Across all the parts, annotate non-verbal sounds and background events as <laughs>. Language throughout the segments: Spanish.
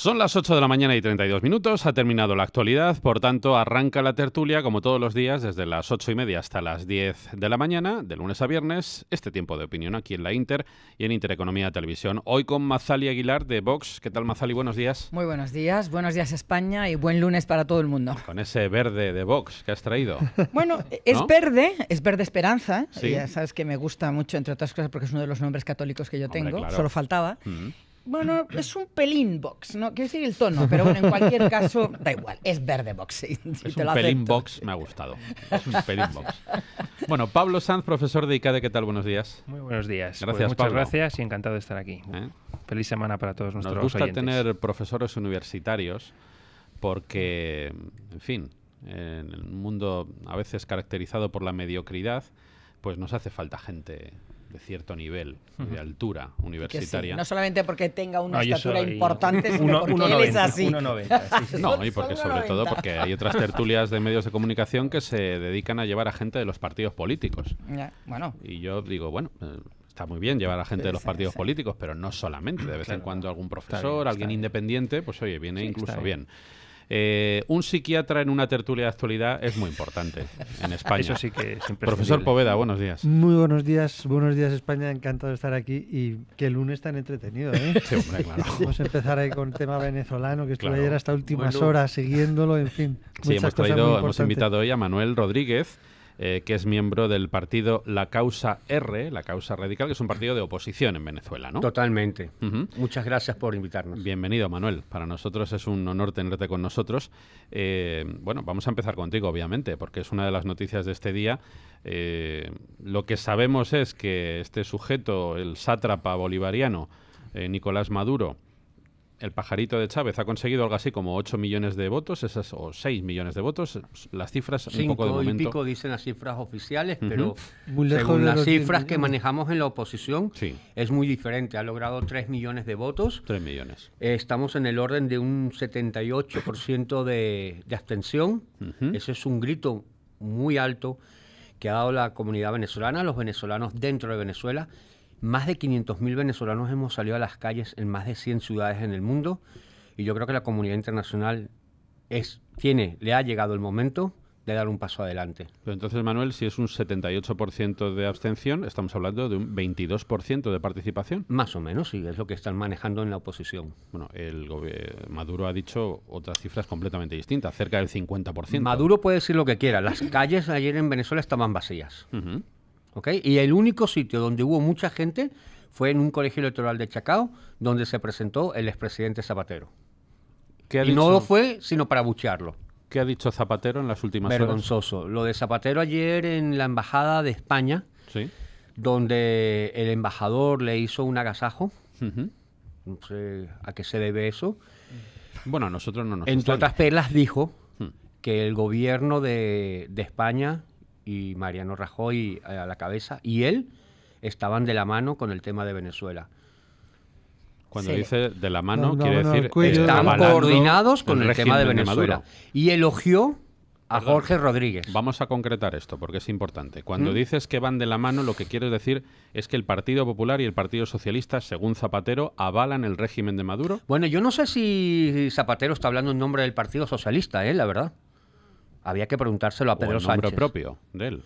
Son las 8 de la mañana y 32 minutos, ha terminado la actualidad, por tanto arranca la tertulia como todos los días desde las 8 y media hasta las 10 de la mañana, de lunes a viernes, este tiempo de opinión aquí en la Inter y en Intereconomía Televisión. Hoy con Mazali Aguilar de Vox. ¿Qué tal Mazali? Buenos días. Muy buenos días, buenos días España y buen lunes para todo el mundo. Con ese verde de Vox que has traído. <laughs> Bueno, es verde, es verde esperanza, ya sabes que me gusta mucho, entre otras cosas, porque es uno de los nombres católicos que yo tengo, solo faltaba. Bueno, es un pelín box, ¿no? Quiero decir el tono, pero bueno, en cualquier caso, <laughs> da igual, es verde box. es un pelín box, me ha gustado. Es un box. Bueno, Pablo Sanz, profesor de ICADE, ¿qué tal? Buenos días. Muy buenos días. Gracias, pues muchas gracias y encantado de estar aquí. ¿Eh? Feliz semana para todos nuestros Nos gusta tener profesores universitarios porque, en fin, en el mundo a veces caracterizado por la mediocridad, pues nos hace falta gente de cierto nivel, de altura universitaria. no solamente porque tenga una ah, estatura importante, sino porque es así. no, y porque sobre todo porque hay otras tertulias de medios de comunicación que se dedican a llevar a gente de los partidos políticos. bueno. Y yo digo, bueno, eh, está muy bien llevar a gente de los partidos políticos, pero no solamente. De vez en cuando algún profesor, alguien independiente, pues oye, viene incluso bien. Eh, un psiquiatra en una tertulia de actualidad es muy importante en España. Eso sí que Profesor Poveda, buenos días. Muy buenos días, buenos días España, encantado de estar aquí y qué lunes tan entretenido. ¿eh? <laughs> Vamos a empezar ahí con el tema venezolano, que estuve ayer hasta últimas horas siguiéndolo, en fin. hemos, traído, hemos invitado hoy a Manuel Rodríguez eh, que es miembro del partido La Causa R, La Causa Radical, que es un partido de oposición en Venezuela, ¿no? Totalmente. Muchas gracias por invitarnos. Bienvenido, Manuel. Para nosotros es un honor tenerte con nosotros. Eh, bueno, vamos a empezar contigo, obviamente, porque es una de las noticias de este día. Eh, lo que sabemos es que este sujeto, el sátrapa bolivariano, Nicolás Maduro, el pajarito de Chávez ha conseguido algo así como 8 millones de votos, esas o 6 millones de votos, las cifras un poco de momento. y pico dicen las cifras oficiales, pero según las cifras que manejamos en la oposición es muy diferente, ha logrado 3 millones de votos. 3 millones. Eh, estamos en el orden de un 78% de, de abstención. Ese es un grito muy alto que ha dado la comunidad venezolana, los venezolanos dentro de Venezuela más de 500.000 venezolanos hemos salido a las calles en más de 100 ciudades en el mundo y yo creo que la comunidad internacional es, tiene, le ha llegado el momento de dar un paso adelante. Pero entonces, Manuel, si es un 78% de abstención, estamos hablando de un 22% de participación. Más o menos, sí, es lo que están manejando en la oposición. Bueno, el Maduro ha dicho otras cifras completamente distintas, cerca del 50%. Maduro puede decir lo que quiera. Las calles ayer en Venezuela estaban vacías. Uh y el único sitio donde hubo mucha gente fue en un colegio electoral de Chacao, donde se presentó el expresidente Zapatero. ¿Qué y no lo fue, sino para buchearlo. ¿Qué ha dicho Zapatero en las últimas Vergonzoso. horas? Vergonzoso. Lo de Zapatero ayer en la Embajada de España, donde el embajador le hizo un agasajo. No sé a qué se debe eso. Bueno, nosotros no nos. Entre otras perlas dijo hmm. que el gobierno de España y Mariano Rajoy eh, a la cabeza, y él estaban de la mano con el tema de Venezuela. Cuando dice de la mano, quiere decir que están coordinados con el, tema de Venezuela. y elogió a Jorge Rodríguez. Vamos a concretar esto porque es importante. Cuando ¿Mm? dices que van de la mano, lo que quieres decir es que el Partido Popular y el Partido Socialista, según Zapatero, avalan el régimen de Maduro. Bueno, yo no sé si Zapatero está hablando en nombre del Partido Socialista, ¿eh? la verdad. Había que preguntárselo a Pedro el nombre propio de él.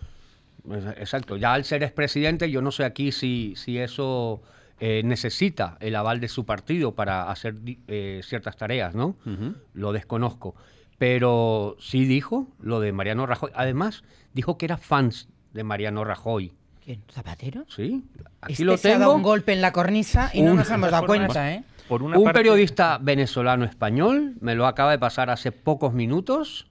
Exacto. Ya al ser expresidente, yo no sé aquí si, si eso eh, necesita el aval de su partido para hacer eh, ciertas tareas, ¿no? Lo desconozco. Pero sí dijo lo de Mariano Rajoy. Además, dijo que era fans de Mariano Rajoy. ¿Quién? ¿Zapatero? Sí. Aquí lo tengo. se ha dado un golpe en la cornisa y no nos hemos dado <laughs> cuenta, ¿eh? un periodista venezolano español me lo acaba de pasar hace pocos minutos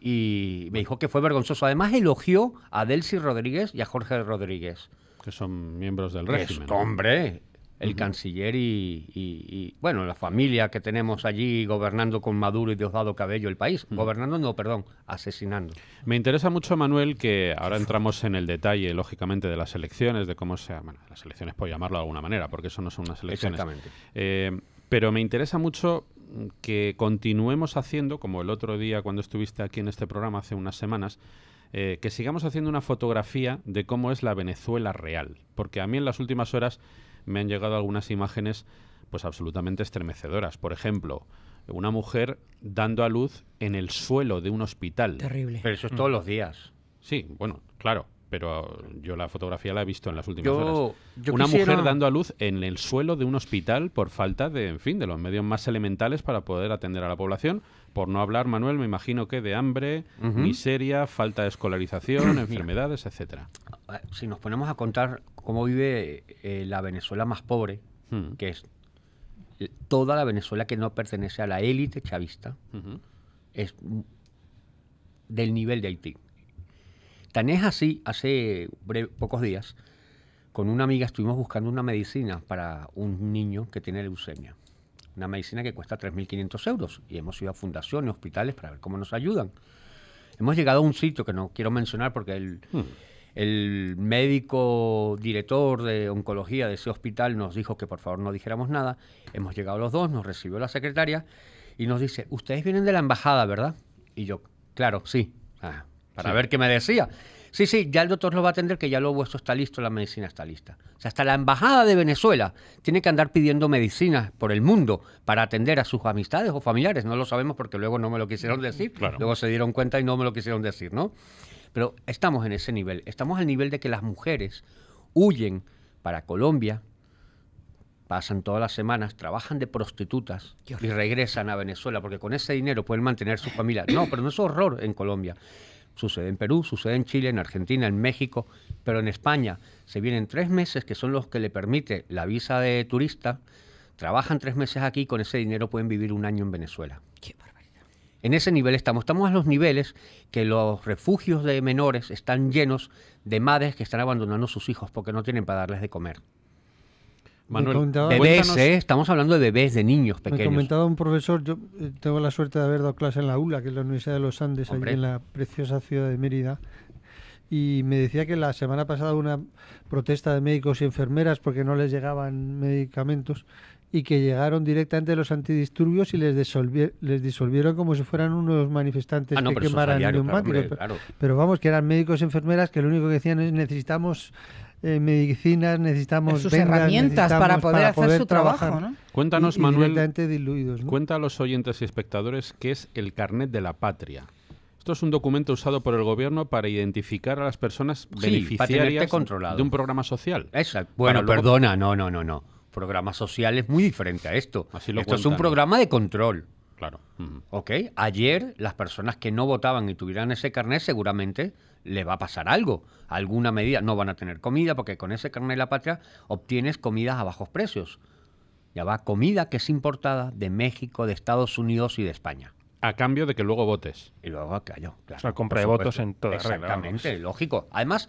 y me dijo que fue vergonzoso. Además, elogió a Delcy Rodríguez y a Jorge Rodríguez. Que son miembros del régimen. hombre, el canciller y, bueno, la familia que tenemos allí gobernando con Maduro y Diosdado Cabello el país. Gobernando, no, perdón, asesinando. Me interesa mucho, Manuel, que ahora entramos en el detalle, lógicamente, de las elecciones, de cómo se... Bueno, las elecciones, puedo llamarlo de alguna manera, porque eso no son unas elecciones. Exactamente. Eh, pero me interesa mucho que continuemos haciendo, como el otro día cuando estuviste aquí en este programa hace unas semanas, eh, que sigamos haciendo una fotografía de cómo es la Venezuela real. Porque a mí en las últimas horas me han llegado algunas imágenes pues absolutamente estremecedoras. Por ejemplo, una mujer dando a luz en el suelo de un hospital. Terrible. Pero eso es todos mm. los días. Sí, bueno, claro, pero yo la fotografía la he visto en las últimas horas. una mujer dando a luz en el suelo de un hospital por falta de, en fin, de los medios más elementales para poder atender a la población por no hablar, Manuel, me imagino que de hambre, miseria, falta de escolarización, <coughs> enfermedades, etcétera. Eh, si nos ponemos a contar cómo vive eh, la Venezuela más pobre, que es eh, toda la Venezuela que no pertenece a la élite chavista, es del nivel de Haití. Tan es así, hace pocos días, con una amiga estuvimos buscando una medicina para un niño que tiene leucemia una medicina que cuesta 3.500 euros y hemos ido a fundaciones, hospitales para ver cómo nos ayudan. Hemos llegado a un sitio que no quiero mencionar porque el, hmm. el médico director de oncología de ese hospital nos dijo que por favor no dijéramos nada. Hemos llegado los dos, nos recibió la secretaria y nos dice, ustedes vienen de la embajada, ¿verdad? Y yo, claro, sí, ah, para ver qué me decía. Sí, sí, ya el doctor lo va a atender, que ya lo vuestro está listo, la medicina está lista. O sea, hasta la embajada de Venezuela tiene que andar pidiendo medicinas por el mundo para atender a sus amistades o familiares. No lo sabemos porque luego no me lo quisieron decir. Luego se dieron cuenta y no me lo quisieron decir, ¿no? Pero estamos en ese nivel. Estamos al nivel de que las mujeres huyen para Colombia, pasan todas las semanas, trabajan de prostitutas y regresan a Venezuela porque con ese dinero pueden mantener su familia. No, pero no es horror en Colombia. Sucede en Perú, sucede en Chile, en Argentina, en México, pero en España se vienen tres meses que son los que le permite la visa de turista. Trabajan tres meses aquí, y con ese dinero pueden vivir un año en Venezuela. Qué barbaridad. En ese nivel estamos. Estamos a los niveles que los refugios de menores están llenos de madres que están abandonando a sus hijos porque no tienen para darles de comer bebés, ¿eh? ¿eh? estamos hablando de bebés, de niños pequeños. Me comentaba un profesor, yo eh, tengo la suerte de haber dado clase en la ULA, que es la Universidad de los Andes, en la preciosa ciudad de Mérida, y me decía que la semana pasada hubo una protesta de médicos y enfermeras porque no les llegaban medicamentos y que llegaron directamente los antidisturbios y les, les disolvieron como si fueran unos manifestantes ah, que quemaran neumáticos. pero vamos, que eran médicos y enfermeras que lo único que decían es necesitamos en eh, medicinas, necesitamos herramientas para, poder hacer su trabajo. ¿no? Cuéntanos, Manuel, cuenta a los oyentes y espectadores qué es el carnet de la patria. Esto es un documento usado por el gobierno para identificar a las personas beneficiarias de un programa social. Bueno, perdona, no, no, no, no. Programa social es muy diferente a esto. esto es un programa de control. Claro. Ok. Ayer las personas que no votaban y tuvieran ese carnet seguramente le va a pasar algo, alguna medida, no van a tener comida porque con ese carne de la patria obtienes comidas a bajos precios. Ya va comida que es importada de México, de Estados Unidos y de España. A cambio de que luego votes. Y luego cayó. Claro, compra de votos en toda Exactamente, lógico. Además,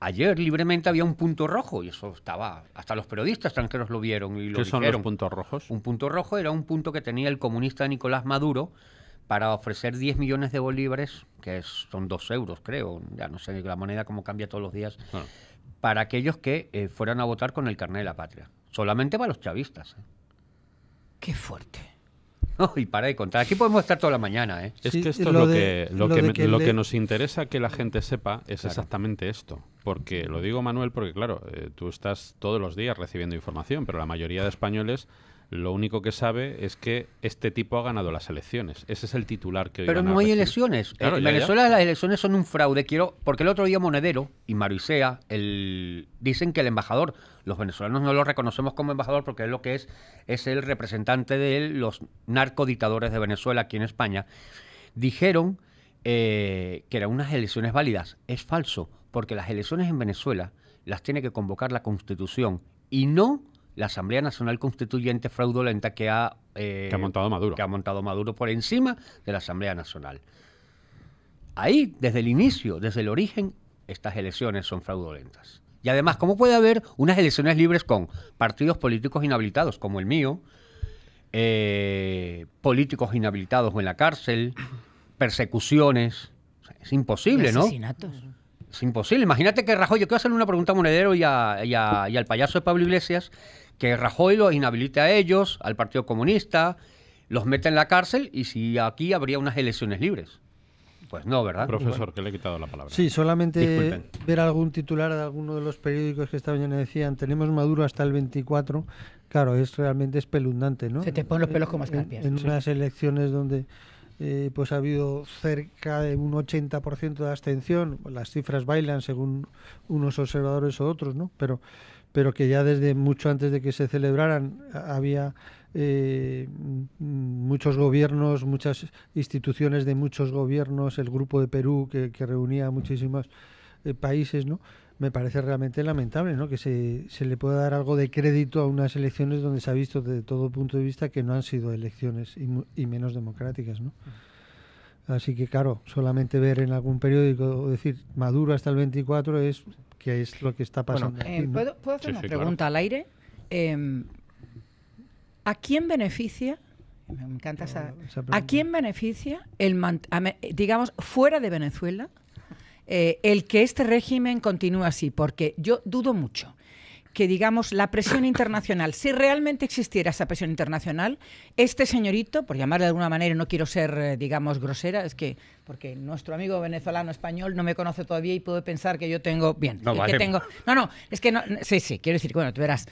ayer libremente había un punto rojo y eso estaba. Hasta los periodistas extranjeros lo vieron y lo ¿Qué son los puntos rojos? Un punto rojo era un punto que tenía el comunista Nicolás Maduro para ofrecer 10 millones de bolívares, que son 2 euros creo, ya no sé la moneda como cambia todos los días, ah. para aquellos que eh, fueran a votar con el carnet de la patria. Solamente para los chavistas. ¿eh? Qué fuerte. <laughs> y para de contar. Aquí podemos estar toda la mañana, ¿eh? es que esto lo es lo, que, nos interesa que la gente sepa es exactamente esto. Porque, lo digo Manuel, porque claro, tú estás todos los días recibiendo información, pero la mayoría de españoles lo único que sabe es que este tipo ha ganado las elecciones. Ese es el titular que hoy Pero no hay elecciones. en eh, Venezuela las elecciones son un fraude. Quiero porque el otro día Monedero y Marisea dicen que el embajador, los venezolanos no lo reconocemos como embajador porque es lo que es, es el representante de los narcodictadores de Venezuela aquí en España. Dijeron eh, que eran unas elecciones válidas. Es falso, porque las elecciones en Venezuela las tiene que convocar la Constitución y no la Asamblea Nacional Constituyente fraudulenta eh, que ha, montado Maduro. por encima de la Asamblea Nacional. Ahí, desde el inicio, desde el origen, estas elecciones son fraudulentas. Y además, ¿cómo puede haber unas elecciones libres con partidos políticos inhabilitados como el mío, eh, políticos inhabilitados o en la cárcel, persecuciones? Es imposible, ¿no? Es imposible. Imagínate que Rajoy, yo quiero hacerle una pregunta a Monedero y, y al payaso de Pablo Iglesias, que Rajoy lo inhabilite a ellos, al Partido Comunista, los meta en la cárcel y si aquí habría unas elecciones libres. Pues no, ¿verdad? Profesor, que le he quitado la palabra. Sí, solamente ver algún titular de alguno de los periódicos que esta mañana decían, tenemos Maduro hasta el 24. Claro, es realmente espeluznante, ¿no? Se te ponen los pelos como En, unas elecciones donde eh, pues ha habido cerca de un 80% de abstención, las cifras bailan según unos observadores o otros, ¿no? Pero pero que ya desde mucho antes de que se celebraran había eh, muchos gobiernos, muchas instituciones de muchos gobiernos, el Grupo de Perú que, reunía a muchísimos eh, países, ¿no? Me parece realmente lamentable ¿no? que se, se le pueda dar algo de crédito a unas elecciones donde se ha visto desde todo punto de vista que no han sido elecciones y, menos democráticas. ¿no? Así que, claro, solamente ver en algún periódico decir Maduro hasta el 24 es que es lo que está pasando. Eh, ¿puedo, hacer una pregunta al aire? Em, ¿A quién beneficia? Me encanta esa. ¿A quién beneficia, el digamos, fuera de Venezuela, eh, el que este régimen continúe así? Porque yo dudo mucho que, digamos, la presión internacional, si realmente existiera esa presión internacional, este señorito, por llamarle de alguna manera, no quiero ser, eh, digamos, grosera, es que, porque nuestro amigo venezolano español no me conoce todavía y puede pensar que yo tengo, bien, que, que tengo, no, no, es que no, sí, sí, quiero decir, bueno, tú verás.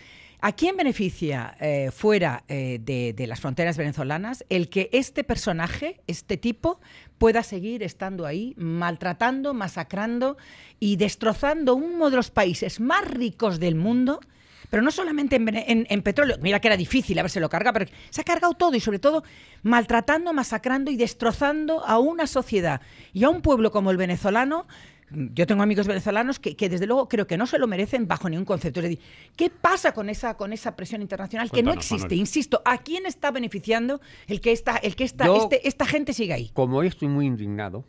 ¿A quién beneficia eh, fuera eh, de, las fronteras venezolanas el que este personaje, este tipo, pueda seguir estando ahí, maltratando, masacrando y destrozando uno de los países más ricos del mundo? Pero no solamente en, en petróleo, mira que era difícil haberse lo cargado, pero se ha cargado todo y sobre todo maltratando, masacrando y destrozando a una sociedad y a un pueblo como el venezolano yo tengo amigos venezolanos que, desde luego creo que no se lo merecen bajo ningún concepto. Es ¿qué pasa con esa, con esa presión internacional que no existe? Insisto, ¿a quién está beneficiando el que está, el que está. Este, esta gente siga ahí? Como hoy estoy muy indignado,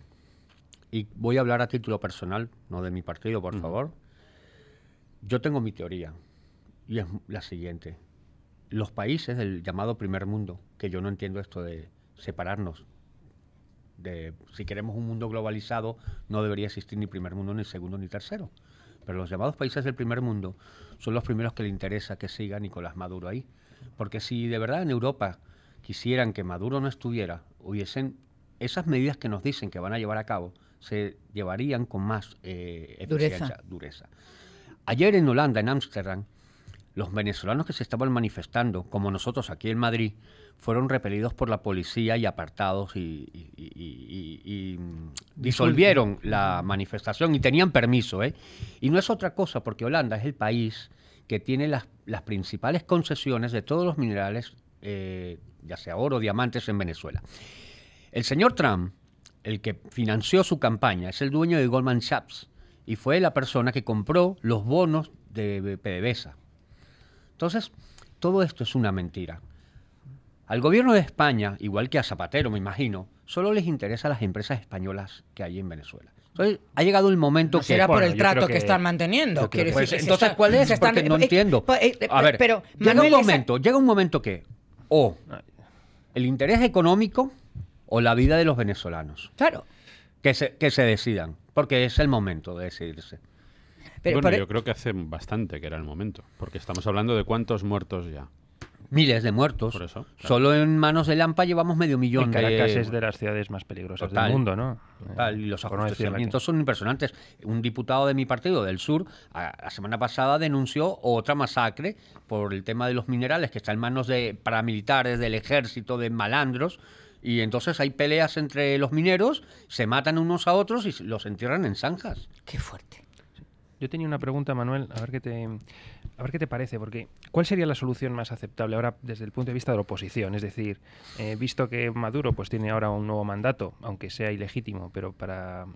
y voy a hablar a título personal, no de mi partido, por favor, yo tengo mi teoría, y es la siguiente. Los países del llamado primer mundo, que yo no entiendo esto de separarnos, si queremos un mundo globalizado, no debería existir ni primer mundo, ni segundo, ni tercero. Pero los llamados países del primer mundo son los primeros que le interesa que siga Nicolás Maduro ahí. Porque si de verdad en Europa quisieran que Maduro no estuviera, hubiesen esas medidas que nos dicen que van a llevar a cabo, se llevarían con más eh, dureza. dureza. Ayer en Holanda, en Ámsterdam, los venezolanos que se estaban manifestando, como nosotros aquí en Madrid, fueron repelidos por la policía y apartados y, disolvieron la manifestación y tenían permiso. ¿eh? Y no es otra cosa, porque Holanda es el país que tiene las, principales concesiones de todos los minerales, eh, ya sea oro, diamantes, en Venezuela. El señor Trump, el que financió su campaña, es el dueño de Goldman Sachs y fue la persona que compró los bonos de PDVSA entonces, todo esto es una mentira. Al gobierno de España, igual que a Zapatero, me imagino, solo les interesa a las empresas españolas que hay en Venezuela. Entonces, ha llegado el momento que. Será por el trato que, están manteniendo. entonces, ¿cuál es? Están, no entiendo. Eh, eh, a ver, pero, llega, un momento, llega un momento que, o el interés económico o la vida de los venezolanos. Claro. Que se, que se decidan. Porque es el momento de decidirse bueno, yo e- creo que hace bastante que era el momento, porque estamos hablando de cuántos muertos ya. Miles de muertos. eso, Solo en manos de Lampa llevamos medio millón. Y Caracas de... es de las ciudades más peligrosas del mundo, ¿no? los acontecimientos son impresionantes. Un diputado de mi partido, del sur, la semana pasada denunció otra masacre por el tema de los minerales que está en manos de paramilitares, del ejército, de malandros. Y entonces hay peleas entre los mineros, se matan unos a otros y los entierran en zanjas. Qué fuerte. Yo tenía una pregunta, Manuel, a ver qué te, a ver qué te parece, porque ¿cuál sería la solución más aceptable ahora desde el punto de vista de la oposición? Es decir, eh, visto que Maduro pues tiene ahora un nuevo mandato, aunque sea ilegítimo, pero para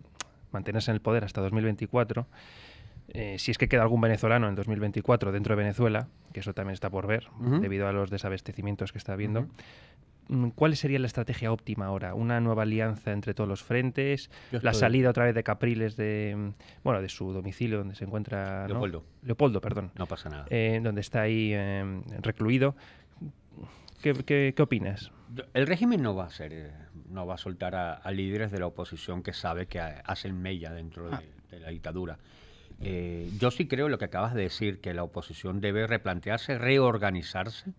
mantenerse en el poder hasta 2024. Eh, si es que queda algún venezolano en 2024 dentro de Venezuela, que eso también está por ver, debido a los desabastecimientos que está habiendo, Mm, ¿cuál sería la estrategia óptima ahora? ¿Una nueva alianza entre todos los frentes? La salida otra vez de Capriles de, mm, bueno, de su domicilio donde se encuentra... Leopoldo. Leopoldo, perdón. No pasa nada. Eh, donde está ahí eh, recluido. ¿Qué, opinas? El régimen no va a ser, eh, no va a soltar a, líderes de la oposición que sabe que hacen mella dentro de, la dictadura. Eh, yo sí creo lo que acabas de decir, que la oposición debe replantearse, reorganizarse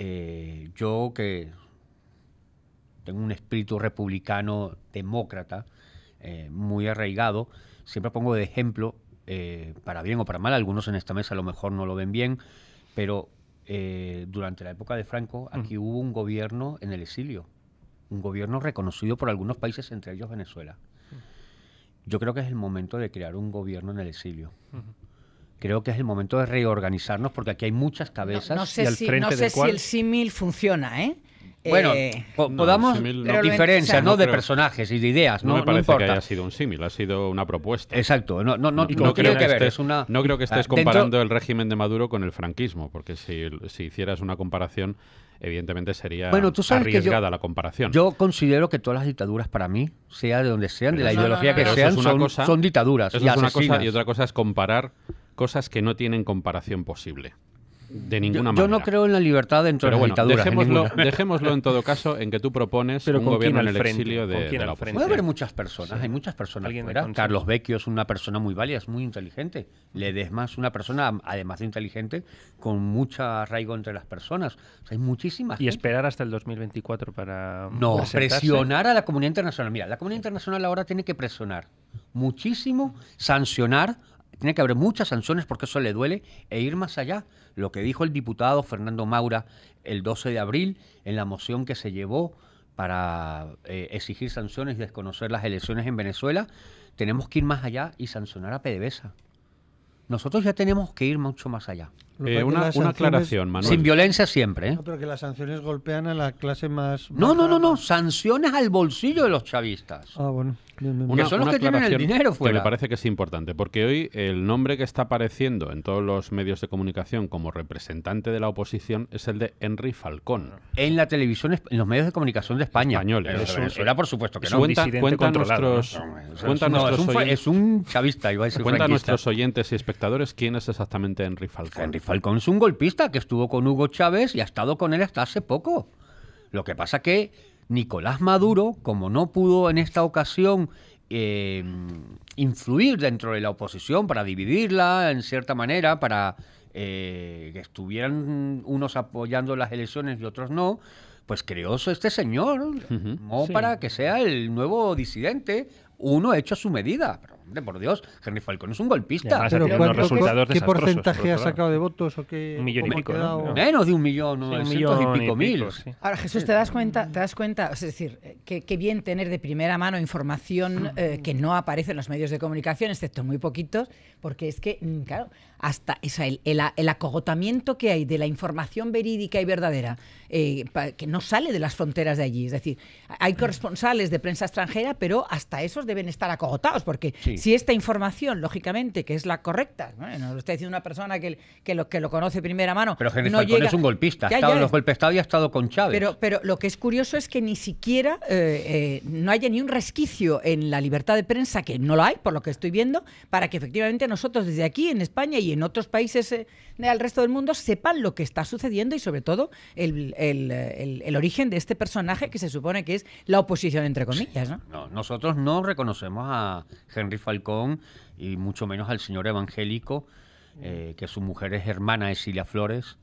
eh, yo que tengo un espíritu republicano demócrata eh, muy arraigado, siempre pongo de ejemplo, eh, para bien o para mal, algunos en esta mesa a lo mejor no lo ven bien, pero durante la época de Franco mm. aquí hubo un gobierno en el exilio, un gobierno reconocido por algunos países, entre ellos Venezuela. Mm. Yo creo que es el momento de crear un gobierno en el exilio creo que es el momento de reorganizarnos porque aquí hay muchas cabezas. No, sé, si, el símil funciona, ¿eh? Bueno, eh, podamos no, diferencias, ¿no? de personajes y de ideas. No, no me parece que haya sido un símil, ha sido una propuesta. Exacto, no, creo que, estés, una... no creo que ah, comparando el régimen de Maduro con el franquismo, porque si, hicieras una comparación, evidentemente sería arriesgada la comparación. Yo considero que todas las dictaduras, para mí, sea de donde sean, de la ideología que sean, son, dictaduras. Eso es una cosa, y otra cosa es comparar cosas que no tienen comparación posible. De ninguna manera. Yo no creo en la libertad dentro de la bueno, dejémoslo, en dejémoslo, en todo caso en que tú propones Pero un gobierno en el exilio de, Puede haber muchas personas, hay muchas personas Carlos Vecchio es una persona muy válida, es muy inteligente. Le des más una persona, además de inteligente, con mucho arraigo entre las personas. hay muchísimas. Y esperar hasta el 2024 para. No, presionar a la comunidad internacional. Mira, la comunidad internacional ahora tiene que presionar muchísimo, sancionar tiene que haber muchas sanciones porque eso le duele e ir más allá. Lo que dijo el diputado Fernando Maura el 12 de abril en la moción que se llevó para eh, exigir sanciones y desconocer las elecciones en Venezuela, tenemos que ir más allá y sancionar a PDVSA. Nosotros ya tenemos que ir mucho más allá. Eh, una, una aclaración, Manuel. Sin violencia siempre. ¿eh? No, pero que las sanciones golpean a la clase más. No, no, no, no. Sanciones al bolsillo de los chavistas. Ah, bueno. son los que tienen el dinero fuera. Que me parece que es importante, porque hoy el nombre que está apareciendo en todos los medios de comunicación como representante de la oposición es el de Henry Falcón. En la televisión, en los medios de comunicación de España. Españoles. Eso, era por supuesto que no. Cuenta, nuestros, es, un, es, un, chavista, iba Cuenta a nuestros oyentes y espectadores quién es exactamente Henry Falcón. Falcón es un golpista que estuvo con Hugo Chávez y ha estado con él hasta hace poco. Lo que pasa que Nicolás Maduro, como no pudo en esta ocasión eh, influir dentro de la oposición para dividirla en cierta manera, para eh, que estuvieran unos apoyando las elecciones y otros no, pues creó este señor, para que sea el nuevo disidente, uno hecho a su medida por Dios, Henry Falcón es un golpista. ¿Qué porcentaje ha sacado de votos o qué? Un millón y pico. ¿no? de un millón, sí, un y pico, mil. Ahora, Jesús, ¿te das cuenta? ¿Te das cuenta? Es decir, eh, qué bien tener de primera mano información eh, que no aparece en los medios de comunicación, excepto muy poquitos, porque es que, mm, claro, hasta el, acogotamiento que hay de la información verídica y verdadera, eh, que no sale de las fronteras de allí. Es decir, hay corresponsales de prensa extranjera, pero hasta esos deben estar acogotados, porque si esta información, lógicamente, que es la correcta, no, lo está diciendo una persona que, que, lo, que lo conoce primera mano. Pero Henry no es un golpista, ha estado en los golpes y ha estado con Chávez. Pero, pero lo que es curioso es que ni siquiera eh, eh, no haya ni un resquicio en la libertad de prensa, que no lo hay, por lo que estoy viendo, para que efectivamente nosotros desde aquí, en España y en otros países eh, del resto del mundo, sepan lo que está sucediendo y sobre todo el, el, el, el origen de este personaje que se supone que es la oposición, entre comillas. ¿no? no nosotros no reconocemos a Henry Falcón y mucho menos al señor Evangélico, eh, que su mujer es hermana de Silvia Flores,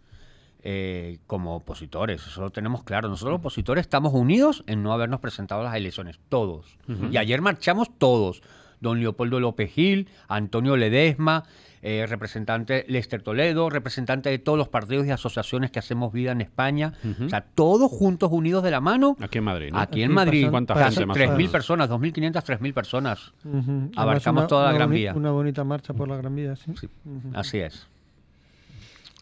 eh, como opositores. Eso lo tenemos claro. Nosotros los opositores estamos unidos en no habernos presentado las elecciones, todos. Y ayer marchamos todos. Don Leopoldo López Gil, Antonio Ledesma, eh, representante Lester Toledo, representante de todos los partidos y asociaciones que hacemos vida en España. O sea, todos juntos, unidos de la mano. Aquí en Madrid. ¿no? Aquí, en Madrid. ¿Cuántas más 3.000 ah. personas, 2.500, 3.000 personas. Abarcamos toda la Gran Vía. Una bonita marcha por la Gran Vía, sí. Así es.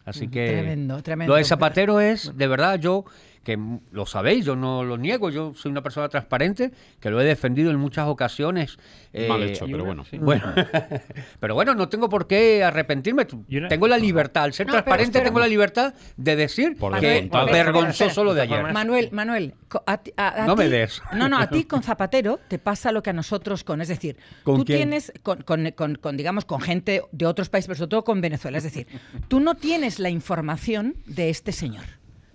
Así que... Tremendo, tremendo. Lo de Zapatero es, de verdad, yo que lo sabéis, yo no lo niego, yo soy una persona transparente, que lo he defendido en muchas ocasiones. Eh, Mal hecho, pero bueno. bueno <laughs> pero bueno, no tengo por qué arrepentirme, tengo la libertad, al ser transparente tengo la libertad de decir que que vergonzoso lo de ayer. Manuel, Manuel, a, no me des. No, no, a ti <laughs> con Zapatero te pasa lo que a nosotros con, es decir, tú tienes, con, digamos, con gente de otros países, pero sobre todo con Venezuela, es decir, tú no tienes la información de este señor.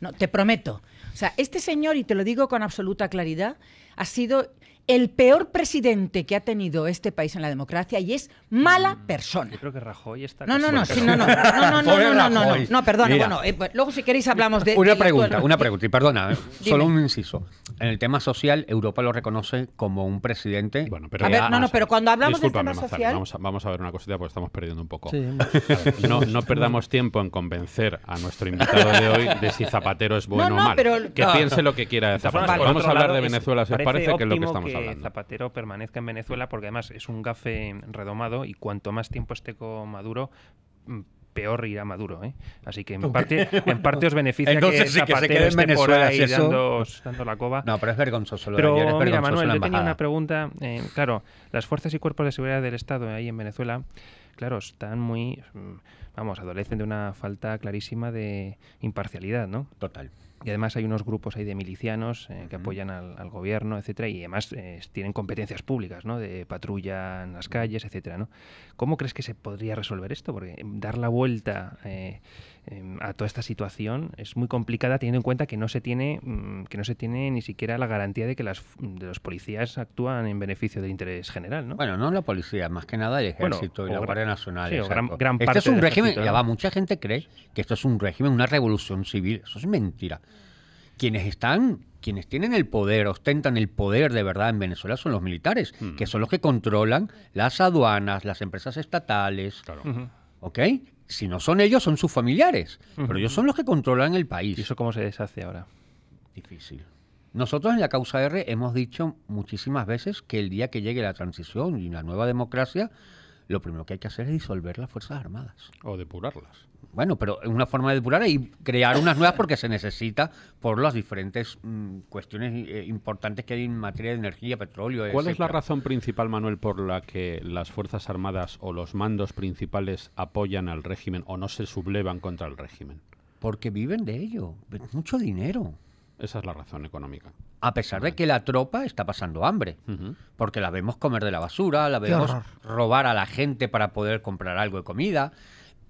No, te prometo o sea, este señor, y te lo digo con absoluta claridad, ha sido el peor presidente que ha tenido este país en la democracia y es mala mm. persona. Yo creo que Rajoy está. No, no, no, sí, no, no, no, no, no, <laughs> no, no, no, perdona. Bueno, eh, pues, luego si queréis hablamos de. Una pregunta, una pregunta y perdona, eh, <laughs> solo un inciso. En el tema social, Europa lo reconoce como un presidente. Bueno, pero a ver, no, no, pero cuando hablamos del tema social, vamos a, vamos a, ver una cosita porque estamos perdiendo un poco. Sí, no, no perdamos tiempo en convencer a nuestro invitado de hoy de si Zapatero es bueno o malo. Que ah. piense lo que quiera de Zapatero. Vamos a hablar de Venezuela parece que es lo que estamos Zapatero permanezca en Venezuela porque además es un gafe redomado y cuanto más tiempo esté con Maduro, mm, peor irá Maduro. ¿eh? Así que en parte, <laughs> en parte os beneficia que Zapatero que por ahí dando, la coba. No, pero es vergonzoso. pero Manuel, yo tenía una pregunta. Eh, claro, las fuerzas y cuerpos de seguridad del Estado ahí en Venezuela, claro, están muy, mm, vamos, adolecen de una falta clarísima de imparcialidad, ¿no? Total. Y además hay unos grupos ahí de milicianos eh, que apoyan al, gobierno, etcétera, y además eh, tienen competencias públicas, ¿no? De patrulla en las calles, etcétera, ¿no? ¿Cómo crees que se podría resolver esto? Porque dar la vuelta eh, Em, a toda esta situación es muy complicada teniendo en cuenta que no se tiene, mm, que no se tiene ni siquiera la garantía de que las, de los policías actúan en beneficio del interés general. ¿no? Bueno, no la policía, más que nada el ejército y la Guardia Nacional. este es un régimen, ya va, mucha gente cree que esto es un régimen, una revolución civil. Eso es mentira. Quienes están quienes tienen el poder, ostentan el poder de verdad en Venezuela son los militares, mm. que son los que controlan las aduanas, las empresas estatales, claro. ¿ok? si no son ellos, son sus familiares. Pero ellos son los que controlan el país. ¿Y eso cómo se deshace ahora? Difícil. Nosotros en la causa R hemos dicho muchísimas veces que el día que llegue la transición y una nueva democracia, lo primero que hay que hacer es disolver las Fuerzas Armadas. O depurarlas. Bueno, pero una forma de depurar y crear unas nuevas porque se necesita por las diferentes mm, cuestiones eh, importantes que hay en materia de energía, petróleo. ¿Cuál es la razón principal, Manuel, por la que las Fuerzas Armadas o los mandos principales apoyan al régimen o no se sublevan contra el régimen? Porque viven de ello, mucho dinero. Esa es la razón económica. A pesar de que la tropa está pasando hambre, porque la vemos comer de la basura, la vemos robar a la gente para poder comprar algo de comida,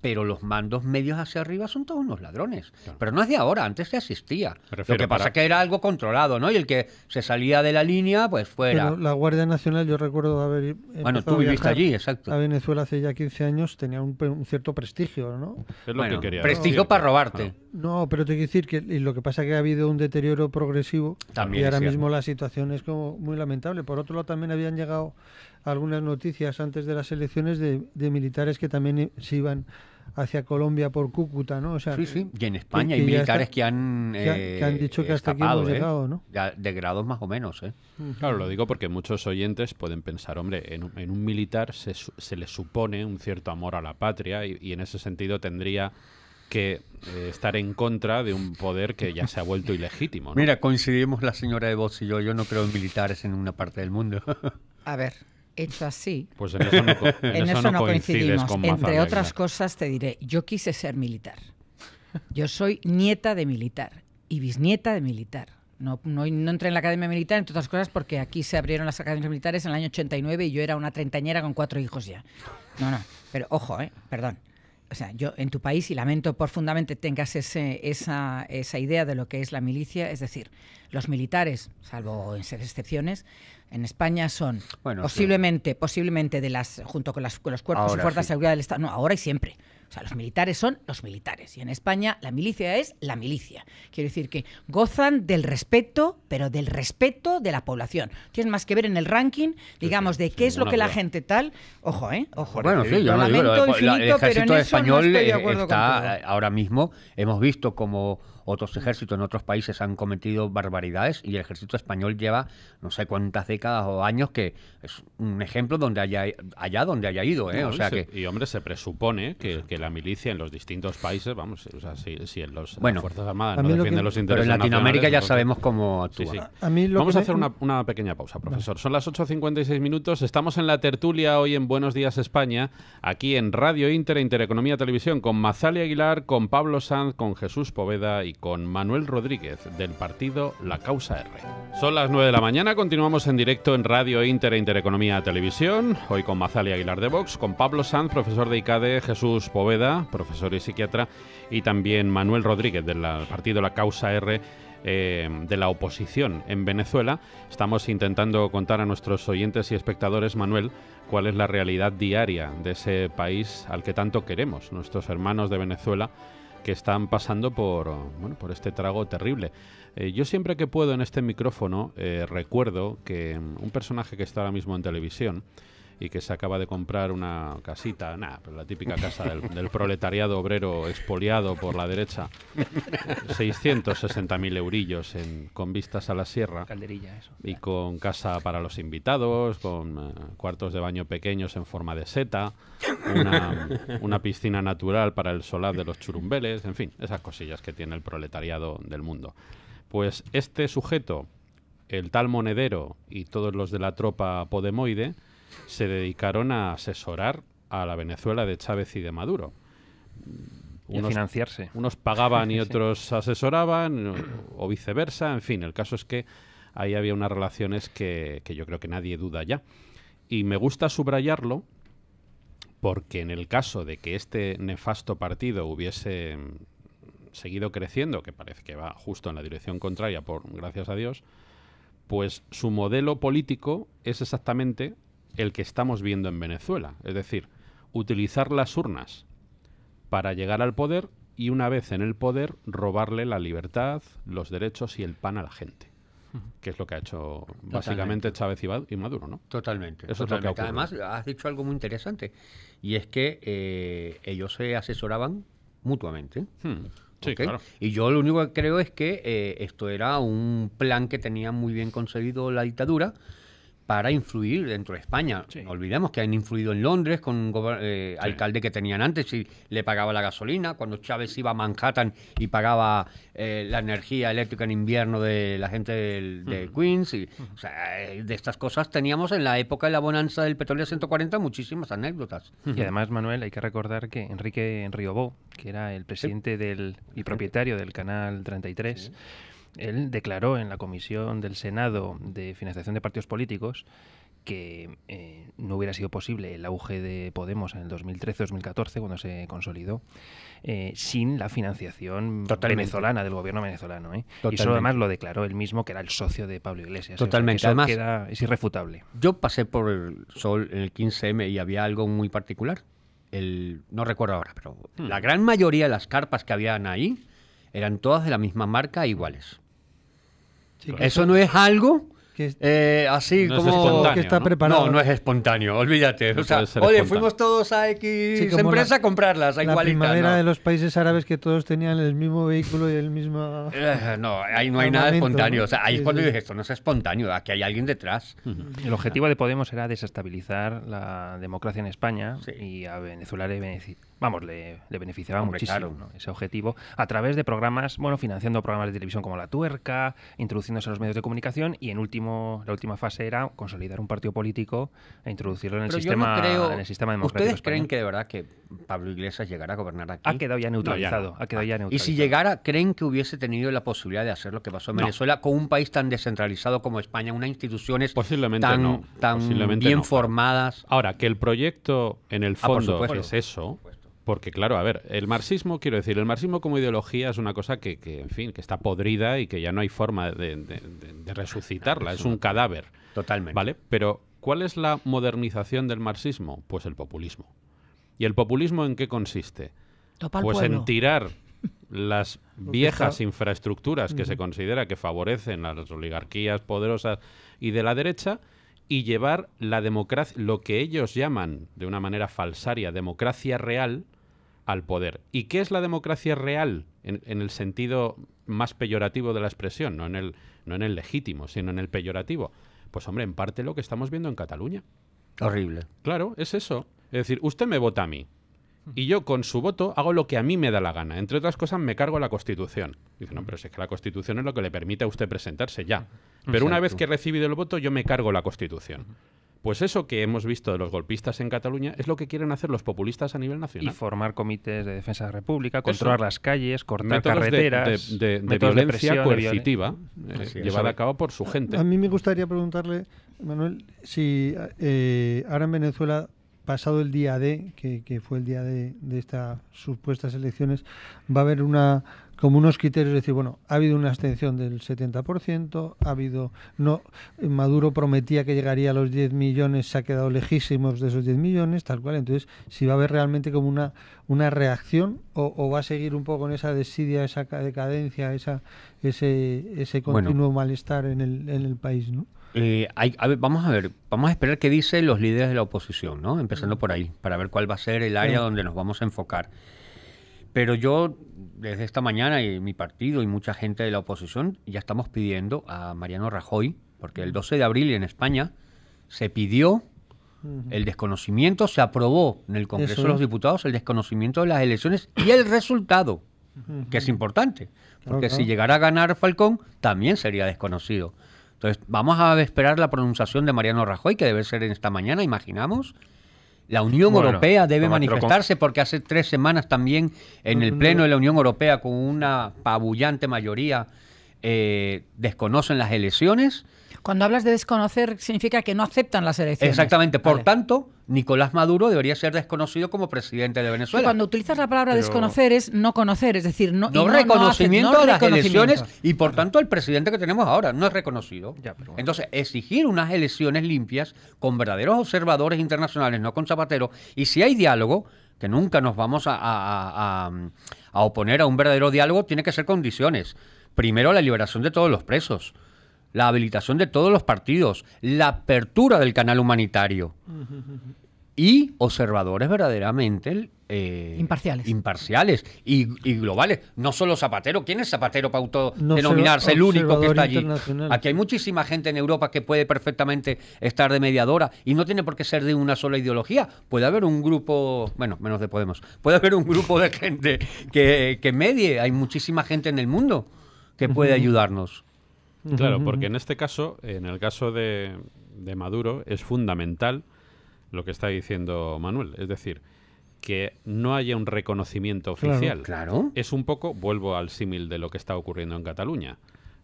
pero los mandos medios hacia arriba son todos unos ladrones. Pero no es de ahora, antes se asistía. Lo que pasa es que era algo controlado, ¿no? Y el que se salía de la línea, pues fuera. la Guardia Nacional, yo recuerdo haber. Bueno, tú viviste allí, exacto. A Venezuela hace ya 15 años tenía un, cierto prestigio, ¿no? Es lo que quería. Prestigio para robarte. No, pero te quiero decir que lo que pasa es que ha habido un deterioro progresivo. También y ahora mismo la situación es como muy lamentable. Por otro lado, también habían llegado algunas noticias antes de las elecciones de, militares que también eh, se iban hacia Colombia por Cúcuta, ¿no? sea, sí, sí. Y en España hay militares que han... Eh, que, han dicho que hasta aquí hemos ¿eh? llegado, ¿no? De grados más o menos, ¿eh? Mm. Claro, lo digo porque muchos oyentes pueden pensar, hombre, en, un militar se, le supone un cierto amor a la patria y, en ese sentido tendría que estar en contra de un poder que ya se ha vuelto ilegítimo. ¿no? Mira, coincidimos la señora de voz y yo. Yo no creo en militares en una parte del mundo. a ver, hecho así. Pues en eso no, <laughs> coincidimos. Entre otras cosas te diré, yo quise ser militar. Yo soy nieta de militar y bisnieta de militar. No, no, entré en la academia militar, entre otras cosas, porque aquí se abrieron las academias militares en el año 89 y yo era una treintañera con cuatro hijos ya. No, no, pero ojo, ¿eh? perdón. O sea, yo en tu país, y lamento profundamente tengas ese, esa, esa idea de lo que es la milicia, es decir, los militares, salvo en ser excepciones, en España son posiblemente, posiblemente de las, junto con, los cuerpos de y fuerzas de seguridad del Estado, no, ahora y siempre. O sea, los militares son los militares. Y en España la milicia es la milicia. Quiero decir que gozan del respeto, pero del respeto de la población. Tienes más que ver en el ranking, digamos, de qué es lo que la gente tal. Ojo, ¿eh? Ojo. ¿eh? Bueno, sí, yo el ejército español está, ahora mismo, hemos visto como otros mm. ejércitos en otros países han cometido barbaridades y el ejército español lleva no sé cuántas décadas o años que es un ejemplo donde haya, allá donde haya ido. ¿eh? o sea y, que... y hombre, se presupone que, la milicia en los distintos países, vamos, si, en los, Fuerzas Armadas no defienden los intereses. Pero en Latinoamérica ya sabemos cómo actúa. vamos a hacer una, pequeña pausa, profesor. Son las 8.56 minutos. Estamos en la tertulia hoy en Buenos Días España, aquí en Radio Inter, e Intereconomía Televisión, con Mazali Aguilar, con Pablo Sanz, con Jesús Poveda y con Manuel Rodríguez del partido La Causa R. Son las 9 de la mañana, continuamos en directo en Radio Inter e Intereconomía Televisión, hoy con Mazali Aguilar de Vox, con Pablo Sanz, profesor de ICADE, Jesús Poveda, profesor y psiquiatra, y también Manuel Rodríguez del partido La Causa R. Eh, de la oposición en Venezuela. Estamos intentando contar a nuestros oyentes y espectadores, Manuel, cuál es la realidad diaria de ese país al que tanto queremos, nuestros hermanos de Venezuela que están pasando por, bueno, por este trago terrible. Eh, yo siempre que puedo en este micrófono eh, recuerdo que mm, un personaje que está ahora mismo en televisión, y que se acaba de comprar una casita, nada, la típica casa del, proletariado obrero expoliado por la derecha. 660.000 eurillos en, con vistas a la sierra. Y con casa para los invitados, con eh, cuartos de baño pequeños en forma de seta, una, una piscina natural para el solar de los churumbeles, en fin, esas cosillas que tiene el proletariado del mundo. Pues este sujeto, el tal monedero y todos los de la tropa podemoide, se dedicaron a asesorar a la Venezuela de Chávez y de Maduro. y a financiarse. Unos pagaban y <laughs> otros asesoraban, o, viceversa. En fin, el caso es que ahí había unas relaciones que, que yo creo que nadie duda ya. Y me gusta subrayarlo porque en el caso de que este nefasto partido hubiese seguido creciendo, que parece que va justo en la dirección contraria, por gracias a Dios, pues su modelo político es exactamente el que estamos viendo en Venezuela. Es decir, utilizar las urnas para llegar al poder y una vez en el poder robarle la libertad, los derechos y el pan a la gente. Que es lo que ha hecho básicamente Chávez y Maduro, ¿no? Totalmente. Eso Además, has dicho algo muy interesante, y es que eh, ellos se asesoraban mutuamente. Hmm. Sí, claro. Y yo lo único que creo es que eh, esto era un plan que tenía muy bien concebido la dictadura para influir dentro de España. olvidemos que han influido en Londres con un eh, alcalde que tenían antes y le pagaba la gasolina, cuando Chávez iba a Manhattan y pagaba eh, la energía eléctrica en invierno de la gente de Queens. Y, eh, de estas cosas teníamos en la época de la bonanza del petróleo 140 muchísimas anécdotas. Y además, Manuel, hay que recordar que Enrique Enriobó... que era el presidente del, y propietario del Canal 33, él declaró en la Comisión del Senado de Financiación de Partidos Políticos que eh, no hubiera sido posible el auge de Podemos en el 2013-2014, cuando se consolidó, eh, sin la financiación venezolana, del gobierno venezolano. ¿eh? Y eso además lo declaró él mismo, que era el socio de Pablo Iglesias. Totalmente. además, es irrefutable. Yo pasé por el Sol en el 15M y había algo muy particular. El, no recuerdo ahora, pero hmm. la gran mayoría de las carpas que habían ahí eran todas de la misma marca iguales. Eso no es algo eh, así como que está preparado. No, no es espontáneo, olvídate. oye, fuimos todos a X empresa a comprarlas, a La primavera de los países árabes que todos tenían el mismo vehículo y el mismo. Eh, no, ahí no hay nada espontáneo. O sea, ahí es cuando esto no es espontáneo, aquí hay alguien detrás. El objetivo de Podemos era desestabilizar la democracia en España y a Venezuela y Venezuela vamos, le, beneficiaba muchísimo ese objetivo a través de programas, bueno, financiando programas de televisión como La Tuerca, introduciéndose en los medios de comunicación y en último, la última fase era consolidar un partido político e introducirlo en el, sistema, democrático. ¿Ustedes creen que de verdad que Pablo Iglesias llegará a gobernar aquí? Ha quedado ya neutralizado. ha quedado ya neutralizado. Ah, y si llegara, ¿creen que hubiese tenido la posibilidad de hacer lo que pasó en Venezuela con un país tan descentralizado como España, unas instituciones Posiblemente tan, bien formadas? Ahora, que el proyecto en el ah, fondo es eso, porque, claro, a ver, el marxismo, quiero decir, el marxismo como ideología es una cosa que, en fin, que está podrida y que ya no hay forma de, resucitarla, es un cadáver. Totalmente. ¿Vale? Pero, ¿cuál es la modernización del marxismo? Pues el populismo. ¿Y el populismo en qué consiste? pues en tirar las <laughs> viejas infraestructuras que se considera que favorecen a las oligarquías poderosas y de la derecha y llevar la democracia, lo que ellos llaman de una manera falsaria democracia real, al poder. ¿Y qué es la democracia real en, el sentido más peyorativo de la expresión? No en, el, no en el legítimo, sino en el peyorativo. Pues hombre, en parte lo que estamos viendo en Cataluña. Horrible. Claro, es eso. Es decir, usted me vota a mí. Y yo con su voto hago lo que a mí me da la gana. Entre otras cosas, me cargo la Constitución. Dice, no, pero si es que la Constitución es lo que le permite a usted presentarse ya. Pero una vez que he recibido el voto, yo me cargo la Constitución. Pues eso que hemos visto de los golpistas en Cataluña es lo que quieren hacer los populistas a nivel nacional. Y formar comités de defensa de la República, controlar las calles, cortar carreteras. De, violencia coercitiva eh, llevada a cabo por su gente. A mí me gustaría preguntarle, Manuel, si eh, ahora en Venezuela pasado el día de que, fue el día de estas supuestas elecciones, va a haber una como unos criterios, es decir, bueno, ha habido una abstención del 70%, ha habido no Maduro prometía que llegaría a los 10 millones, se ha quedado lejísimos de esos 10 millones, tal cual, entonces si va a haber realmente como una una reacción o, va a seguir un poco en esa desidia, esa decadencia, esa ese ese continuo malestar en el, en el país, ¿no? Eh, vamos a ver, vamos a esperar qué dicen los líderes de la oposición, ¿no? Empezando mm. por ahí, para ver cuál va a ser el área donde nos vamos a enfocar. Pero yo, desde esta mañana, y mi partido y mucha gente de la oposición, ya estamos pidiendo a Mariano Rajoy, porque el 12 de abril en España se pidió el desconocimiento, se aprobó en el Congreso de los Diputados el desconocimiento de las elecciones y el resultado, que es importante, porque si llegara a ganar Falcón, también sería desconocido. Entonces, vamos a esperar la pronunciación de Mariano Rajoy, que debe ser en esta mañana, imaginamos, la Unión Europea debe manifestarse porque hace tres semanas también en el mm. Pleno de la Unión Europea con una pabullante mayoría eh, desconocen las elecciones cuando hablas de desconocer, significa que no aceptan las elecciones. Exactamente. Por tanto, Nicolás Maduro debería ser desconocido como presidente de Venezuela. Cuando utilizas la palabra desconocer es no conocer, es decir, no, reconocimiento de las elecciones y por tanto el presidente que tenemos ahora no es reconocido. Entonces, exigir unas elecciones limpias con verdaderos observadores internacionales, no con Zapatero, y si hay diálogo, que nunca nos vamos a, a oponer a un verdadero diálogo, tiene que ser condiciones. Primero, la liberación de todos los presos la habilitación de todos los partidos, la apertura del canal humanitario y observadores verdaderamente eh, imparciales. imparciales y, globales. No solo Zapatero. ¿Quién es Zapatero para autodenominarse el único que está allí? Aquí hay muchísima gente en Europa que puede perfectamente estar de mediadora y no tiene por qué ser de una sola ideología. Puede haber un grupo, bueno, menos de Podemos, puede haber un grupo de gente que, que medie. Hay muchísima gente en el mundo que puede ayudarnos. Claro, porque en este caso, en el caso de, de Maduro, es fundamental lo que está diciendo Manuel. Es decir, que no haya un reconocimiento oficial. Claro, Es un poco, vuelvo al símil de lo que está ocurriendo en Cataluña.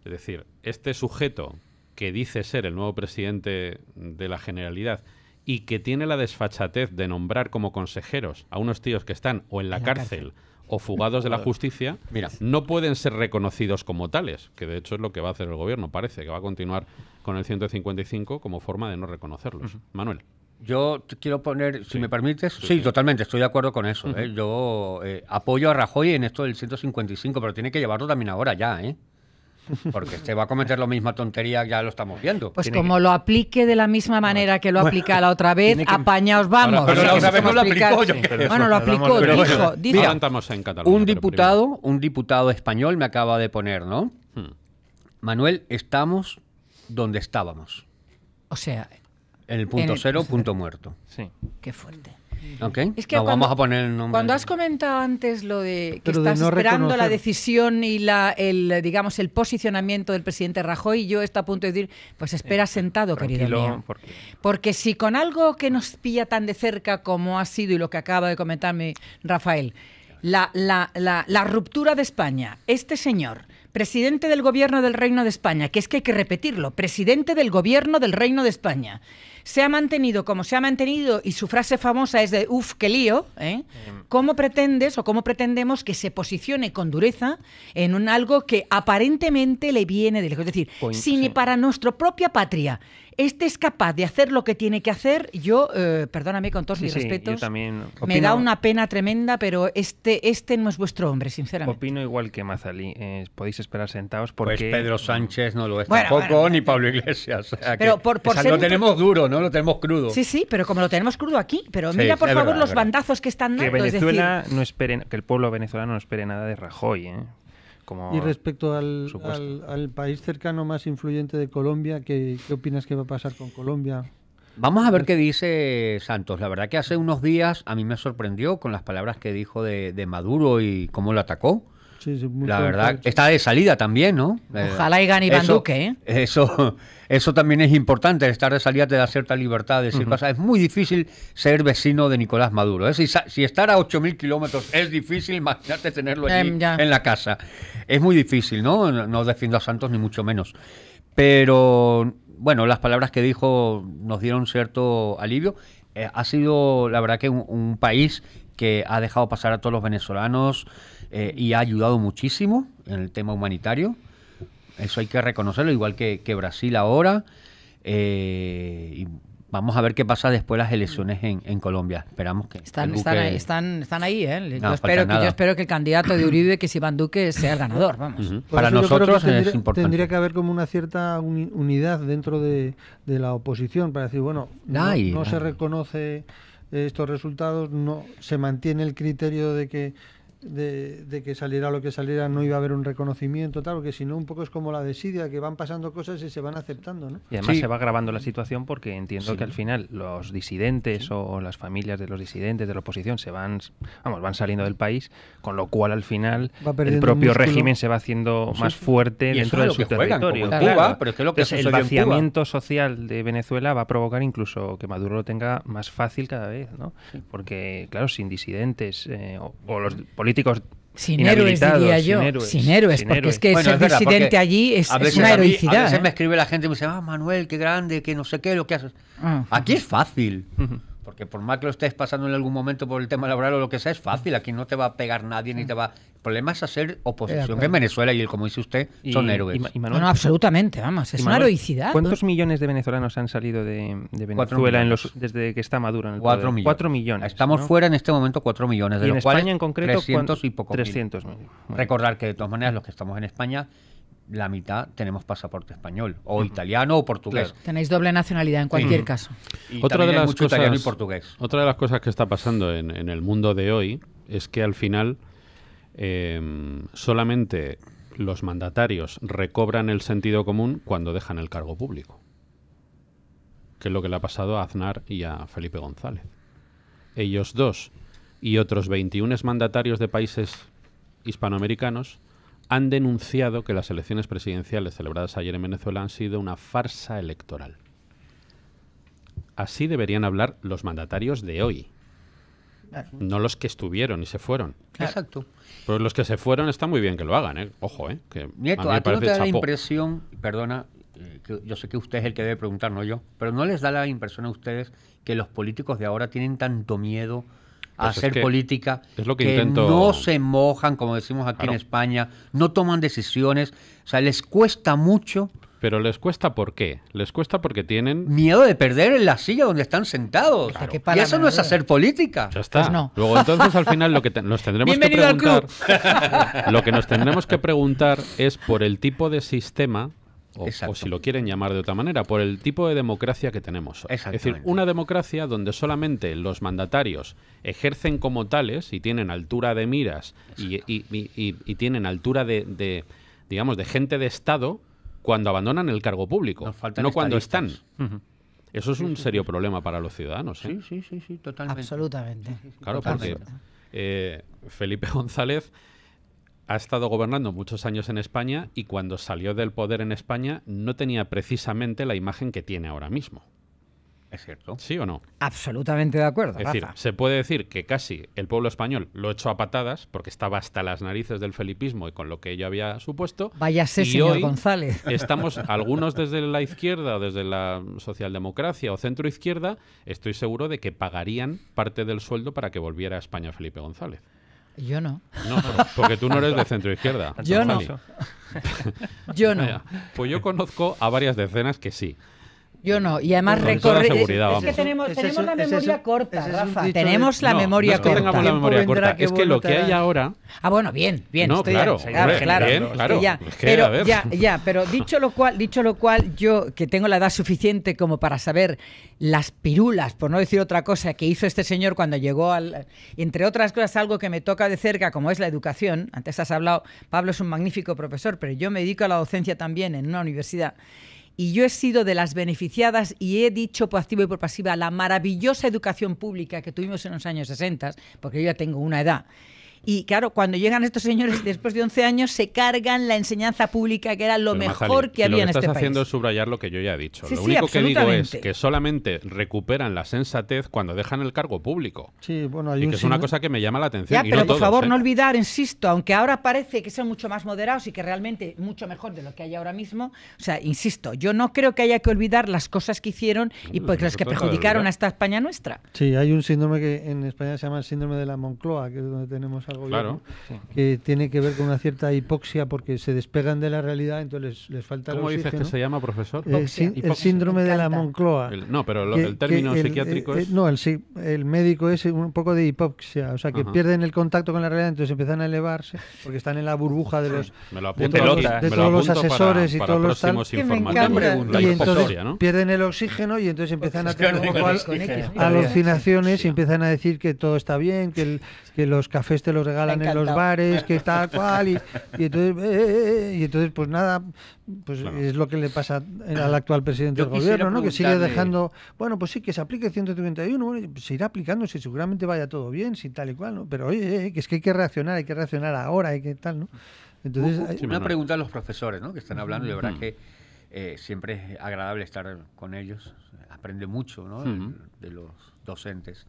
Es decir, este sujeto que dice ser el nuevo presidente de la Generalidad y que tiene la desfachatez de nombrar como consejeros a unos tíos que están o en la, cárcel o fugados de la justicia Mira. no pueden ser reconocidos como tales, que de hecho es lo que va a hacer el gobierno, parece, que va a continuar con el 155 como forma de no reconocerlos. Manuel. Yo quiero poner, si me permites, sí, totalmente, estoy de acuerdo con eso. ¿eh? Yo eh, apoyo a Rajoy en esto del 155, pero tiene que llevarlo también ahora ya, ¿eh? Porque se va a cometer la misma tontería, ya lo estamos viendo. Pues como lo aplique de la misma manera que lo aplica la otra vez, apañaos vamos. pero la otra vez no lo aplicó. Yo Bueno, lo aplicó, dijo. un diputado, un diputado español me acaba de poner, ¿no? Hmm. Manuel, estamos donde estábamos. O sea... En el punto cero, punto muerto. Sí. Qué fuerte. Es que cuando, vamos a poner Cuando has comentado antes lo de que estás esperando la decisión y la, el, digamos, el posicionamiento del presidente Rajoy, yo estoy a punto de decir, pues espera eh, sentado, querido mío. Porque... si con algo que nos pilla tan de cerca como ha sido y lo que acaba de comentarme Rafael, la ruptura de España, este señor presidente del Gobierno del Reino de España, que es que hay que repetirlo, presidente del Gobierno del Reino de España, se ha mantenido como se ha mantenido y su frase famosa es de uff, qué lío, ¿eh? Mm. ¿cómo pretendes o cómo pretendemos que se posicione con dureza en un algo que aparentemente le viene de lejos? Es decir, si ni para nuestra propia patria este es capaz de hacer lo que tiene que hacer, yo, eh, perdóname con todos mis respetos, me da una pena tremenda, pero este, este no es vuestro hombre, sinceramente. Opino igual que Mazalí, eh, podéis esperar sentados porque... Pues Pedro Sánchez no lo es tampoco, ni Pablo Iglesias. pero por, lo tenemos duro, ¿no? Lo tenemos crudo. Sí, sí, pero como lo tenemos crudo aquí, pero mira por favor los bandazos que están dando. Venezuela no que el pueblo venezolano no espere nada de Rajoy, ¿eh? y respecto al, país cercano más influyente de Colombia, ¿qué, ¿qué opinas que va a pasar con Colombia? Vamos a ver pues qué dice Santos. La verdad que hace unos días a mí me sorprendió con las palabras que dijo de, de Maduro y cómo lo atacó la verdad, está de salida también, ¿no? Eh, Ojalá y gane Iván Duque, ¿eh? Eso, <laughs> eso también es importante, estar de salida te da cierta libertad de decir, es muy difícil ser vecino de Nicolás Maduro. ¿eh? Si, si, estar a 8.000 kilómetros es difícil, <laughs> imagínate tenerlo allí em, en la casa. Es muy difícil, ¿no? ¿no? defiendo a Santos ni mucho menos. Pero, bueno, las palabras que dijo nos dieron cierto alivio. Eh, ha sido, la verdad, que un país que ha dejado pasar a todos los venezolanos, eh, y ha ayudado muchísimo en el tema humanitario. Eso hay que reconocerlo, igual que, Brasil ahora. Eh, y vamos a ver qué pasa después de las elecciones en, Colombia. Esperamos que. Están, están, ahí, están, ahí ¿eh? yo, espero que, yo espero que el candidato de Uribe, que es Iván Duque, sea el ganador. Vamos. Para nosotros es importante. Tendría que haber como una cierta unidad dentro de, la oposición para decir, bueno, no, no se reconoce estos resultados, no se mantiene el criterio de que de, que saliera lo que saliera no iba a haber un reconocimiento, tal, porque si no, un poco es como la desidia, que van pasando cosas y se van aceptando. ¿no? Y además se va grabando la situación porque entiendo que al final los disidentes o las familias de los disidentes, de la oposición, se van, vamos, van saliendo del país, con lo cual al final el propio régimen se va haciendo más fuerte dentro de su territorio. pero es que lo que el vaciamiento social de Venezuela va a provocar incluso que Maduro lo tenga más fácil cada vez, ¿no? Porque, claro, sin disidentes eh, o, o los políticos sin héroes, diría yo. Sin héroes, porque es que ser es allí es, una heroicidad. a veces ¿eh? me escribe la gente y me dice, ah, Manuel, qué grande, qué no sé qué, lo que haces. Ah. Aquí es fácil. Porque por más que lo estés pasando en algún momento por el tema laboral o lo que sea, es fácil. Aquí no te va a pegar nadie ni te va. El problema es hacer oposición, en Venezuela, y como dice usted, son héroes. Bueno, absolutamente, vamos. Es una heroicidad. ¿Cuántos millones de venezolanos han salido de, Venezuela desde que está Maduro en el cuatro Millones. Cuatro millones. Estamos fuera en este momento cuatro millones, de los cuales en concreto, 300 y poco 300 Recordar que de todas maneras los que estamos en España la mitad tenemos pasaporte español o italiano o portugués. Tenéis doble nacionalidad en cualquier caso. otra de las cosas, italiano y portugués. Otra de las cosas que está pasando en, el mundo de hoy es que al final em, solamente los mandatarios recobran el sentido común cuando dejan el cargo público. Que es lo que le ha pasado a Aznar y a Felipe González. Ellos dos y otros 21 mandatarios de países hispanoamericanos han denunciado que las elecciones presidenciales celebradas ayer en Venezuela han sido una farsa electoral. Así deberían hablar los mandatarios de hoy, no los que estuvieron y se fueron. Exacto. Pero pues los que se fueron está muy bien que lo hagan, ¿eh? Ojo, ¿eh? Que Nieto, a, ti no te da la impresión, perdona, eh, yo sé que usted es el que debe preguntar, no yo, pero ¿no les da la impresión a ustedes que los políticos de ahora tienen tanto miedo pues hacer política, es lo que, intento... no se mojan, como decimos aquí en España, no toman decisiones, o sea, les cuesta mucho. Pero les cuesta por qué? Les cuesta porque tienen miedo de perder en la silla donde están sentados. y eso no es hacer eh? política. Ya está. Pues Luego entonces al final lo que nos tendremos que preguntar, <laughs> lo que nos tendremos que preguntar es por el tipo de sistema o, si lo quieren llamar de otra manera, por el tipo de democracia que tenemos. Es decir, una democracia donde solamente los mandatarios ejercen como tales y tienen altura de miras y, tienen altura de, digamos, de gente de Estado cuando abandonan el cargo público, no cuando están. Eso es un serio problema para los ciudadanos. ¿eh? Sí, sí, sí, totalmente. Absolutamente. Claro, porque eh, Felipe <laughs> González ha estado gobernando muchos años en España y cuando salió del poder en España no tenía precisamente la imagen que tiene ahora mismo. Es cierto. ¿Sí o no? Absolutamente de acuerdo. Es decir, se puede decir que casi el pueblo español lo echó a patadas porque estaba hasta las narices del felipismo y con lo que ello había supuesto. Vaya y señor González. <laughs> Estamos, <laughs> algunos desde la izquierda o desde la socialdemocracia o centro izquierda, estoy seguro de que pagarían parte del sueldo para que volviera a España Felipe González. Yo no. No, porque tú no eres de centro izquierda. Yo no. yo no. Pues yo conozco a varias decenas que sí. Yo no, y además recorre. Es, que tenemos, la memoria corta, Rafa. Tenemos la memoria no que Tengamos la memoria corta. Es que lo que hay ahora. Ah, bueno, bien, bien. estoy claro, claro, claro. pero, ya, pero <laughs> dicho lo cual, dicho lo cual, yo que tengo la edad suficiente como para saber las pirulas, por no decir otra cosa, que hizo este señor cuando llegó al. Entre otras cosas, algo que me toca de cerca, como es la educación. Antes has hablado, Pablo es un magnífico profesor, pero yo me dedico a la docencia también en una universidad y yo he sido de las beneficiadas y he dicho por activo y por pasiva la maravillosa educación pública que tuvimos en los años 60, porque yo ya tengo una edad y claro, cuando llegan estos señores después de 11 años, se cargan la enseñanza pública, que era lo mejor que había en este país. estás haciendo subrayar lo que yo ya he dicho. lo único que digo es que solamente recuperan la sensatez cuando dejan el cargo público. Sí, bueno, hay y que es una cosa que me llama la atención. Ya, pero por favor, ¿eh? no olvidar, insisto, aunque ahora parece que son mucho más moderados y que realmente mucho mejor de lo que hay ahora mismo, o sea, insisto, yo no creo que haya que olvidar las cosas que hicieron y pues las que perjudicaron a esta España nuestra. Sí, hay un síndrome que en España se llama el síndrome de la Moncloa, que es donde tenemos a claro. que tiene que ver con una cierta hipoxia porque se despegan de la realidad, entonces les, falta ¿Cómo el dices que se llama, profesor? Eh, el síndrome de la Moncloa. no, pero el término psiquiátrico eh, es... Eh, no, el, el médico es un poco de hipoxia, o sea, que pierden el contacto con la realidad, entonces empiezan a elevarse porque están en la burbuja de los... de todos, los asesores y todos los... Tal, y entonces pierden el oxígeno y entonces empiezan a tener alucinaciones y empiezan a decir que todo está bien, que, que los cafés te los regalan en los bares, que tal cual, y, entonces, eh, eh, eh, y entonces pues nada, pues es lo que le pasa al actual presidente del gobierno, Que sigue dejando, bueno, pues sí, que se aplique el 131, pues se irá aplicando, si seguramente vaya todo bien, si tal y cual, ¿no? Pero oye, que es que hay que reaccionar, hay que reaccionar ahora, hay que tal, ¿no? Entonces, uh, uh, Una pregunta a los profesores, ¿no? Que están hablando, de la verdad mm. que siempre es agradable estar con ellos, aprende mucho de los docentes.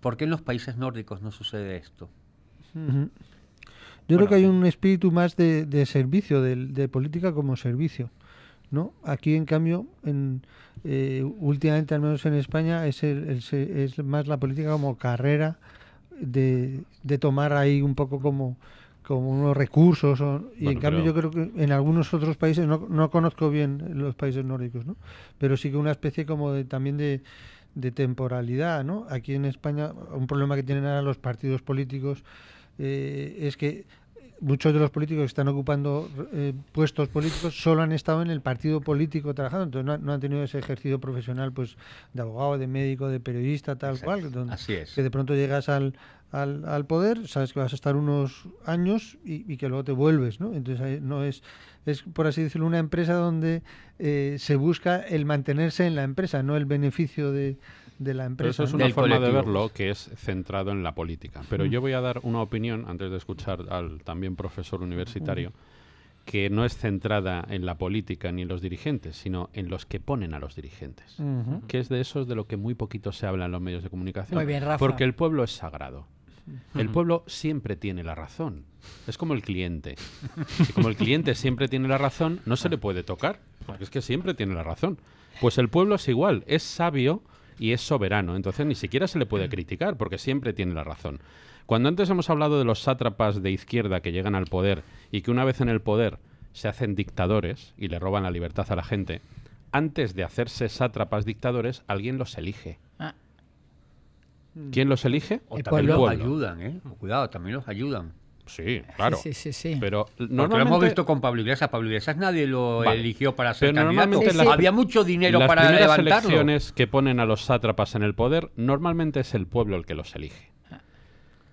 ¿Por qué en los países nórdicos no sucede esto? Yo creo que hay un espíritu más de, servicio, de, política como servicio. ¿no? Aquí, en cambio, en, eh, últimamente, al menos en España, es, es más la política como carrera de, tomar ahí un poco como, como unos recursos. y en cambio, yo creo que en algunos otros países, no, conozco bien los países nórdicos, ¿no? pero sí que una especie como de, también de, de temporalidad. ¿no? Aquí en España, un problema que tienen ahora los partidos políticos eh, es que muchos de los políticos que están ocupando eh, puestos políticos solo han estado en el partido político trabajando, entonces no, han tenido ese ejercicio profesional pues de abogado, de médico, de periodista, tal cual. Donde, Así es. Que de pronto llegas al, al, poder, sabes que vas a estar unos años y, que luego te vuelves, ¿no? Entonces no es, es por así decirlo, una empresa donde eh, se busca el mantenerse en la empresa, no el beneficio de, de la empresa. eso es una forma de verlo que es centrado en la política. Pero yo voy a dar una opinión, antes de escuchar al también profesor universitario, que no es centrada en la política ni en los dirigentes, sino en los que ponen a los dirigentes. Que es de eso de lo que muy poquito se habla en los medios de comunicación. Muy Porque el pueblo es sagrado. El pueblo siempre tiene la razón. Es como el cliente. Y como el cliente siempre tiene la razón, no se le puede tocar. Porque es que siempre tiene la razón. Pues el pueblo es igual. Es sabio y es soberano. Entonces ni siquiera se le puede mm. criticar porque siempre tiene la razón. Cuando antes hemos hablado de los sátrapas de izquierda que llegan al poder y que una vez en el poder se hacen dictadores y le roban la libertad a la gente, antes de hacerse sátrapas dictadores, alguien los elige. Ah. ¿Quién los elige? O también los ayudan, ¿eh? Cuidado, también los ayudan. Sí, claro. Sí, Pero normalmente, lo hemos visto con Pablo Iglesias. Pablo Iglesias nadie lo eligió para ser Había mucho dinero para Las elecciones que ponen a los sátrapas en el poder, normalmente es el pueblo el que los elige.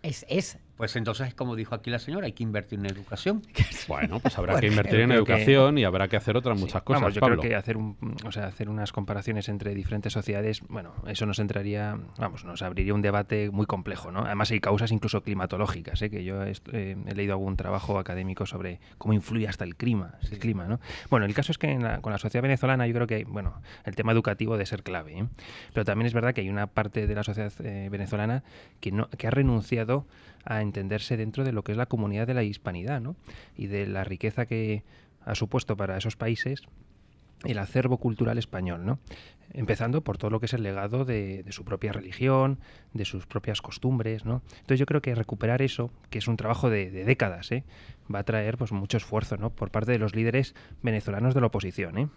Es, es pues entonces, como dijo aquí la señora, hay que invertir en educación. <laughs> Bueno, pues habrá que invertir en educación y habrá que hacer otras muchas cosas. yo creo que hacer, un, o sea, hacer unas comparaciones entre diferentes sociedades, bueno, eso nos entraría, vamos, nos abriría un debate muy complejo, ¿no? Además hay causas incluso climatológicas, ¿eh? que yo eh, he, leído algún trabajo académico sobre cómo influye hasta el clima, el clima, ¿no? Bueno, el caso es que con la sociedad venezolana yo creo que, bueno, el tema educativo debe ser clave, ¿eh? pero también es verdad que hay una parte de la sociedad eh, venezolana que no, que ha renunciado a entenderse dentro de lo que es la comunidad de la hispanidad ¿no? y de la riqueza que ha supuesto para esos países el acervo cultural español, ¿no? Empezando por todo lo que es el legado de, su propia religión, de sus propias costumbres, ¿no? Entonces yo creo que recuperar eso, que es un trabajo de, décadas, ¿eh? va a traer pues mucho esfuerzo, ¿no? Por parte de los líderes venezolanos de la oposición, ¿eh?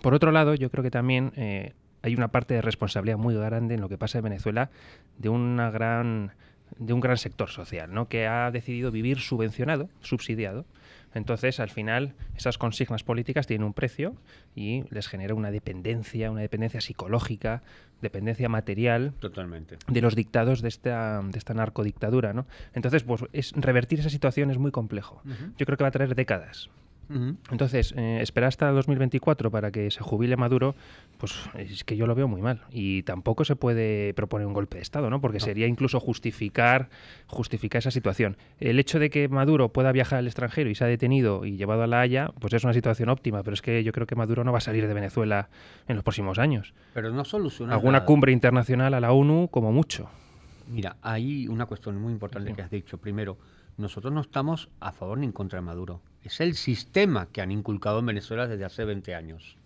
Por otro lado, yo creo que también eh, hay una parte de responsabilidad muy grande en lo que pasa en Venezuela de una gran de un gran sector social, ¿no? que ha decidido vivir subvencionado, subsidiado. Entonces, al final, esas consignas políticas tienen un precio y les genera una dependencia, una dependencia psicológica, dependencia material Totalmente. de los dictados de esta, de esta narcodictadura. ¿no? Entonces, pues es, revertir esa situación es muy complejo. Yo creo que va a traer décadas. Entonces, eh, esperar hasta 2024 para que se jubile Maduro, pues es que yo lo veo muy mal. Y tampoco se puede proponer un golpe de Estado, ¿no? Porque sería incluso justificar, justificar esa situación. El hecho de que Maduro pueda viajar al extranjero y se ha detenido y llevado a La Haya, pues es una situación óptima, pero es que yo creo que Maduro no va a salir de Venezuela en los próximos años. Pero no soluciona. Alguna cumbre internacional a la ONU, como mucho. Mira, hay una cuestión muy importante que has dicho. Primero, nosotros no estamos a favor ni en contra de Maduro. Es el sistema que han inculcado en Venezuela desde hace 20 años.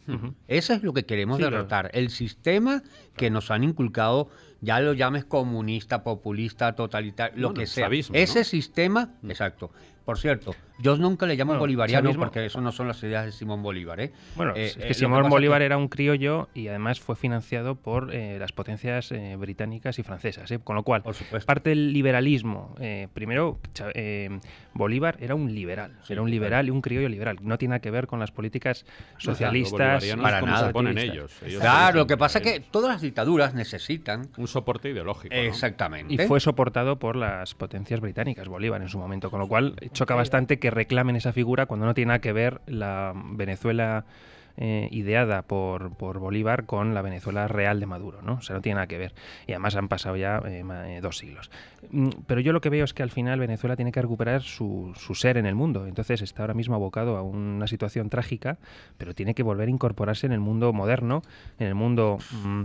Eso es lo que queremos derrotar. El sistema que nos han inculcado, ya lo llames comunista, populista, totalitario, lo que sea. Ese sistema, mm. exacto. Por cierto, yo nunca le llamo bolivariano porque eso no son las ideas de Simón Bolívar. ¿eh? Bueno, eh, eh, es que Simón Bolívar era un criollo y además fue financiado por eh, las potencias británicas y francesas. Con lo cual, parte del liberalismo, primero, Bolívar era un liberal. era un liberal y un criollo liberal. No tiene que ver con las políticas socialistas. para nada. Se ponen ellos. claro, lo que pasa es que todas las dictaduras necesitan... Un soporte ideológico. Exactamente. Y fue soportado por las potencias británicas, Bolívar en su momento. Con lo cual, choca bastante que reclamen esa figura cuando no tiene nada que ver la Venezuela eh, ideada por, por, Bolívar con la Venezuela real de Maduro, ¿no? O sea, no tiene nada que ver. Y además han pasado ya eh, eh, dos siglos. Mm, pero yo lo que veo es que al final Venezuela tiene que recuperar su, su ser en el mundo. Entonces está ahora mismo abocado a una situación trágica, pero tiene que volver a incorporarse en el mundo moderno, en el mundo... Mm,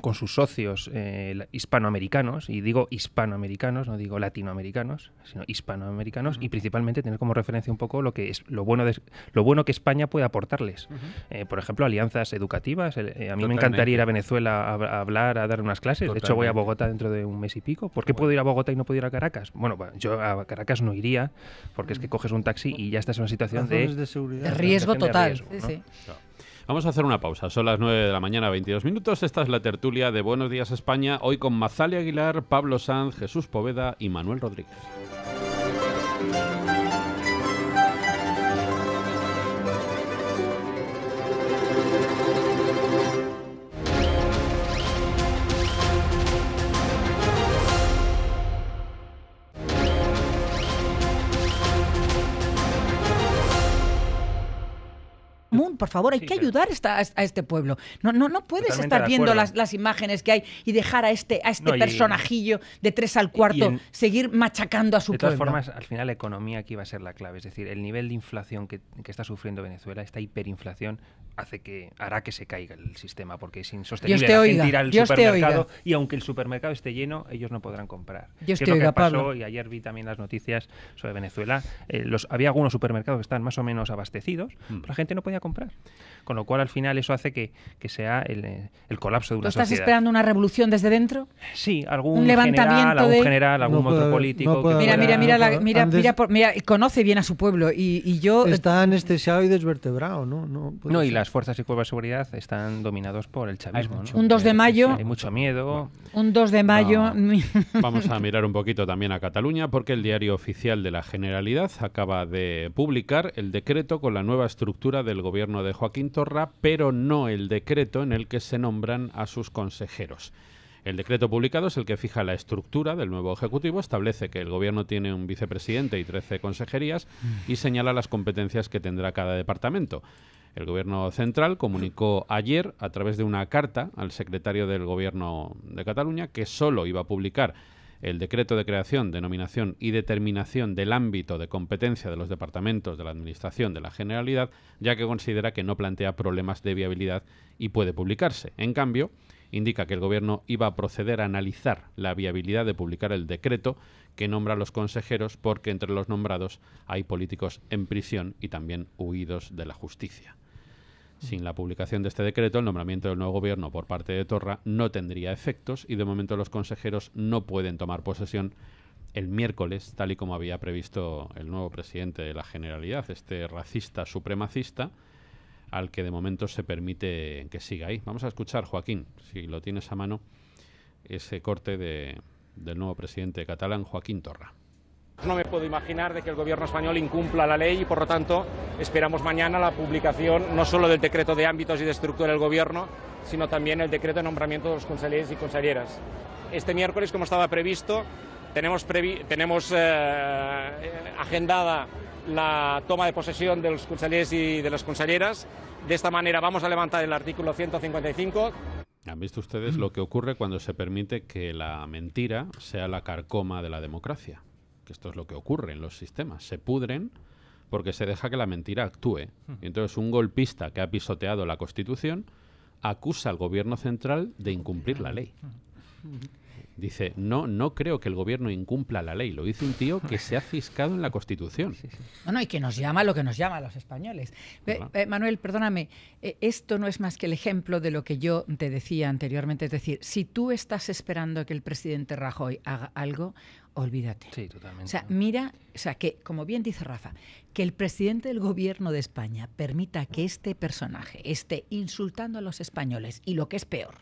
con sus socios eh, hispanoamericanos, y digo hispanoamericanos, no digo latinoamericanos, sino hispanoamericanos, y principalmente tener como referencia un poco lo que es lo bueno de, lo bueno que España puede aportarles. Eh, por ejemplo, alianzas educativas. Eh, a mí me encantaría ir a Venezuela a, hablar, a dar unas clases. De hecho, voy a Bogotá dentro de un mes y pico. ¿Por qué puedo ir a Bogotá y no puedo ir a Caracas? Bueno, yo a Caracas no iría, porque es que mm. coges un taxi y ya estás en una situación de, riesgo total. Vamos a hacer una pausa. Son las 9 de la mañana, 22 minutos. Esta es la tertulia de Buenos Días España, hoy con Mazali Aguilar, Pablo Sanz, Jesús Poveda y Manuel Rodríguez. por favor, hay que ayudar a este pueblo. No, no, no puedes estar viendo las, imágenes que hay y dejar a este, a este personajillo de tres al cuarto seguir machacando a su pueblo. De todas formas, al final la economía aquí va a ser la clave. Es decir, el nivel de inflación que, está sufriendo Venezuela, esta hiperinflación, hace que hará que se caiga el sistema porque es insostenible. la gente irá al supermercado y aunque el supermercado esté lleno, ellos no podrán comprar. yo y ayer vi también las noticias sobre Venezuela. Eh, los, había algunos supermercados que están más o menos abastecidos, mm. pero la gente no podía comprar. Con lo cual, al final, eso hace que, que sea el, eh, el, colapso de una ¿Tú estás esperando una revolución desde dentro? Sí, algún levantamiento general, algún, algún otro político. que mira, mira, mira, mira, mira, mira, conoce bien a su pueblo y, y yo... Está anestesiado y desvertebrado, ¿no? No, y las fuerzas y cuerpos de seguridad están dominados por el chavismo. un 2 de mayo... Hay mucho miedo... Un 2 de mayo. <laughs> vamos a mirar un poquito también a Cataluña porque el diario oficial de la Generalidad acaba de publicar el decreto con la nueva estructura del gobierno de Joaquín Torra, pero no el decreto en el que se nombran a sus consejeros. El decreto publicado es el que fija la estructura del nuevo Ejecutivo, establece que el Gobierno tiene un vicepresidente y 13 consejerías y señala las competencias que tendrá cada departamento. El Gobierno central comunicó ayer, a través de una carta al secretario del Gobierno de Cataluña, que solo iba a publicar el decreto de creación, denominación y determinación del ámbito de competencia de los departamentos de la Administración de la Generalidad, ya que considera que no plantea problemas de viabilidad y puede publicarse. En cambio, indica que el Gobierno iba a proceder a analizar la viabilidad de publicar el decreto que nombra a los consejeros porque entre los nombrados hay políticos en prisión y también huidos de la justicia. Sin la publicación de este decreto, el nombramiento del nuevo gobierno por parte de Torra no tendría efectos y de momento los consejeros no pueden tomar posesión el miércoles, tal y como había previsto el nuevo presidente de la Generalidad, este racista supremacista, al que de momento se permite que siga ahí. Vamos a escuchar, Joaquín, si lo tienes a mano, ese corte de, del nuevo presidente catalán, Joaquín Torra. No me puedo imaginar de que el gobierno español incumpla la ley y, por lo tanto, esperamos mañana la publicación no solo del decreto de ámbitos y de estructura del gobierno, sino también el decreto de nombramiento de los consejeros y consejeras. Este miércoles, como estaba previsto, tenemos, tenemos eh, eh, agendada la toma de posesión de los consejeros y de las consejeras... De esta manera vamos a levantar el artículo 155 han visto ustedes lo que ocurre cuando se permite que la mentira sea la carcoma de la democracia. Que esto es lo que ocurre en los sistemas. Se pudren porque se deja que la mentira actúe. Y hmm. entonces un golpista que ha pisoteado la Constitución acusa al gobierno central de incumplir la ley. Hmm. Dice, no, no creo que el gobierno incumpla la ley. Lo dice un tío que se ha fiscado en la Constitución. No, y que nos llama lo que nos llama a los españoles. Eh, Manuel, perdóname, eh, esto no es más que el ejemplo de lo que yo te decía anteriormente. Es decir, si tú estás esperando que el presidente Rajoy haga algo, olvídate. Sí, totalmente. O sea, mira, o sea, que, como bien dice Rafa, que el presidente del gobierno de España permita que este personaje esté insultando a los españoles y lo que es peor,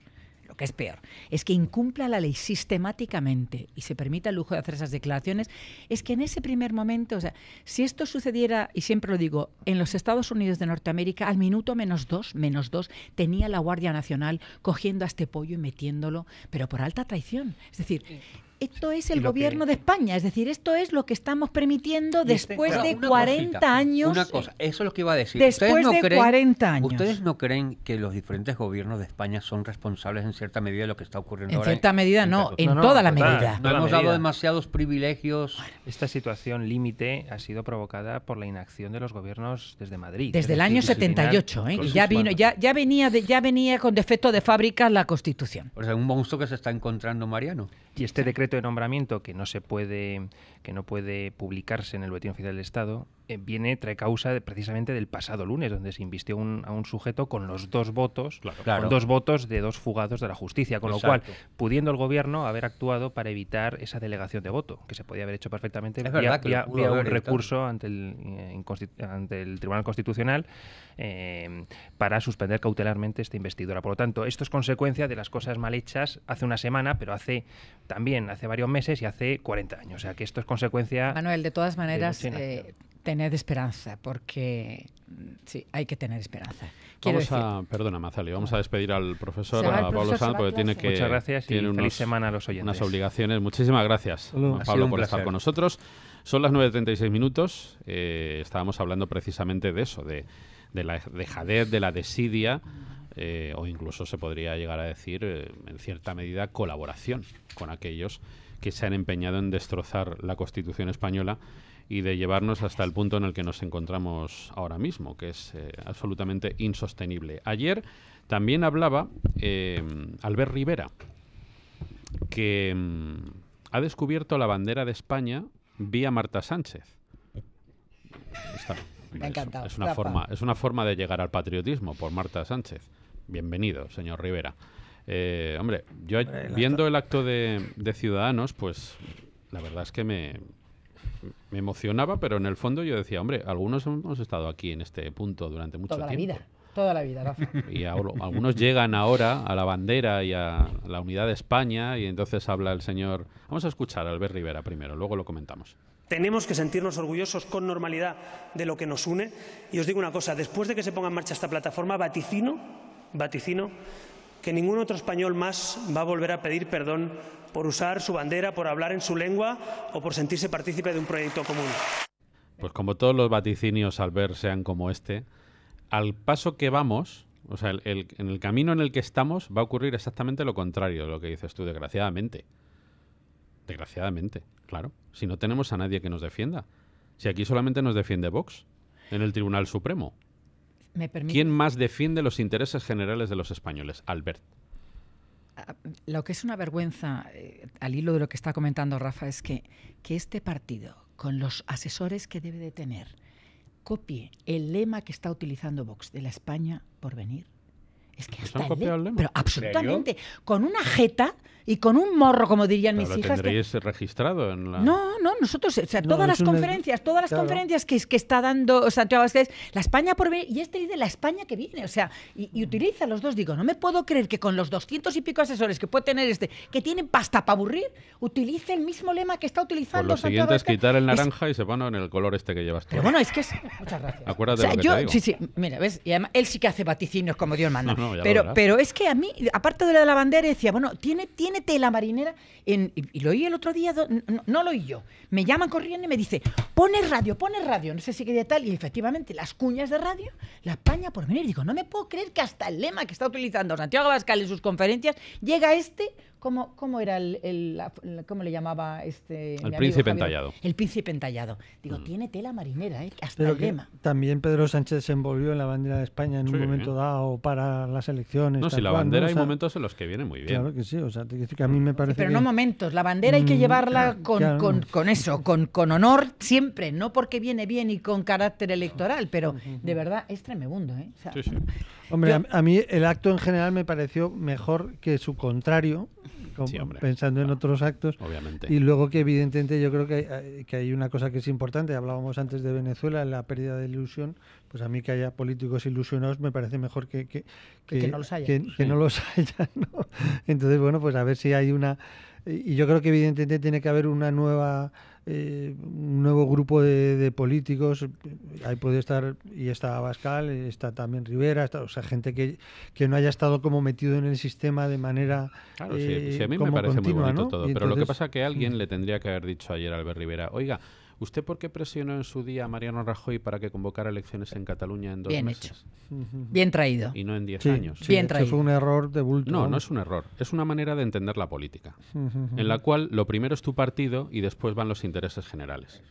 que es peor, es que incumpla la ley sistemáticamente y se permita el lujo de hacer esas declaraciones, es que en ese primer momento, o sea, si esto sucediera, y siempre lo digo, en los Estados Unidos de Norteamérica, al minuto menos dos, menos dos, tenía la Guardia Nacional cogiendo a este pollo y metiéndolo, pero por alta traición. Es decir, esto es el gobierno de España, es decir, esto es lo que estamos permitiendo después de 40 años. Una cosa, eso es lo que iba a decir. Después de 40 años. ¿Ustedes no creen que los diferentes gobiernos de España son responsables en cierta medida de lo que está ocurriendo en ahora? en cierta medida no, en, toda la medida. No hemos dado demasiados privilegios. esta situación límite ha sido provocada por la inacción de los gobiernos desde Madrid. Desde el año 78, ¿eh? Pues y ya vino, ya, ya venía ya venía con defecto de fábrica la Constitución. un monstruo que se está encontrando Mariano. Y este decreto de nombramiento que no se puede que no puede publicarse en el Boletín Oficial del Estado, eh, viene, trae causa precisamente del pasado lunes, donde se invistió a un sujeto con los dos votos, Con dos votos de dos fugados de la justicia, con lo cual, pudiendo el gobierno haber actuado para evitar esa delegación de voto, que se podía haber hecho perfectamente es vía, un recurso eh, ante el, Tribunal Constitucional eh, para suspender cautelarmente esta investidura. Por lo tanto, esto es consecuencia de las cosas mal hechas hace una semana, pero hace también hace varios meses y hace 40 años. O sea que esto consecuencia. Manuel, de todas maneras, eh, tened esperanza, porque sí, hay que tener esperanza. a, perdona, Mazali, vamos a ah. despedir al profesor, a Pablo Sanz, porque tiene que. Muchas gracias semana a los oyentes. Unas obligaciones. Muchísimas gracias, Pablo, por estar con nosotros. Son las 9.36 minutos. Eh, estábamos hablando precisamente de eso, de, de la dejadez, de la desidia. Eh, o incluso se podría llegar a decir, en cierta medida, colaboración con aquellos que se han empeñado en destrozar la Constitución española y de llevarnos hasta el punto en el que nos encontramos ahora mismo, que es eh, absolutamente insostenible. Ayer también hablaba eh, Albert Rivera, que mm, ha descubierto la bandera de España vía Marta Sánchez. Está, Es una, forma, es una forma de llegar al patriotismo por Marta Sánchez. Bienvenido, señor Rivera. Eh, hombre, yo viendo el acto de, Ciudadanos, pues la verdad es que me, emocionaba, pero en el fondo yo decía, hombre, algunos hemos estado aquí en este punto durante mucho tiempo. toda La vida, toda la vida, Rafa. <laughs> Y algunos llegan ahora a la bandera y a la unidad de España, y entonces habla el señor. Vamos a escuchar a Albert Rivera primero, luego lo comentamos. Tenemos que sentirnos orgullosos con normalidad de lo que nos une. Y os digo una cosa, después de que se ponga en marcha esta plataforma, vaticino, vaticino que ningún otro español más va a volver a pedir perdón por usar su bandera, por hablar en su lengua o por sentirse partícipe de un proyecto común. Pues como todos los vaticinios al ver sean como este, al paso que vamos, o sea, en el camino en el que estamos va a ocurrir exactamente lo contrario de lo que dices tú, desgraciadamente. Desgraciadamente, claro. Si no tenemos a nadie que nos defienda. Si aquí solamente nos defiende Vox en el Tribunal Supremo. ¿Quién más defiende los intereses generales de los españoles? Albert. Ah, lo que es una vergüenza, eh, al hilo de lo que está comentando Rafa, es que, que este partido, con los asesores que debe de tener, copie el lema que está utilizando Vox de la España por venir es que Pero absolutamente. Con una jeta y con un morro, como dirían mis hijas. que... registrado en la... No, no, nosotros, o sea, todas las conferencias, todas las conferencias que, que está dando o Santiago Vázquez, la España por ver, y este de la España que viene, o sea, y, utiliza los dos, digo, no me puedo creer que con los doscientos y pico asesores que puede tener este, que tienen pasta para aburrir, utilice el mismo lema que está pues utilizando. lo siguiente es quitar el naranja y se pone en el color este que llevas tú. Pero bueno, es que Muchas gracias. Acuérdate de que yo, Sí, sí, mira, ves, y él sí que hace vaticinios como Dios manda pero, pero es que a mí, aparte de la de decía, bueno, tiene, tiene tela marinera. En, y, lo oí el otro día, no, lo oí yo. Me llama corriendo y me dice, pone radio, pone radio, no sé si quería tal. Y efectivamente, las cuñas de radio, la España por venir. Digo, no me puedo creer que hasta el lema que está utilizando Santiago Abascal en sus conferencias llega este ¿Cómo, era el, cómo le llamaba este? El príncipe entallado. El príncipe entallado. Digo, mm. tiene tela marinera, ¿eh? hasta el lema. También Pedro Sánchez se envolvió en la bandera de España en un momento dado para las elecciones. No, si la bandera hay momentos en los que viene muy bien. Claro que sí, o sea, que a mí me parece. pero no momentos, la bandera hay que mm, llevarla con, eso, con, con honor siempre, no porque viene bien y con carácter electoral, pero de verdad es tremendo, ¿eh? sí, sí. <laughs> Hombre, a mí el acto en general me pareció mejor que su contrario, pensando en ah, otros actos. Y luego que evidentemente yo creo que hay, que una cosa que es importante, hablábamos antes de Venezuela, la pérdida de ilusión, pues a mí que haya políticos ilusionados me parece mejor que, no los haya. <laughs> Entonces, bueno, pues a ver si hay una... Y yo creo que evidentemente tiene que haber una nueva eh, un nuevo grupo de, políticos, ahí puede estar, y está Abascal, está también Rivera, o sea, gente que, que, no haya estado como metido en el sistema de manera. Claro, sí, a eh, mí me parece muy bonito todo, pero lo que pasa es que alguien le tendría que haber dicho ayer a Albert Rivera, oiga, ¿Usted por qué presionó en su día a Mariano Rajoy para que convocara elecciones en Cataluña en dos Bien meses? hecho. Bien traído. Y no en diez años. Bien traído. fue un error de bulto. No, no es un error. Es una manera de entender la política, en la cual lo primero es tu partido y después van los intereses generales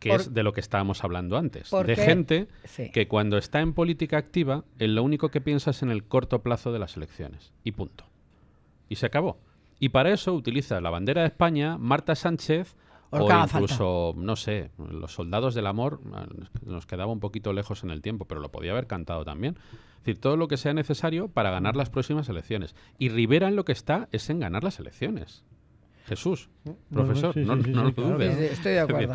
que es de lo que estábamos hablando antes, de gente que cuando está en política activa, en lo único que piensa es en el corto plazo de las elecciones. Y punto. Y se acabó. Y para eso utiliza la bandera de España Marta Sánchez o incluso, no sé, Los soldados del amor eh, nos quedaba un poquito lejos en el tiempo, pero lo podía haber cantado también. Es decir, todo lo que sea necesario para ganar las próximas elecciones. Y Rivera en lo que está es en ganar las elecciones. Jesús, mm, profesor, no, lo dudes. Estoy de acuerdo.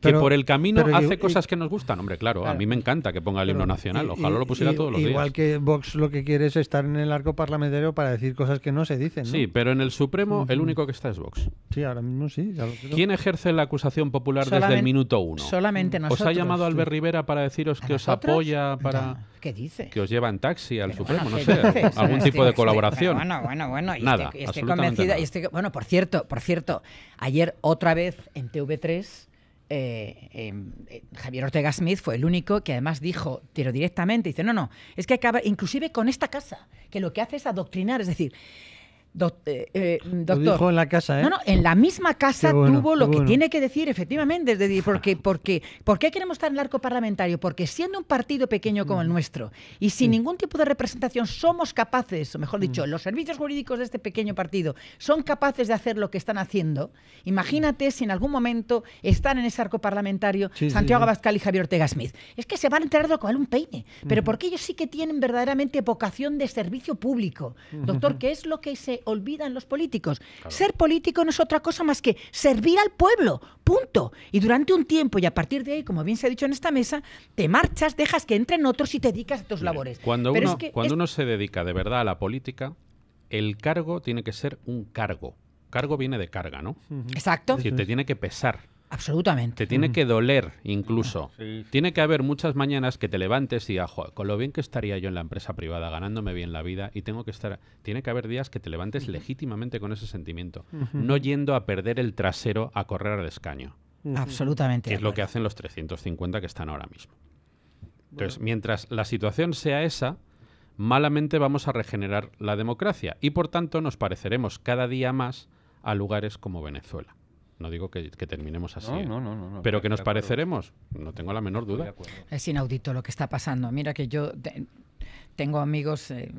que, por el camino hace cosas que nos gustan. Hombre, claro, a mí me encanta que ponga el himno nacional. Ojalá lo pusiera todos los días. Igual que Vox lo que quiere es estar en el arco parlamentario para decir cosas que no se dicen. Sí, pero en el Supremo el único que está es Vox. Sí, ahora mismo sí. ¿Quién ejerce la acusación popular desde el minuto uno? Solamente nosotros. ¿Os ha llamado Albert Rivera para deciros que os apoya para...? ¿Qué dice? Que os lleva en taxi al Supremo, no sé. Algún tipo de colaboración. Bueno, bueno, bueno. Nada, estoy Bueno, por cierto, por cierto, ayer otra vez en TV3 eh, em, eh, Javier Ortega Smith fue el único que además dijo, pero directamente, dice, no, no, es que acaba, inclusive con esta casa, que lo que hace es adoctrinar, es decir, eh, eh, doctor. en la casa, ¿eh? No, no, en la misma casa tuvo lo que tiene que decir, efectivamente. porque, porque, ¿Por qué queremos estar en el arco parlamentario? Porque siendo un partido pequeño como el mm. nuestro y sin ningún tipo de representación somos capaces, o mejor dicho, mm. los servicios jurídicos de este pequeño partido son capaces de hacer lo que están haciendo. Imagínate si en algún momento están en ese arco parlamentario Santiago Abascal y Javier Ortega Smith. Es que se van a enterar de cual un peine. Pero mm. porque ellos sí que tienen verdaderamente vocación de servicio público. Doctor, <laughs> ¿qué es lo que se olvidan los políticos. Ser político no es otra cosa más que servir al pueblo, punto. Y durante un tiempo y a partir de ahí, como bien se ha dicho en esta mesa, te marchas, dejas que entren otros y te dedicas a tus labores. Cuando, uno, cuando uno se dedica de verdad a la política, el cargo tiene que ser un cargo. Cargo viene de carga, ¿no? Exacto. Es te tiene que pesar Absolutamente. Te tiene mm. que doler incluso. Tiene que haber muchas mañanas que te levantes y digas, con lo bien que estaría yo en la empresa privada, ganándome bien la vida, y tengo que estar... Tiene que haber días que te levantes legítimamente con ese sentimiento, no yendo a perder el trasero a correr al escaño. Absolutamente. es lo que hacen los 350 que están ahora mismo. Entonces, mientras la situación sea esa, malamente vamos a regenerar la democracia y por tanto nos pareceremos cada día más a lugares como Venezuela. No digo que, terminemos así. ¿eh? Pero que nos pareceremos, no tengo la menor duda. Es inaudito lo que está pasando. Mira que yo tengo amigos... Eh,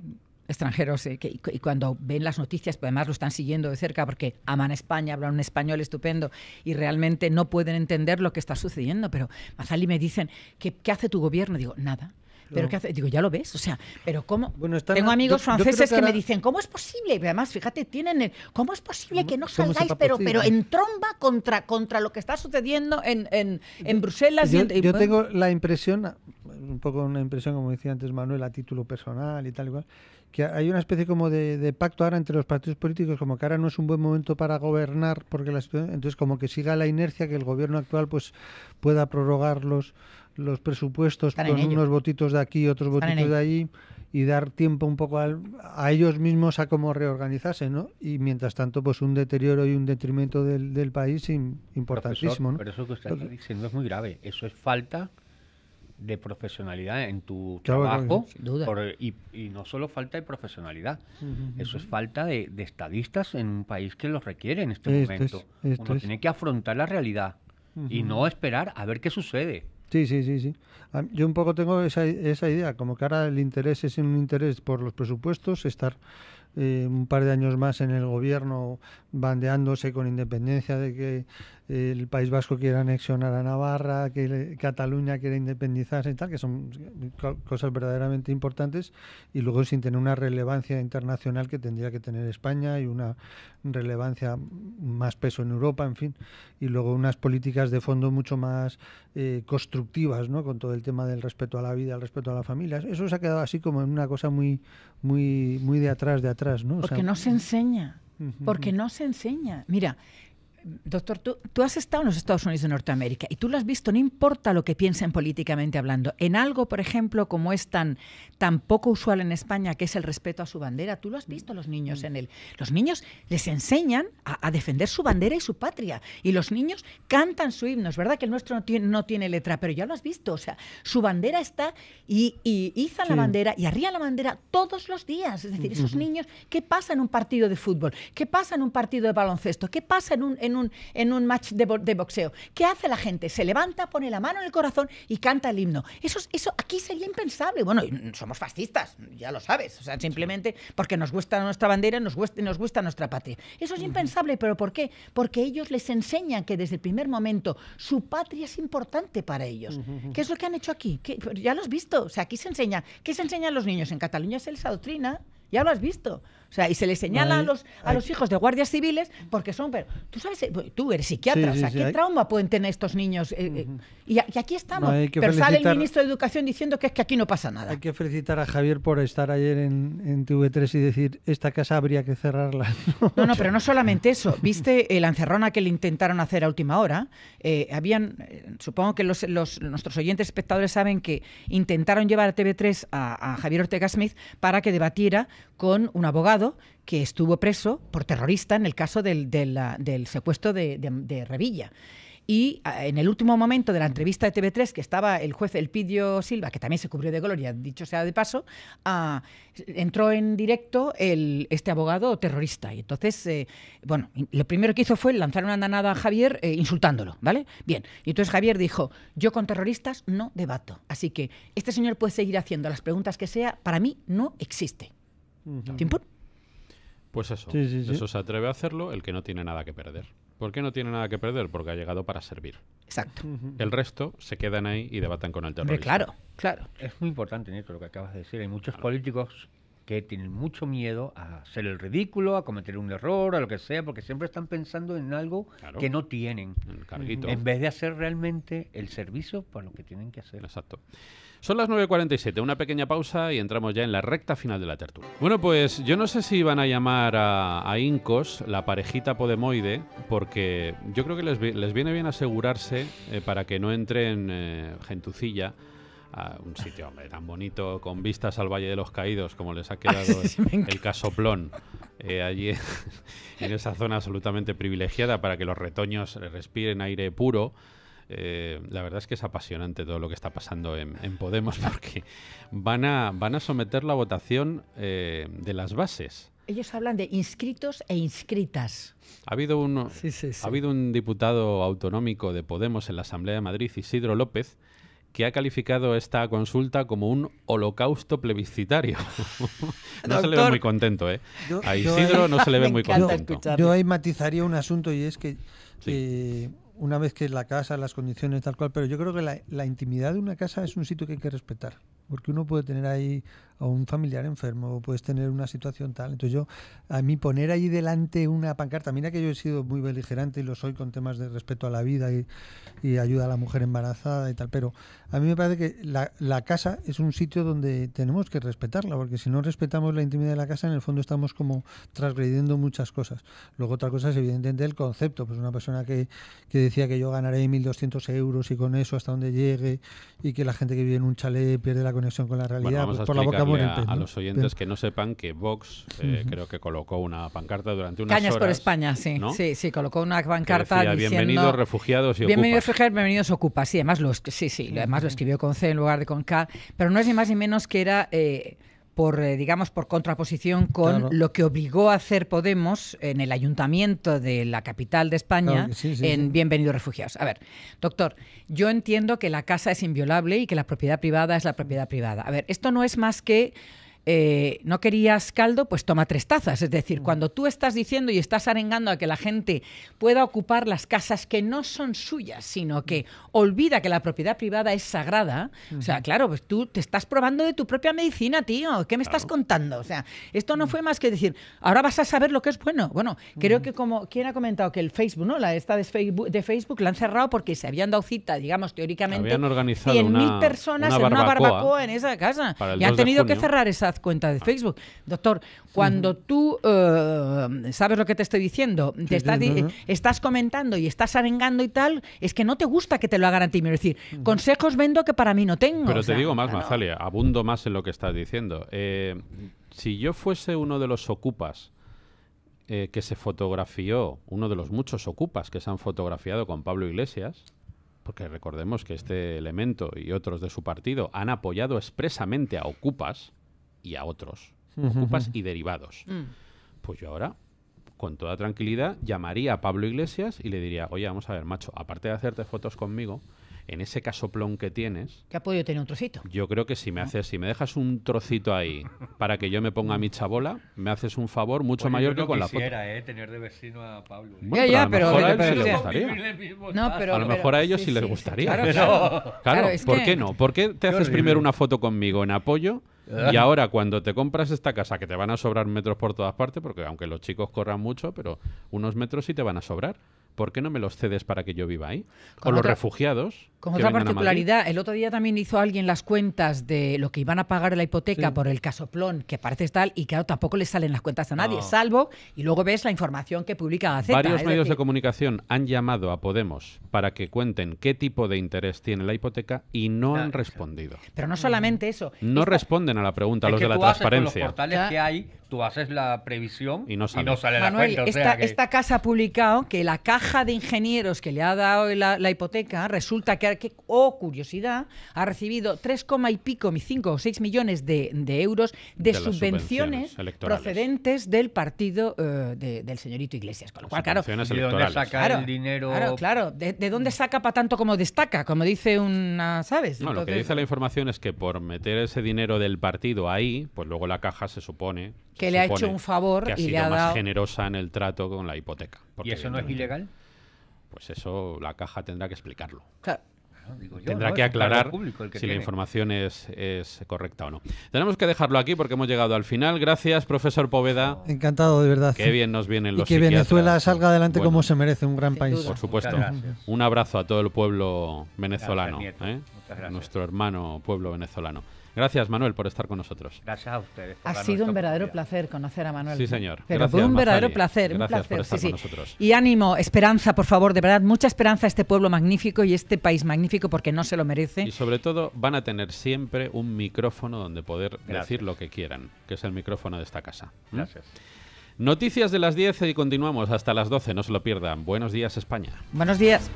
extranjeros eh, y cuando ven las noticias, pues además lo están siguiendo de cerca porque aman España, hablan un español estupendo y realmente no pueden entender lo que está sucediendo. Pero Mazali me dicen, ¿qué, qué hace tu gobierno? Digo, nada. ¿Pero qué hace? Digo, ya lo ves, o sea, pero ¿cómo? Tengo amigos franceses que, me dicen, ¿cómo es posible? además, fíjate, tienen ¿cómo es posible que no salgáis, pero, pero en tromba contra, contra lo que está sucediendo en, en, en Bruselas? Yo, tengo la impresión, un poco una impresión, como decía antes Manuel, a título personal y tal igual que hay una especie como de, pacto ahora entre los partidos políticos, como que ahora no es un buen momento para gobernar, porque la, entonces como que siga la inercia que el gobierno actual pues pueda prorrogarlos los presupuestos con unos botitos de aquí, y otros botitos de allí y dar tiempo un poco a ellos mismos a cómo reorganizarse, ¿no? Y mientras tanto, pues un deterioro y un detrimento del, del país importantísimo, ¿no? Pero eso que usted está diciendo es muy grave. Eso es falta de profesionalidad en tu trabajo y, no solo falta de profesionalidad, eso es falta de, estadistas en un país que los requiere en este momento. tiene que afrontar la realidad y no esperar a ver qué sucede. Sí, sí, sí, sí. Yo un poco tengo esa, esa idea, como que ahora el interés es un interés por los presupuestos, estar eh, un par de años más en el gobierno bandeándose con independencia de que el País Vasco quiera anexionar a Navarra, que Cataluña quiera independizarse y tal, que son cosas verdaderamente importantes, y luego sin tener una relevancia internacional que tendría que tener España y una relevancia más peso en Europa, en fin, y luego unas políticas de fondo mucho más eh, constructivas, con todo el tema del respeto a la vida, al respeto a la familia. Eso se ha quedado así como en una cosa muy, muy, muy de atrás, de atrás. ¿no? Porque no se enseña porque no se enseña. Mira, Doctor, tú, has estado en los Estados Unidos de Norteamérica y tú lo has visto, no importa lo que piensen políticamente hablando, en algo, por ejemplo, como es tan, tan poco usual en España, que es el respeto a su bandera, tú lo has visto los niños mm. en él. Los niños les enseñan a, defender su bandera y su patria y los niños cantan su himno. Es verdad que el nuestro no tiene, no tiene letra, pero ya lo has visto, o sea, su bandera está y, y iza la bandera y arría la bandera todos los días. Es decir, esos niños, ¿qué pasa en un partido de fútbol? ¿Qué pasa en un partido de baloncesto? ¿Qué pasa en un en un, en un match de, boxeo. ¿Qué hace la gente? Se levanta, pone la mano en el corazón y canta el himno. Eso, eso aquí sería impensable. Bueno, somos fascistas, ya lo sabes. O sea, simplemente porque nos gusta nuestra bandera, nos gusta, nos gusta nuestra patria. Eso es impensable, pero ¿por qué? Porque ellos les enseñan que desde el primer momento su patria es importante para ellos. ¿Qué es lo que han hecho aquí? ya lo has visto. O sea, aquí se enseña. ¿Qué se enseña a los niños? En Cataluña es les doctrina Ya lo has visto. O sea, y se le señala a, los, a los hijos de guardias civiles porque son... Pero, tú sabes, eh, tú eres psiquiatra, ¿qué trauma pueden tener estos niños? Eh, eh, y, aquí estamos. pero sale el ministro de Educación diciendo que es que aquí no pasa nada. Hay que felicitar a Javier por estar ayer en, TV3 y decir, esta casa habría que cerrarla. <laughs> ¿no? no, pero no solamente eso. ¿Viste la encerrona que le intentaron hacer a última hora? habían, supongo que los, los, nuestros oyentes espectadores saben que intentaron llevar a TV3 a, a Javier Ortega Smith para que debatiera con un abogado que estuvo preso por terrorista en el caso del, secuestro de, Revilla. Y ah, en el último momento de la entrevista de TV3, que estaba el juez Elpidio Silva, que también se cubrió de gloria, dicho sea de paso, ah, entró en directo este abogado terrorista. Y entonces, eh, bueno, lo primero que hizo fue lanzar una andanada a Javier eh, insultándolo, ¿vale? Bien. Y entonces Javier dijo, yo con terroristas no debato. Así que este señor puede seguir haciendo las preguntas que sea, para mí no existe. Uh pues eso, eso se atreve a hacerlo el que no tiene nada que perder. ¿Por qué no tiene nada que perder? Porque ha llegado para servir. Exacto. El resto se quedan ahí y debatan con el terrorista. claro, claro. Es muy importante, Nieto, lo que acabas de decir. Hay muchos políticos que tienen mucho miedo a hacer el ridículo, a cometer un error, a lo que sea, porque siempre están pensando en algo que no tienen. El carguito. En vez de hacer realmente el servicio para lo que tienen que hacer. Exacto. Son las 9.47, una pequeña pausa y entramos ya en la recta final de la tertulia. Bueno, pues yo no sé si van a llamar a, Incos, la parejita Podemoide, porque yo creo que les, les viene bien asegurarse eh, para que no entren eh, gentucilla a un sitio tan bonito, con vistas al Valle de los Caídos, como les ha <laughs> quedado el, casoplón, eh, allí <laughs> en esa zona absolutamente privilegiada para que los retoños respiren aire puro eh, la verdad es que es apasionante todo lo que está pasando en, Podemos <laughs> porque van a, van a someter la votación eh, de las bases. Ellos hablan de inscritos e inscritas. Ha habido, un, ha habido un diputado autonómico de Podemos en la Asamblea de Madrid, Isidro López, que ha calificado esta consulta como un holocausto plebiscitario. <laughs> no se le ve muy contento, ¿eh? a Isidro no se le ve muy contento. Yo, ahí matizaría un asunto y es que eh, una vez que es la casa, las condiciones, tal cual, pero yo creo que la, la intimidad de una casa es un sitio que hay que respetar porque uno puede tener ahí a un familiar enfermo, o puedes tener una situación tal. Entonces yo, a mí poner ahí delante una pancarta, mira que yo he sido muy beligerante y lo soy con temas de respeto a la vida y, ayuda a la mujer embarazada y tal, pero a mí me parece que la, casa es un sitio donde tenemos que respetarla, porque si no respetamos la intimidad de la casa, en el fondo estamos como transgrediendo muchas cosas. Luego otra cosa es evidentemente el concepto, pues una persona que, que decía que yo ganaré 1.200 euros y con eso hasta donde llegue y que la gente que vive en un chalet pierde la conexión con la realidad pues por la boca A los oyentes que no sepan que Vox eh, creo que colocó una pancarta durante unas Cañas por España, sí. Sí, sí, colocó una pancarta diciendo... Bienvenidos refugiados y bienvenidos, ocupas. bienvenidos ocupas. Sí, además lo, sí, sí, además lo escribió con C en lugar de con K. Pero no es ni más ni menos que era... Eh, por, eh, digamos, por contraposición con lo que obligó a hacer Podemos en el ayuntamiento de la capital de España en Bienvenidos Refugiados. A ver, doctor, yo entiendo que la casa es inviolable y que la propiedad privada es la propiedad privada. A ver, esto no es más que eh, no querías caldo, pues toma tres tazas. Es decir, mm. cuando tú estás diciendo y estás arengando a que la gente pueda ocupar las casas que no son suyas, sino que mm. olvida que la propiedad privada es sagrada, o sea, claro, pues tú te estás probando de tu propia medicina, tío. ¿Qué me estás contando? O sea, esto no mm. fue más que decir, ahora vas a saber lo que es bueno. Bueno, creo que como quien ha comentado que el Facebook, ¿no? La esta de Facebook, la han cerrado porque se habían dado cita, digamos, teóricamente, habían organizado 100.000 personas en una barbacoa en esa casa. Y han tenido que cerrar esa cuenta de Facebook. Doctor, cuando tú eh, sabes lo que te estoy diciendo, te estás, comentando y estás arengando y tal, es que no te gusta que te lo hagan a ti. Es decir, consejos vendo que para mí no tengo. Pero te digo más, Mazalia, abundo más en lo que estás diciendo. Eh, si yo fuese uno de los ocupas eh, que se fotografió, uno de los muchos ocupas que se han fotografiado con Pablo Iglesias, porque recordemos que este elemento y otros de su partido han apoyado expresamente a Ocupas, y a otros. y derivados. Mm. Pues yo ahora, con toda tranquilidad, llamaría a Pablo Iglesias y le diría, oye, vamos a ver, macho, aparte de hacerte fotos conmigo, en ese casoplón que tienes. Que ha podido tener un trocito. Yo creo que si me haces, si me dejas un trocito ahí para que yo me ponga mi chabola, me haces un favor mucho pues mayor que con la foto. ¿eh? tener de vecino a Pablo. a lo mejor a ellos sí, les gustaría. Claro, ¿por qué no? ¿Por qué te haces primero una foto conmigo en apoyo y <laughs> ahora cuando te compras esta casa, que te van a sobrar metros por todas partes, porque aunque los chicos corran mucho, pero unos metros sí te van a sobrar. ¿por qué no me los cedes para que yo viva ahí? Con o los refugiados. Con otra particularidad, el otro día también hizo alguien las cuentas de lo que iban a pagar la hipoteca por el casoplón, que parece tal, y claro, tampoco le salen las cuentas a nadie, salvo, y luego ves la información que publica Gaceta. Varios medios de comunicación han llamado a Podemos para que cuenten qué tipo de interés tiene la hipoteca y no ah, han respondido. Pero no solamente mm. eso. No responden a la pregunta, los de la transparencia. portales que hay tú haces la previsión y no sale, la cuenta. esta, casa ha publicado que la caja de ingenieros que le ha dado la, hipoteca resulta que, que, oh, curiosidad, ha recibido 3, y pico, 5 o 6 millones de, euros de, subvenciones, procedentes del partido eh, del señorito Iglesias. Con lo cual, claro, ¿de dónde saca el dinero? Claro, claro. De, dónde saca para tanto como destaca? Como dice una, ¿sabes? No, lo que dice la información es que por meter ese dinero del partido ahí, pues luego la caja se supone que le ha hecho un favor ha y sido le ha más generosa en el trato con la hipoteca. ¿Y eso no es ilegal? Pues eso la caja tendrá que explicarlo. Claro. Tendrá que aclarar si la información es, correcta o no. Tenemos que dejarlo aquí porque hemos llegado al final. Gracias, profesor Poveda. Encantado, de verdad. Qué bien nos vienen los que Venezuela salga adelante como se merece, un gran país. Por supuesto. Un abrazo a todo el pueblo venezolano, ¿eh? nuestro hermano pueblo venezolano. Gracias, Manuel, por estar con nosotros. Gracias a ustedes. Ha sido un verdadero placer conocer a Manuel. Sí, señor. un verdadero placer. estar Con nosotros. Y ánimo, esperanza, por favor, de verdad, mucha esperanza a este pueblo magnífico y este país magnífico porque no se lo merece. Y sobre todo, van a tener siempre un micrófono donde poder decir lo que quieran, que es el micrófono de esta casa. ¿Mm? Gracias. Noticias de las 10 y continuamos hasta las 12, no se lo pierdan. Buenos días, España. Buenos días.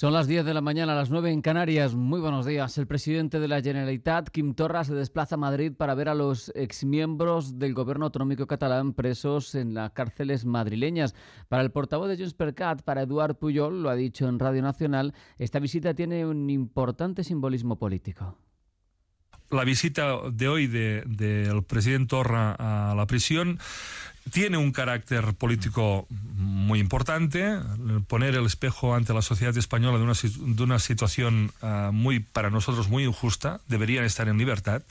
Son las 10 de la mañana, las 9 en Canarias. Muy buenos días. El presidente de la Generalitat, Kim Torra, se desplaza a Madrid para ver a los exmiembros del gobierno autonómico catalán presos en las cárceles madrileñas. Para el portavoz de Junts per para Eduard Puyol, lo ha dicho en Radio Nacional, esta visita tiene un importante simbolismo político. La visita de hoy del presidente Torra a la prisión tiene un carácter político muy importante, poner el espejo ante la sociedad española de una, de una situación ah, muy, para nosotros muy injusta, deberían estar en libertad,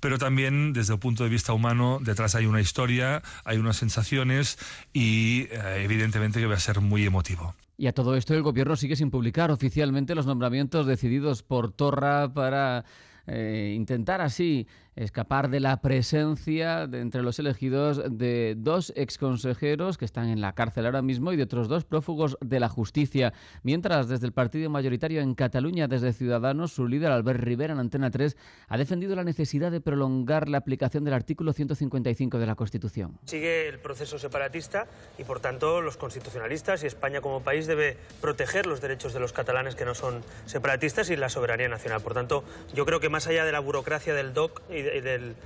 pero también desde el punto de vista humano detrás hay una historia, hay unas sensaciones y eh, evidentemente que va a ser muy emotivo. Y a todo esto el gobierno sigue sin publicar oficialmente los nombramientos decididos por Torra para eh, intentar así escapar de la presencia de, entre los elegidos de dos exconsejeros que están en la cárcel ahora mismo y de otros dos prófugos de la justicia. Mientras, desde el partido mayoritario en Cataluña, desde Ciudadanos, su líder Albert Rivera en Antena 3 ha defendido la necesidad de prolongar la aplicación del artículo 155 de la Constitución. Sigue el proceso separatista y, por tanto, los constitucionalistas y España como país debe proteger los derechos de los catalanes que no son separatistas y la soberanía nacional. Por tanto, yo creo que más allá de la burocracia del DOC y de del,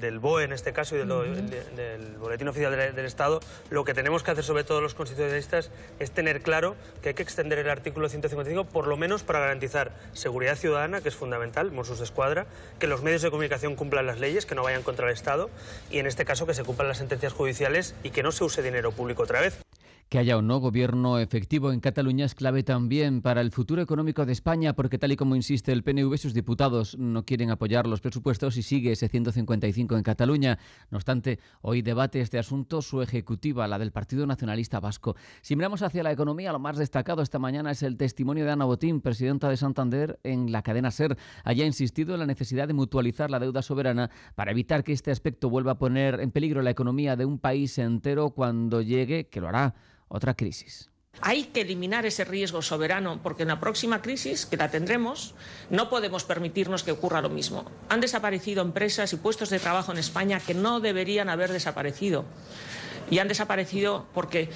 del, BOE en este caso y del Boletín Oficial del, Estado, lo que tenemos que hacer sobre todo los constitucionalistas es tener claro que hay que extender el artículo 155 por lo menos para garantizar seguridad ciudadana, que es fundamental, de Escuadra, que los medios de comunicación cumplan las leyes, que no vayan contra el Estado y en este caso que se cumplan las sentencias judiciales y que no se use dinero público otra vez. Que haya o no gobierno efectivo en Cataluña es clave también para el futuro económico de España, porque tal y como insiste el PNV, sus diputados no quieren apoyar los presupuestos y sigue ese 155 en Cataluña. No obstante, hoy debate este asunto su ejecutiva, la del Partido Nacionalista Vasco. Si miramos hacia la economía, lo más destacado esta mañana es el testimonio de Ana Botín, presidenta de Santander en la cadena SER. Allá ha insistido en la necesidad de mutualizar la deuda soberana para evitar que este aspecto vuelva a poner en peligro la economía de un país entero cuando llegue, que lo hará otra crisis. Hay que eliminar ese riesgo soberano porque en la próxima crisis, que la tendremos, no podemos permitirnos que ocurra lo mismo. Han desaparecido empresas y puestos de trabajo en España que no deberían haber desaparecido. Y han desaparecido porque,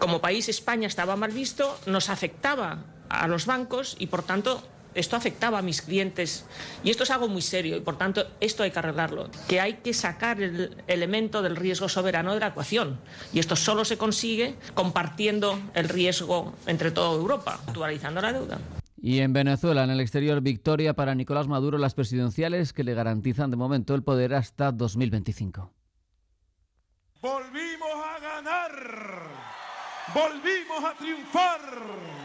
como país, España estaba mal visto, nos afectaba a los bancos y, por tanto, esto afectaba a mis clientes y esto es algo muy serio y por tanto esto hay que arreglarlo, que hay que sacar el elemento del riesgo soberano de la ecuación y esto solo se consigue compartiendo el riesgo entre toda Europa, actualizando la deuda. Y en Venezuela, en el exterior, victoria para Nicolás Maduro las presidenciales que le garantizan de momento el poder hasta 2025. Volvimos a ganar, volvimos a triunfar.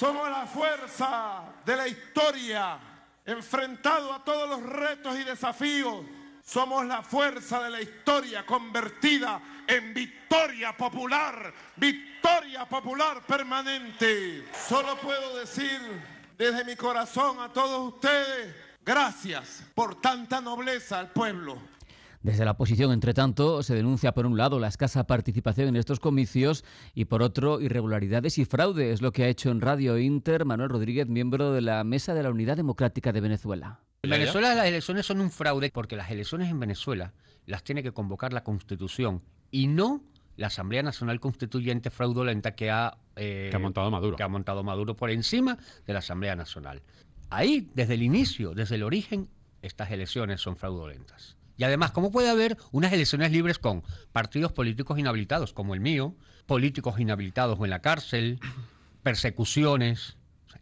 Somos la fuerza de la historia, enfrentado a todos los retos y desafíos. Somos la fuerza de la historia convertida en victoria popular, victoria popular permanente. Solo puedo decir desde mi corazón a todos ustedes, gracias por tanta nobleza al pueblo desde la oposición, entre tanto, se denuncia por un lado la escasa participación en estos comicios y por otro irregularidades y fraude. Es lo que ha hecho en Radio Inter Manuel Rodríguez, miembro de la Mesa de la Unidad Democrática de Venezuela. En Venezuela las elecciones son un fraude porque las elecciones en Venezuela las tiene que convocar la Constitución y no la Asamblea Nacional Constituyente fraudulenta que ha, eh, montado Maduro. Que ha montado Maduro por encima de la Asamblea Nacional. Ahí, desde el inicio, desde el origen, estas elecciones son fraudulentas. Y además, ¿cómo puede haber unas elecciones libres con partidos políticos inhabilitados como el mío, políticos inhabilitados o en la cárcel, persecuciones?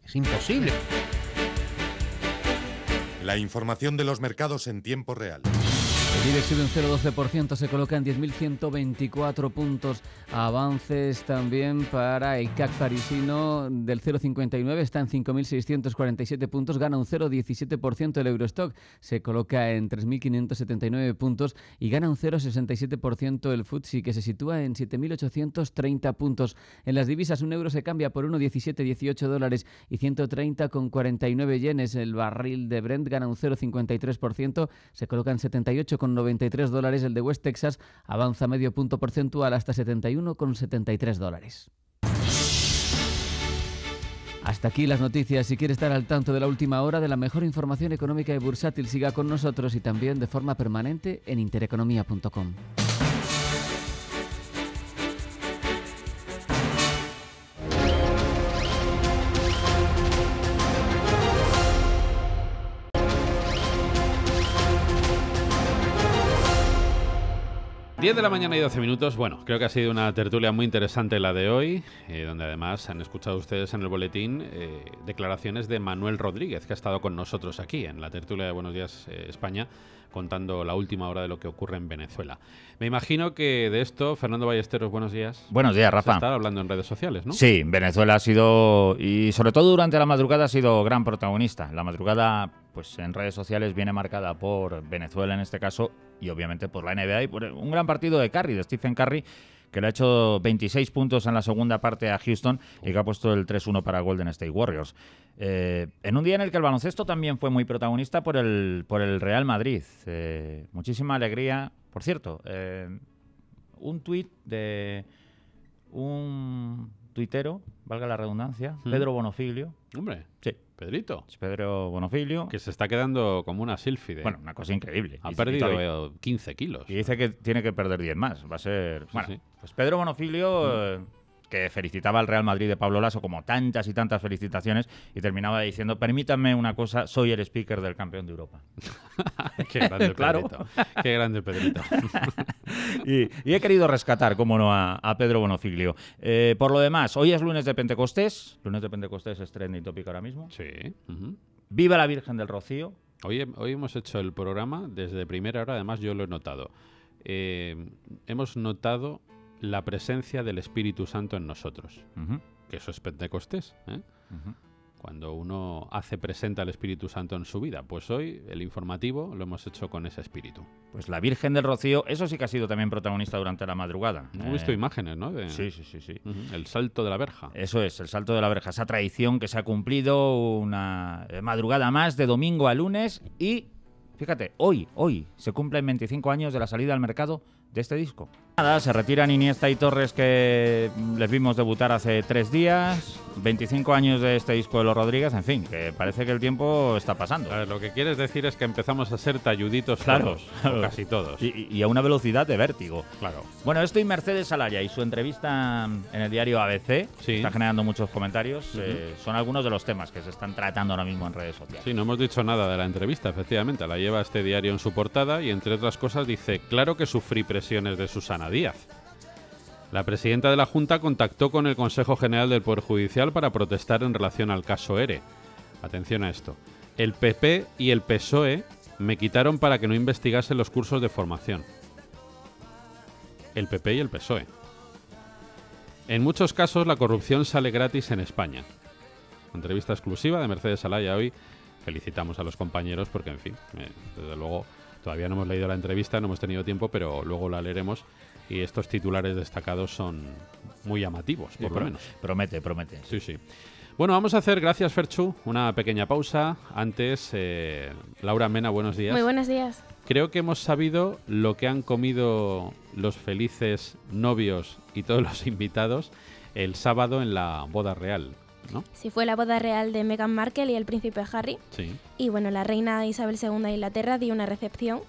es imposible. La información de los mercados en tiempo real. El IBEX sube un 0,12%, se coloca en 10.124 puntos. Avances también para el CAC parisino del 0,59, está en 5.647 puntos, gana un 0,17% el Eurostock, se coloca en 3.579 puntos y gana un 0,67% el FTSE, que se sitúa en 7.830 puntos. En las divisas, un euro se cambia por 1,1718 dólares y 130,49 yenes. El barril de Brent gana un 0,53%, se coloca en 78 con 93 dólares, el de West Texas avanza medio punto porcentual hasta 71,73 dólares. Hasta aquí las noticias. Si quiere estar al tanto de la última hora, de la mejor información económica y bursátil, siga con nosotros y también de forma permanente en intereconomía.com. 10 de la mañana y 12 minutos. Bueno, creo que ha sido una tertulia muy interesante la de hoy, eh, donde además han escuchado ustedes en el boletín eh, declaraciones de Manuel Rodríguez, que ha estado con nosotros aquí en la tertulia de Buenos Días eh, España, contando la última hora de lo que ocurre en Venezuela. Me imagino que de esto, Fernando Ballesteros, buenos días. Buenos días, Rafa. Está hablando en redes sociales, ¿no? Sí, Venezuela ha sido, y sobre todo durante la madrugada, ha sido gran protagonista. La madrugada pues en redes sociales viene marcada por Venezuela en este caso y obviamente por la NBA y por un gran partido de Curry, de Stephen Curry, que le ha hecho 26 puntos en la segunda parte a Houston y que ha puesto el 3-1 para Golden State Warriors. Eh, en un día en el que el baloncesto también fue muy protagonista por el, por el Real Madrid. Eh, muchísima alegría. Por cierto, eh, un tuit de un tuitero, valga la redundancia, mm. Pedro Bonofilio. Hombre. Sí. Pedrito. Pedro Bonofilio. Que se está quedando como una silfide. Bueno, una cosa increíble. Ha perdido 15 kilos. Y dice que tiene que perder 10 más. Va a ser. bueno, pues Pedro Bonofilio. Mm. Eh, que felicitaba al Real Madrid de Pablo Lasso, como tantas y tantas felicitaciones, y terminaba diciendo, permítanme una cosa, soy el speaker del campeón de Europa. <laughs> <laughs> qué grande el Pedrito. Qué grande Pedrito. y, he querido rescatar, como no, a, Pedro Bonofiglio. Eh, por lo demás, hoy es lunes de Pentecostés. Lunes de Pentecostés es trending topic ahora mismo. Sí. Viva la Virgen del Rocío. Hoy, hoy hemos hecho el programa desde primera hora, además yo lo he notado. Eh, hemos notado la presencia del Espíritu Santo en nosotros. Que eso es Pentecostés. ¿eh? Cuando uno hace presente al Espíritu Santo en su vida. Pues hoy el informativo lo hemos hecho con ese espíritu. Pues la Virgen del Rocío, eso sí que ha sido también protagonista durante la madrugada. Hemos visto eh. imágenes, ¿no? Sí, sí, sí. sí. El salto de la verja. Eso es, el salto de la verja. Esa tradición que se ha cumplido una eh, madrugada más de domingo a lunes y, fíjate, hoy, hoy se cumplen 25 años de la salida al mercado de este disco se retiran Iniesta y Torres que les vimos debutar hace tres días. 25 años de este disco de los Rodríguez, en fin, que parece que el tiempo está pasando. lo que quieres decir es que empezamos a ser talluditos todos, casi todos. Y, a una velocidad de vértigo. Claro. Bueno, estoy Mercedes Alaya y su entrevista en el diario ABC sí. está generando muchos comentarios. Eh, son algunos de los temas que se están tratando ahora mismo en redes sociales. Sí, no hemos dicho nada de la entrevista, efectivamente. La lleva este diario en su portada y, entre otras cosas, dice: Claro que sufrí presiones de Susana Díaz. La presidenta de la Junta contactó con el Consejo General del Poder Judicial para protestar en relación al caso ERE. Atención a esto. El PP y el PSOE me quitaron para que no investigasen los cursos de formación. El PP y el PSOE. En muchos casos la corrupción sale gratis en España. Entrevista exclusiva de Mercedes Alaya hoy. Felicitamos a los compañeros porque, en fin, eh, desde luego todavía no hemos leído la entrevista, no hemos tenido tiempo, pero luego la leeremos y estos titulares destacados son muy llamativos, por lo menos. Promete, promete. Sí, sí. Bueno, vamos a hacer, gracias Ferchu, una pequeña pausa. Antes, eh, Laura Mena, buenos días. Muy buenos días. Creo que hemos sabido lo que han comido los felices novios y todos los invitados el sábado en la boda real. ¿No? Sí, fue la boda real de Meghan Markle y el príncipe Harry. Sí. Y bueno, la reina Isabel II de Inglaterra dio una recepción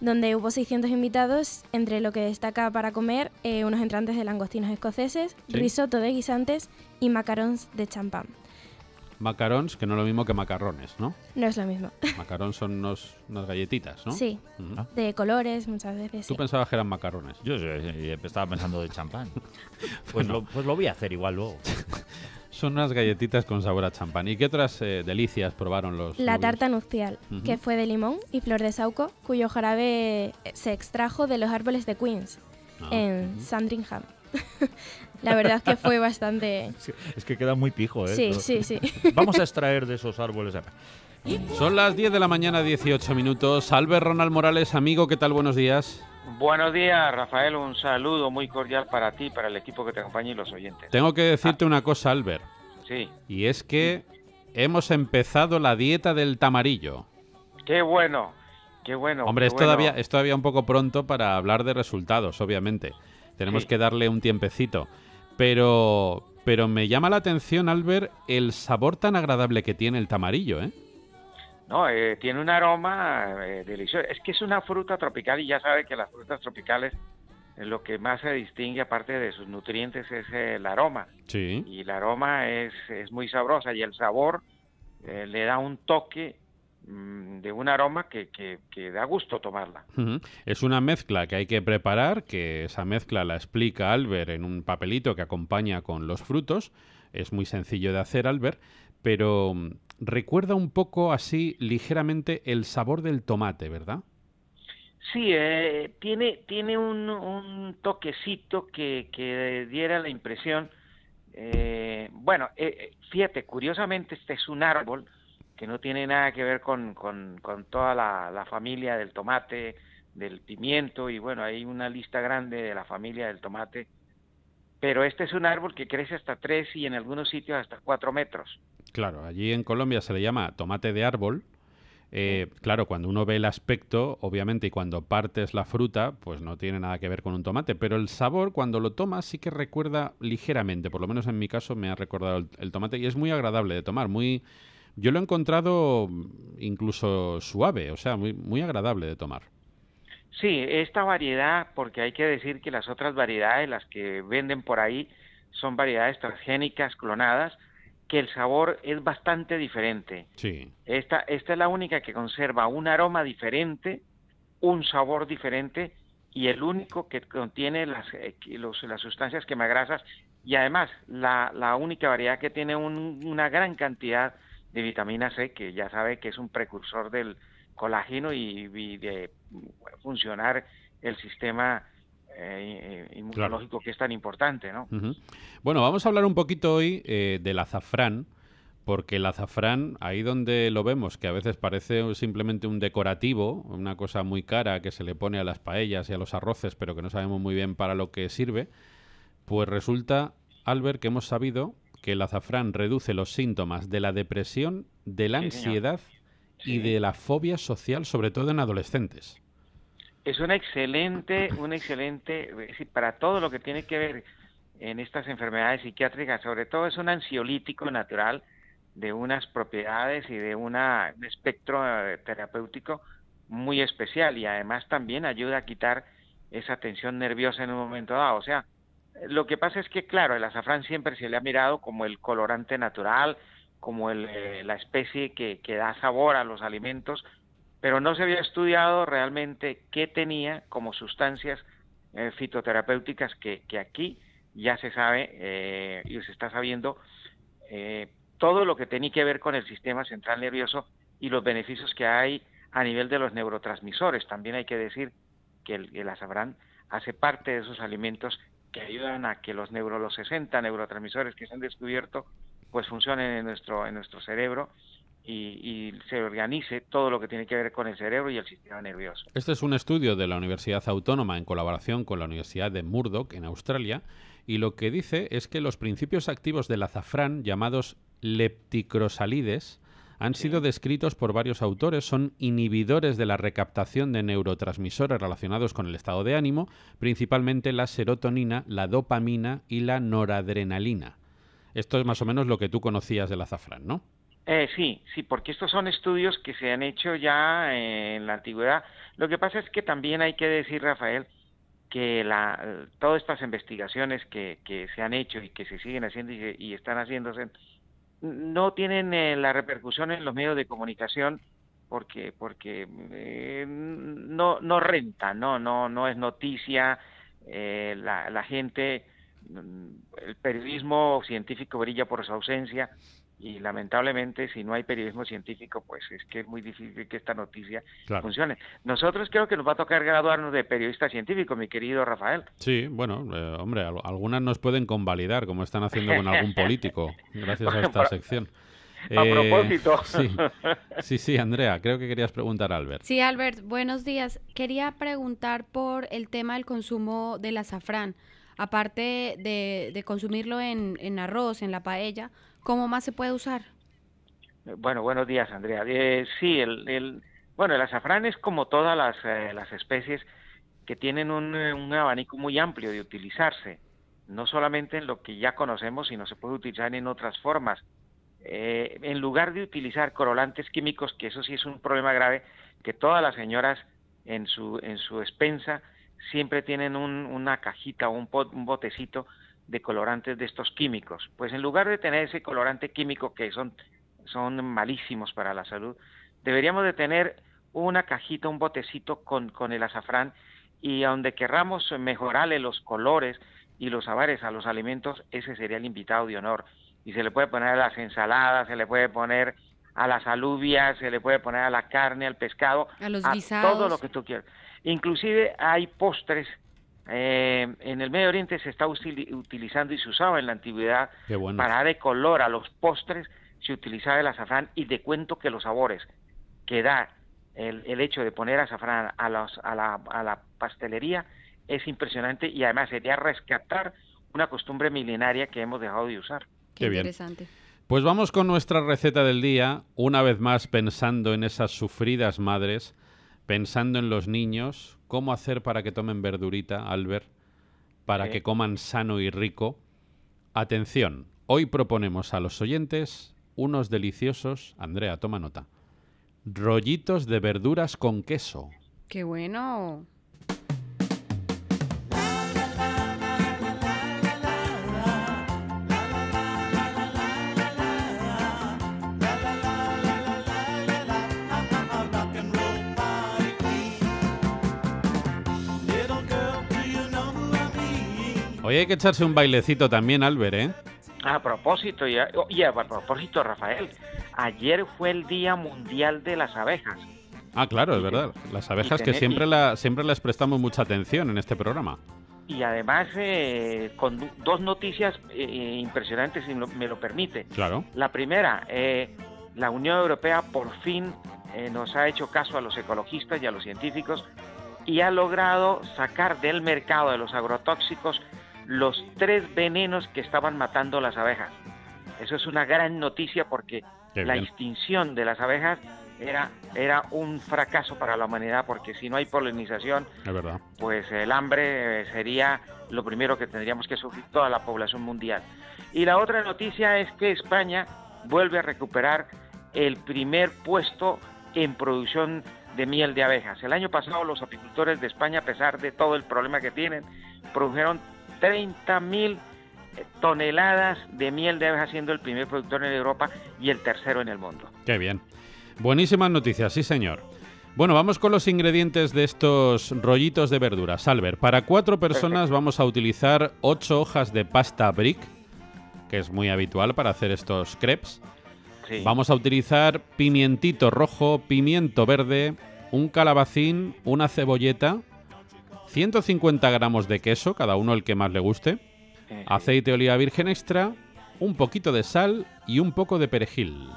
donde hubo 600 invitados, entre lo que destaca para comer unos entrantes de langostinos escoceses, risotto de guisantes y macarons de champán. Macarons, que no es lo mismo que macarrones, ¿no? No es lo mismo. Macarons son unos, unas galletitas, ¿no? Sí, de colores muchas veces. Tú pensabas que eran macarrones. Yo, estaba pensando de champán. pues, lo, pues lo voy a hacer igual luego. Son unas galletitas con sabor a champán. ¿Y qué otras eh, delicias probaron los.? La tarta nupcial, que fue de limón y flor de sauco, cuyo jarabe eh, se extrajo de los árboles de Queens, ah, en Sandringham. <laughs> La verdad que fue bastante. <laughs> Es es que queda muy pijo, ¿eh? Sí, sí, sí. <laughs> Vamos a extraer de esos árboles. Son las 10 de la mañana, 18 minutos. Albert Ronald Morales, amigo, ¿qué tal? Buenos días. Buenos días, Rafael. Un saludo muy cordial para ti, para el equipo que te acompaña y los oyentes. Tengo que decirte una cosa, Albert. Sí. Y es que hemos empezado la dieta del tamarillo. Qué bueno, qué bueno. Hombre, es, Todavía, todavía un poco pronto para hablar de resultados, obviamente. Tenemos que darle un tiempecito. Pero, pero me llama la atención, Albert, el sabor tan agradable que tiene el tamarillo, ¿eh? No, eh, tiene un aroma eh, delicioso. Es que es una fruta tropical y ya sabe que las frutas tropicales eh, lo que más se distingue aparte de sus nutrientes es el aroma. Sí. Y el aroma es, muy sabrosa y el sabor le da un toque mm, de un aroma que, da gusto tomarla. Es una mezcla que hay que preparar, que esa mezcla la explica Albert en un papelito que acompaña con los frutos. Es muy sencillo de hacer, Albert, pero mm, recuerda un poco así ligeramente el sabor del tomate, ¿verdad? Sí, eh, tiene, tiene un, toquecito que, que, diera la impresión, eh, bueno, eh, eh, fíjate, curiosamente este es un árbol que no tiene nada que ver con, con, toda la, la, familia del tomate, del pimiento, y bueno, hay una lista grande de la familia del tomate, pero este es un árbol que crece hasta tres y en algunos sitios hasta cuatro metros. Claro, allí en Colombia se le llama tomate de árbol. Eh, claro, cuando uno ve el aspecto, obviamente, y cuando partes la fruta, pues no tiene nada que ver con un tomate, pero el sabor cuando lo tomas sí que recuerda ligeramente, por lo menos en mi caso me ha recordado el, tomate y es muy agradable de tomar, muy... Yo lo he encontrado incluso suave, o sea, muy, muy agradable de tomar. Sí, esta variedad, porque hay que decir que las otras variedades, las que venden por ahí, son variedades transgénicas clonadas, que el sabor es bastante diferente. Sí. Esta, esta es la única que conserva un aroma diferente, un sabor diferente y el único que contiene las, eh, las sustancias quemagrasas y además la, la única variedad que tiene una gran cantidad de vitamina C, que ya sabe que es un precursor del colágeno y de funcionar el sistema eh, y inmunológico lógico que es tan importante, ¿no? Bueno, vamos a hablar un poquito hoy eh, del azafrán, porque el azafrán, ahí donde lo vemos, que a veces parece simplemente un decorativo, una cosa muy cara que se le pone a las paellas y a los arroces, pero que no sabemos muy bien para lo que sirve, pues resulta, Albert, que hemos sabido que el azafrán reduce los síntomas de la depresión, de la ansiedad y de la fobia social, sobre todo en adolescentes es una excelente, una excelente, eh, para todo lo que tiene que ver en estas enfermedades psiquiátricas, sobre todo es un ansiolítico natural de unas propiedades y de un espectro eh, terapéutico muy especial y además también ayuda a quitar esa tensión nerviosa en un momento dado. O sea, lo que pasa es que, claro, el azafrán siempre se le ha mirado como el colorante natural, como el, eh, la especie que, que da sabor a los alimentos, pero no se había estudiado realmente qué tenía como sustancias eh, fitoterapéuticas que, aquí ya se sabe eh, y se está sabiendo eh, todo lo que tenía que ver con el sistema central nervioso y los beneficios que hay a nivel de los neurotransmisores. También hay que decir que la sabrán hace parte de esos alimentos que ayudan a que los, neuro, los 60 neurotransmisores que se han descubierto pues funcionen en nuestro, en nuestro cerebro y, se organice todo lo que tiene que ver con el cerebro y el sistema nervioso. Este es un estudio de la Universidad Autónoma en colaboración con la Universidad de Murdoch en Australia y lo que dice es que los principios activos del azafrán llamados lepticrosalides han sido descritos por varios autores, son inhibidores de la recaptación de neurotransmisores relacionados con el estado de ánimo, principalmente la serotonina, la dopamina y la noradrenalina. Esto es más o menos lo que tú conocías del azafrán, ¿no? Eh, sí, sí, porque estos son estudios que se han hecho ya eh, en la antigüedad. Lo que pasa es que también hay que decir, Rafael, que la, todas estas investigaciones que, que se han hecho y que se siguen haciendo y, y están haciéndose no tienen eh, la repercusión en los medios de comunicación porque porque no no renta no no no es noticia la, la gente el periodismo científico brilla por su ausencia y lamentablemente si no hay periodismo científico, pues es que es muy difícil que esta noticia funcione. Nosotros creo que nos va a tocar graduarnos de periodista científico, mi querido Rafael. Sí, bueno, eh, hombre, algunas nos pueden convalidar, como están haciendo con algún <laughs> político, gracias a esta sección. <laughs> a eh, propósito. <laughs> Sí. sí, Andrea, creo que querías preguntar a Albert. Sí, Albert, buenos días. Quería preguntar por el tema del consumo del azafrán. Aparte de, consumirlo en, en arroz, en la paella, ¿Cómo más se puede usar? Eh, bueno, buenos días, Andrea. Eh, sí, el, bueno, el azafrán es como todas las, eh, las especies que tienen un, abanico muy amplio de utilizarse, no solamente en lo que ya conocemos, sino se puede utilizar en otras formas. Eh, en lugar de utilizar corolantes químicos, que eso sí es un problema grave, que todas las señoras en su, en su despensa siempre tienen un, una cajita o un botecito de colorantes de estos químicos. Pues en lugar de tener ese colorante químico que son, son malísimos para la salud, deberíamos de tener una cajita, un botecito con, con el azafrán y donde querramos mejorarle los colores y los sabores a los alimentos, ese sería el invitado de honor. Y se le puede poner a las ensaladas, se le puede poner a las alubias, se le puede poner a la carne, al pescado, a, los a todo lo que tú quieras. Inclusive hay postres eh, en el Medio Oriente se está utilizando y se usaba en la antigüedad para dar color a los postres, se utilizaba el azafrán y de cuento que los sabores que da el, hecho de poner azafrán a, a, la, pastelería es impresionante y además sería rescatar una costumbre milenaria que hemos dejado de usar. Qué, interesante. Pues vamos con nuestra receta del día, una vez más pensando en esas sufridas madres, pensando en los niños, cómo hacer para que tomen verdurita, Albert, para que coman sano y rico. Atención, hoy proponemos a los oyentes unos deliciosos, Andrea, toma nota, rollitos de verduras con queso. ¡Qué bueno! Hoy hay que echarse un bailecito también, Albert, ¿eh? A propósito, y a, propósito, Rafael, ayer fue el Día Mundial de las Abejas. Ah, claro, es verdad. Las abejas que siempre, siempre les prestamos mucha atención en este programa. Y además, eh, con dos noticias eh, impresionantes, si me lo permite. Claro. La primera, eh, la Unión Europea por fin nos ha hecho caso a los ecologistas y a los científicos y ha logrado sacar del mercado de los agrotóxicos los tres venenos que estaban matando las abejas. Eso es una gran noticia porque la extinción de las abejas era, era un fracaso para la humanidad porque si no hay polinización, pues el hambre eh, sería lo primero que tendríamos que sufrir toda la población mundial. Y la otra noticia es que España vuelve a recuperar el primer puesto en producción de miel de abejas. El año pasado los apicultores de España, a pesar de todo el problema que tienen, produjeron 30.000 toneladas de miel de abejas, siendo el primer productor en Europa y el tercero en el mundo. Qué bien. Buenísimas noticias, sí señor. Bueno, vamos con los ingredientes de estos rollitos de verduras. Salver. para cuatro personas vamos a utilizar ocho hojas de pasta brick, que es muy habitual para hacer estos crepes. Vamos a utilizar pimientito rojo, pimiento verde, un calabacín, una cebolleta, 150 gramos de queso, cada uno el que más le guste, eh. aceite de oliva virgen extra, un poquito de sal y un poco de perejil.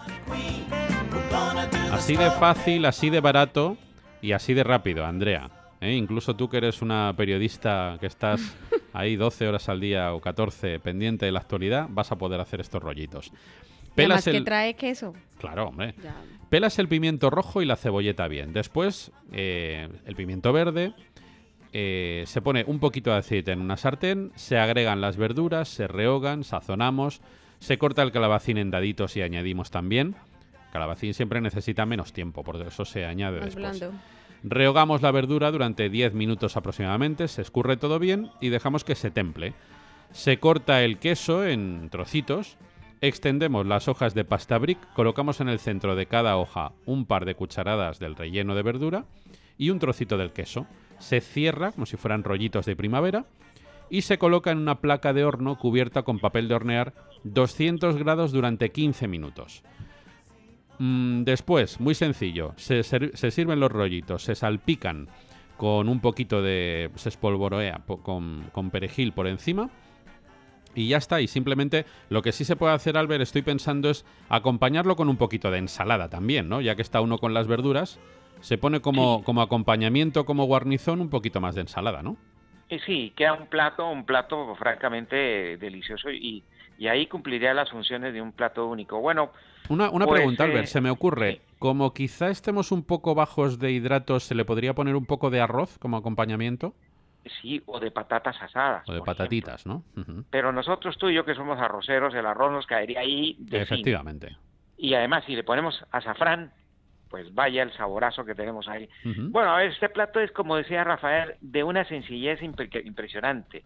Así de fácil, así de barato y así de rápido, Andrea. ¿eh? Incluso tú que eres una periodista que estás <laughs> ahí 12 horas al día o 14 pendiente de la actualidad, vas a poder hacer estos rollitos. Pelas el... que trae queso. Claro, hombre. Pelas el pimiento rojo y la cebolleta bien. Después, eh, el pimiento verde, eh, se pone un poquito de aceite en una sartén, se agregan las verduras, se rehogan, sazonamos, se corta el calabacín en daditos y añadimos también. Calabacín siempre necesita menos tiempo, por eso se añade después. Rehogamos la verdura durante 10 minutos aproximadamente, se escurre todo bien y dejamos que se temple. Se corta el queso en trocitos, extendemos las hojas de pasta brick, colocamos en el centro de cada hoja un par de cucharadas del relleno de verdura y un trocito del queso se cierra como si fueran rollitos de primavera y se coloca en una placa de horno cubierta con papel de hornear 200 grados durante 15 minutos. Mm, después, muy sencillo, se, sirven los rollitos, se salpican con un poquito de... se espolvorea con, perejil por encima y ya está. Y simplemente lo que sí se puede hacer, Albert, estoy pensando, es acompañarlo con un poquito de ensalada también, ¿no? Ya que está uno con las verduras, se pone como, como acompañamiento, como guarnición, un poquito más de ensalada, ¿no? Sí, queda un plato, un plato francamente delicioso y, ahí cumpliría las funciones de un plato único. Bueno, una, pues, pregunta, Albert, eh, se me ocurre, como quizá estemos un poco bajos de hidratos, ¿se le podría poner un poco de arroz como acompañamiento? Sí, o de patatas asadas. O de patatitas, ¿no? Pero nosotros tú y yo que somos arroceros, el arroz nos caería ahí. De Efectivamente. Y además, si le ponemos azafrán, pues vaya el saborazo que tenemos ahí. Bueno, este plato es, como decía Rafael, de una sencillez impresionante.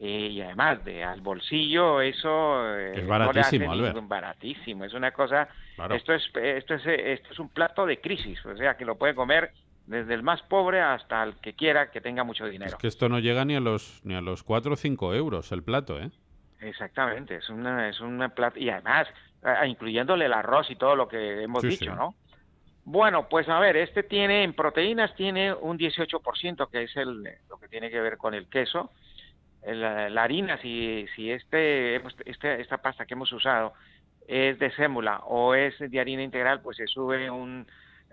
Eh, y además, de al bolsillo, eso... Eh, es baratísimo, Baratísimo, es una cosa... Esto, es, esto, es, esto es un plato de crisis, o sea, que lo puede comer desde el más pobre hasta el que quiera que tenga mucho dinero. Es que esto no llega ni a los, ni a los 4 o 5 euros el plato, ¿eh? Exactamente, es una, es una Y además, incluyéndole el arroz y todo lo que hemos dicho, ¿no? Bueno, pues a ver, este tiene en proteínas tiene un 18%, que es el, lo que tiene que ver con el queso. La, harina, si, si este, este, esta pasta que hemos usado es de cémula o es de harina integral, pues se sube un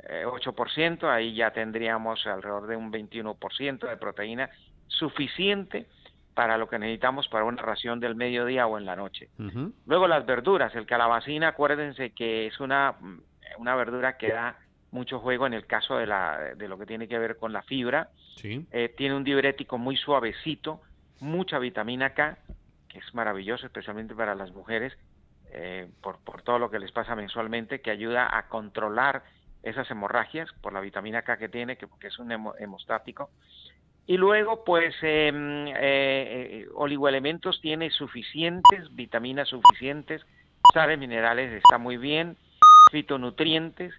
8%, eh, ahí ya tendríamos alrededor de un 21% de proteína suficiente para lo que necesitamos para una ración del mediodía o en la noche. Luego las verduras, el calabacín, acuérdense que es una, una verdura que da mucho juego en el caso de, lo que tiene que ver con la fibra. Eh, tiene un diurético muy suavecito, mucha vitamina K, que es maravilloso, especialmente para las mujeres, eh, por, todo lo que les pasa mensualmente, que ayuda a controlar esas hemorragias por la vitamina K que tiene, que, es un hemostático. Y luego, pues, eh, mm, oligoelementos tiene suficientes, vitaminas suficientes, sales minerales está muy bien, fitonutrientes,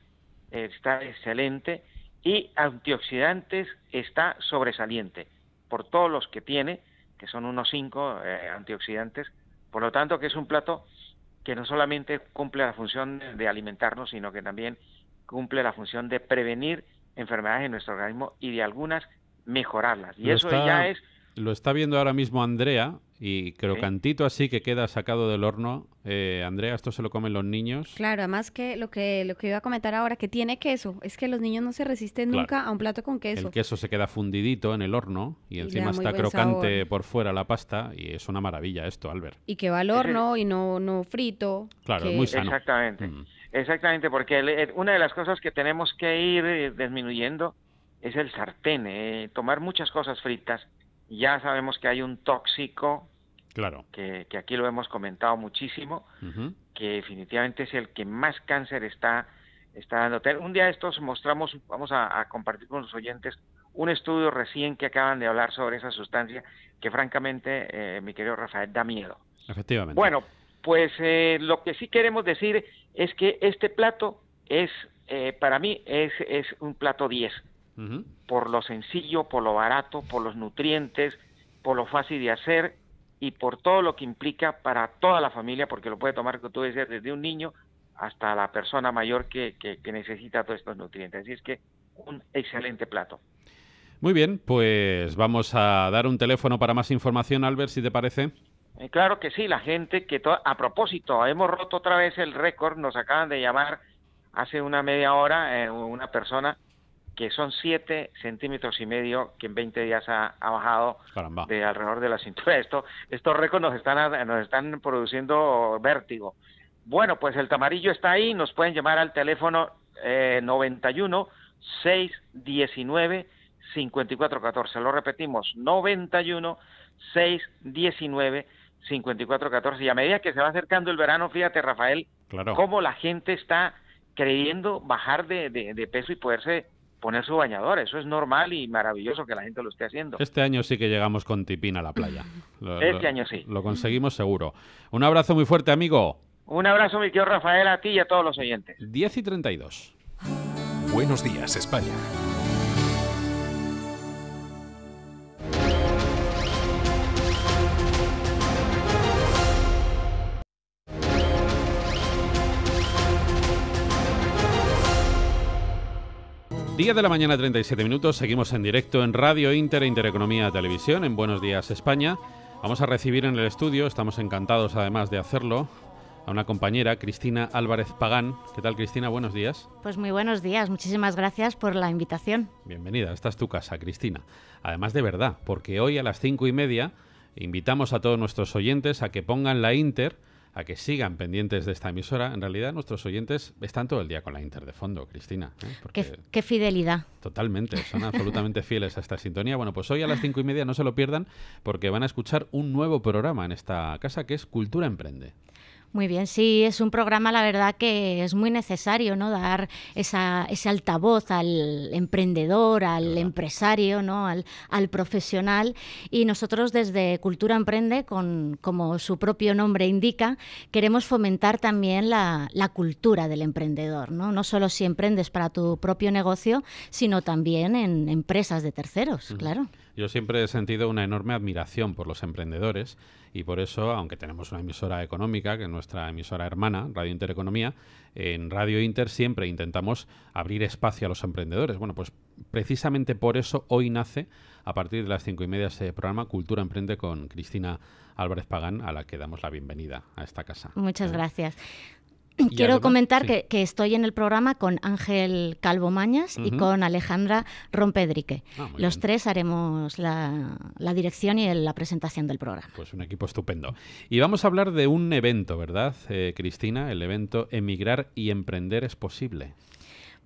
está excelente y antioxidantes está sobresaliente por todos los que tiene, que son unos cinco eh, antioxidantes, por lo tanto que es un plato que no solamente cumple la función de alimentarnos, sino que también cumple la función de prevenir enfermedades en nuestro organismo y de algunas mejorarlas. Y eso ya es lo está viendo ahora mismo Andrea y crocantito así que queda sacado del horno. Eh, Andrea, esto se lo comen los niños. Claro, además que lo que lo que iba a comentar ahora que tiene queso, es que los niños no se resisten nunca a un plato con queso. El queso se queda fundidito en el horno y, encima está crocante por fuera la pasta y es una maravilla esto, Albert. Y que va al horno y no no frito. Claro, es muy sano. Exactamente. Mm. Exactamente, porque una de las cosas que tenemos que ir eh, disminuyendo es el sartén, eh, tomar muchas cosas fritas ya sabemos que hay un tóxico, claro. que, aquí lo hemos comentado muchísimo, que definitivamente es el que más cáncer está, está dando. Un día de estos mostramos, vamos a, compartir con los oyentes un estudio recién que acaban de hablar sobre esa sustancia que francamente, eh, mi querido Rafael, da miedo. Efectivamente. Bueno, pues eh, lo que sí queremos decir es que este plato es, eh, para mí, es, es un plato 10 por lo sencillo, por lo barato, por los nutrientes, por lo fácil de hacer y por todo lo que implica para toda la familia, porque lo puede tomar, como tú desde un niño hasta la persona mayor que, que, necesita todos estos nutrientes. Así es que un excelente plato. Muy bien, pues vamos a dar un teléfono para más información, Albert, si te parece. Eh, claro que sí, la gente que a propósito, hemos roto otra vez el récord, nos acaban de llamar hace una media hora eh, una persona que son 7 centímetros y medio, que en 20 días ha, bajado de alrededor de la cintura. <laughs> Esto, estos récords nos están, nos están produciendo vértigo. Bueno, pues el tamarillo está ahí, nos pueden llamar al teléfono eh, 91 619 5414. Lo repetimos, 91 619 5414. Y a medida que se va acercando el verano, fíjate, Rafael, cómo la gente está creyendo bajar de peso y poderse poner su bañador. Eso es normal y maravilloso que la gente lo esté haciendo. Este año sí que llegamos con Tipín a la playa. <laughs> este año sí. Lo conseguimos seguro. Un abrazo muy fuerte, amigo. Un abrazo, mi tío Rafael, a ti y a todos los oyentes. 10 y 32. Buenos días, España. Día de la mañana, 37 minutos. Seguimos en directo en Radio Inter, e Intereconomía Televisión, en Buenos Días España. Vamos a recibir en el estudio, estamos encantados además de hacerlo, a una compañera, Cristina Álvarez Pagán. ¿Qué tal, Cristina? Buenos días. Pues muy buenos días, muchísimas gracias por la invitación. Bienvenida, esta es tu casa, Cristina. Además de verdad, porque hoy a las cinco y media invitamos a todos nuestros oyentes a que pongan la Inter a que sigan pendientes de esta emisora. En realidad, nuestros oyentes están todo el día con la Inter de fondo, Cristina. ¿eh? Qué, qué, fidelidad! Totalmente, son <laughs> absolutamente fieles a esta sintonía. Bueno, pues hoy a las cinco y media no se lo pierdan porque van a escuchar un nuevo programa en esta casa que es Cultura Emprende. Muy bien, sí, es un programa, la verdad, que es muy necesario, ¿no? Dar esa, ese altavoz al emprendedor, al empresario, ¿no? Al, profesional. Y nosotros desde Cultura Emprende, con, como su propio nombre indica, queremos fomentar también la, cultura del emprendedor, ¿no? No solo si emprendes para tu propio negocio, sino también en empresas de terceros, claro. Yo siempre he sentido una enorme admiración por los emprendedores y por eso, aunque tenemos una emisora económica, que es nuestra emisora hermana, Radio Inter Economía, en Radio Inter siempre intentamos abrir espacio a los emprendedores. Bueno, pues precisamente por eso hoy nace, a partir de las cinco y media, ese programa Cultura Emprende con Cristina Álvarez Pagán, a la que damos la bienvenida a esta casa. Muchas eh. gracias. Quiero comentar que, estoy en el programa con Ángel Calvo Mañas y con Alejandra Rompedrique. Ah, Los tres haremos la, dirección y la presentación del programa. Pues un equipo estupendo. Y vamos a hablar de un evento, ¿verdad, eh, Cristina? El evento Emigrar y Emprender es posible.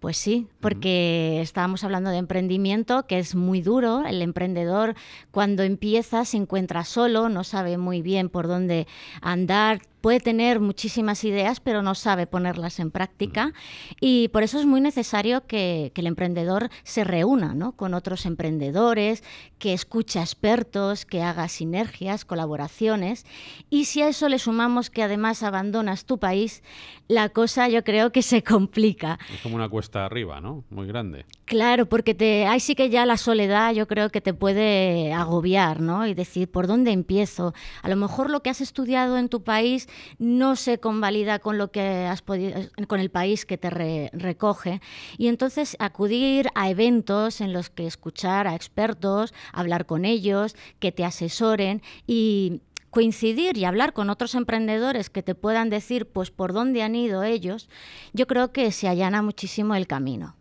Pues sí, porque estábamos hablando de emprendimiento, que es muy duro. El emprendedor cuando empieza se encuentra solo, no sabe muy bien por dónde andar, puede tener muchísimas ideas, pero no sabe ponerlas en práctica. Y por eso es muy necesario que, el emprendedor se reúna con otros emprendedores, que escuche a expertos, que haga sinergias, colaboraciones. Y si a eso le sumamos que además abandonas tu país, la cosa yo creo que se complica. Es como una cuesta arriba, ¿no? Muy grande. Claro, porque te, ahí sí que ya la soledad yo creo que te puede agobiar, ¿no? Y decir, ¿por dónde empiezo? A lo mejor lo que has estudiado en tu país no se convalida con lo que has podido, con el país que te recoge. Y entonces acudir a eventos en los que escuchar a expertos, hablar con ellos, que te asesoren y coincidir y hablar con otros emprendedores que te puedan decir pues por dónde han ido ellos, yo creo que se allana muchísimo el camino.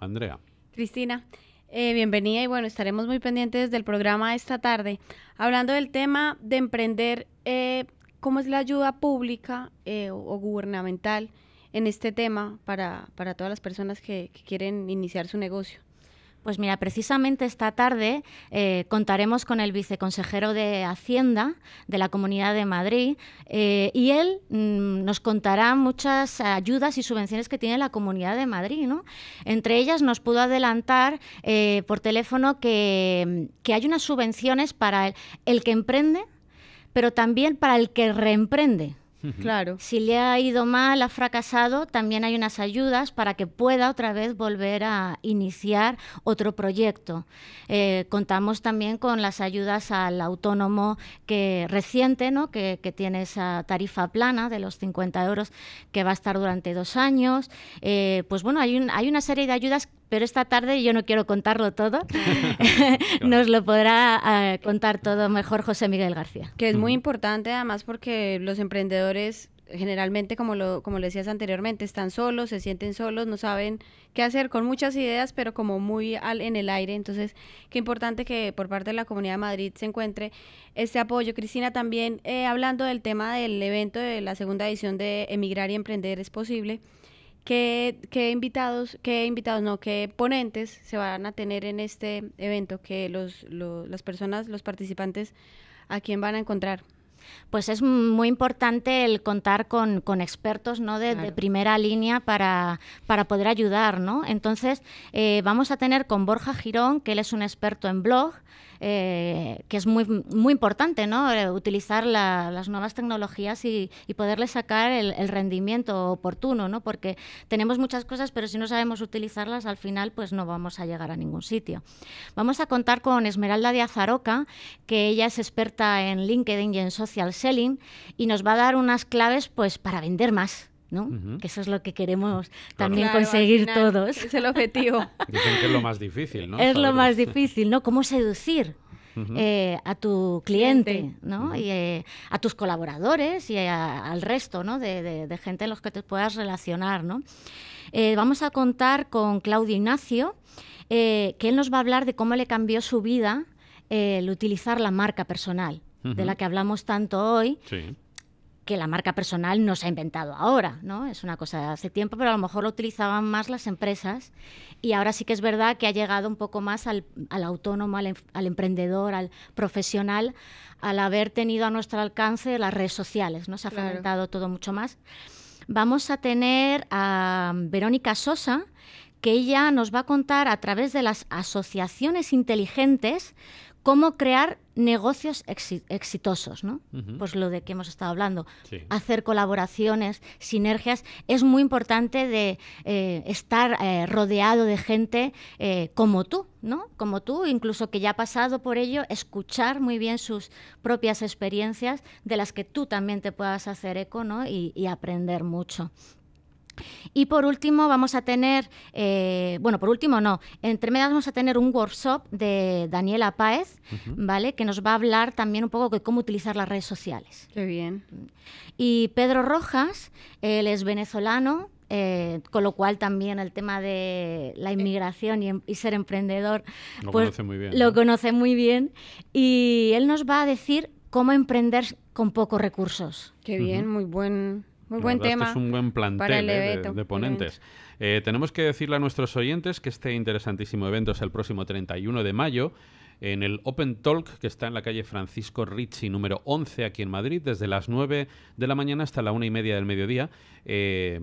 Andrea. Cristina, eh, bienvenida y bueno, estaremos muy pendientes del programa esta tarde. Hablando del tema de emprender, eh, ¿cómo es la ayuda pública eh, o, gubernamental en este tema para, para todas las personas que quieren iniciar su negocio? Pues mira, precisamente esta tarde eh, contaremos con el viceconsejero de Hacienda de la Comunidad de Madrid eh, y él mm, nos contará muchas ayudas y subvenciones que tiene la Comunidad de Madrid. Entre ellas nos pudo adelantar eh, por teléfono mm, que, hay unas subvenciones para el que emprende, pero también para el que reemprende. Claro. Si le ha ido mal, ha fracasado, también hay unas ayudas para que pueda otra vez volver a iniciar otro proyecto. Eh, contamos también con las ayudas al autónomo que reciente, ¿no? que, tiene esa tarifa plana de los 50 euros que va a estar durante dos años. Eh, pues bueno, hay, hay una serie de ayudas pero esta tarde yo no quiero contarlo todo. <laughs> Nos lo podrá eh, contar todo mejor José Miguel García. Que es muy mm. importante además porque los emprendedores generalmente, como lo, como decías anteriormente, están solos, se sienten solos, no saben qué hacer con muchas ideas, pero como muy en el aire. Entonces, qué importante que por parte de la Comunidad de Madrid se encuentre este apoyo. Cristina, también eh, hablando del tema del evento de la segunda edición de Emigrar y Emprender es posible. ¿Qué, invitados, qué invitados, no, qué ponentes se van a tener en este evento? Que los, las personas, los participantes, ¿a quién van a encontrar? Pues es muy importante el contar con, expertos ¿no? de, primera línea para, poder ayudar, ¿no? Entonces, eh, vamos a tener con Borja Girón, que él es un experto en blog, eh, que es muy, muy importante, ¿no? Eh, utilizar las nuevas tecnologías y, poderle sacar el, el, rendimiento oportuno, ¿no? Porque tenemos muchas cosas, pero si no sabemos utilizarlas, al final pues no vamos a llegar a ningún sitio. Vamos a contar con Esmeralda de Azaroca, que ella es experta en LinkedIn y en social selling y nos va a dar unas claves pues para vender más. Que eso es lo que queremos también conseguir todos. Es el objetivo. <laughs> Dicen que es lo más difícil, ¿no? Es lo más difícil, ¿no? Cómo seducir. Eh, a tu cliente, Y eh, a tus colaboradores y al resto, De, gente en los que te puedas relacionar, ¿no? Eh, vamos a contar con Claudio Ignacio, que él nos va a hablar de cómo le cambió su vida el utilizar la marca personal, de la que hablamos tanto hoy, sí que la marca personal no se ha inventado ahora, ¿no? Es una cosa de hace tiempo, pero a lo mejor lo utilizaban más las empresas y ahora sí que es verdad que ha llegado un poco más al, autónomo, em, al, emprendedor, al profesional, al haber tenido a nuestro alcance las redes sociales, ¿no? Se ha inventado todo mucho más. Vamos a tener a Verónica Sosa, que ella nos va a contar a través de las asociaciones inteligentes cómo crear negocios exitosos, ¿no? Pues lo de que hemos estado hablando. Hacer colaboraciones, sinergias. Es muy importante de eh, estar eh, rodeado de gente eh, como tú, ¿no? Como tú, incluso que ya ha pasado por ello, escuchar muy bien sus propias experiencias de las que tú también te puedas hacer eco, ¿no? y aprender mucho. Y por último vamos a tener, eh, bueno, por último no, entre medias vamos a tener un workshop de Daniela Páez, ¿vale? Que nos va a hablar también un poco de cómo utilizar las redes sociales. Qué bien. Y Pedro Rojas, él es venezolano, eh, con lo cual también el tema de la inmigración y, em, ser emprendedor lo pues conoce muy bien. y él nos va a decir cómo emprender con pocos recursos. Qué bien, muy buen muy buen tema. es un buen plantel eh, de, ponentes. Eh, tenemos que decirle a nuestros oyentes que este interesantísimo evento es el próximo 31 de mayo en el Open Talk que está en la calle Francisco Ricci número 11 aquí en Madrid desde las 9 de la mañana hasta la una y media del mediodía. Eh,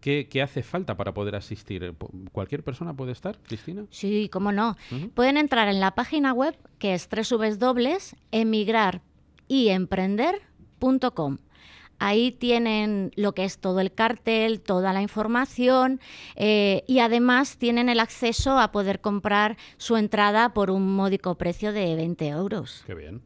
¿Qué, hace falta para poder asistir? ¿Cualquier persona puede estar, Cristina? Sí, cómo no. Pueden entrar en la página web que es www.emigraryemprender.com Ahí tienen lo que es todo el cartel, toda la información eh, y además tienen el acceso a poder comprar su entrada por un módico precio de 20 euros. Qué bien.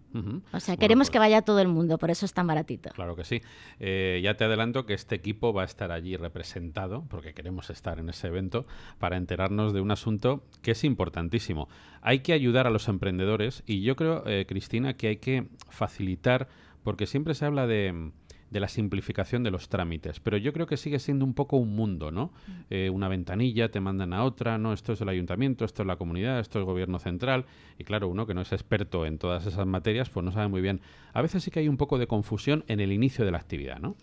O sea, queremos pues que vaya todo el mundo, por eso es tan baratito. Claro que sí. Eh, ya te adelanto que este equipo va a estar allí representado, porque queremos estar en ese evento, para enterarnos de un asunto que es importantísimo. Hay que ayudar a los emprendedores y yo creo, eh, Cristina, que hay que facilitar, porque siempre se habla de de la simplificación de los trámites. Pero yo creo que sigue siendo un poco un mundo, ¿no? Mm. Eh, una ventanilla, te mandan a otra, no, esto es el ayuntamiento, esto es la comunidad, esto es el gobierno central. Y claro, uno que no es experto en todas esas materias, pues no sabe muy bien. A veces sí que hay un poco de confusión en el inicio de la actividad, ¿no?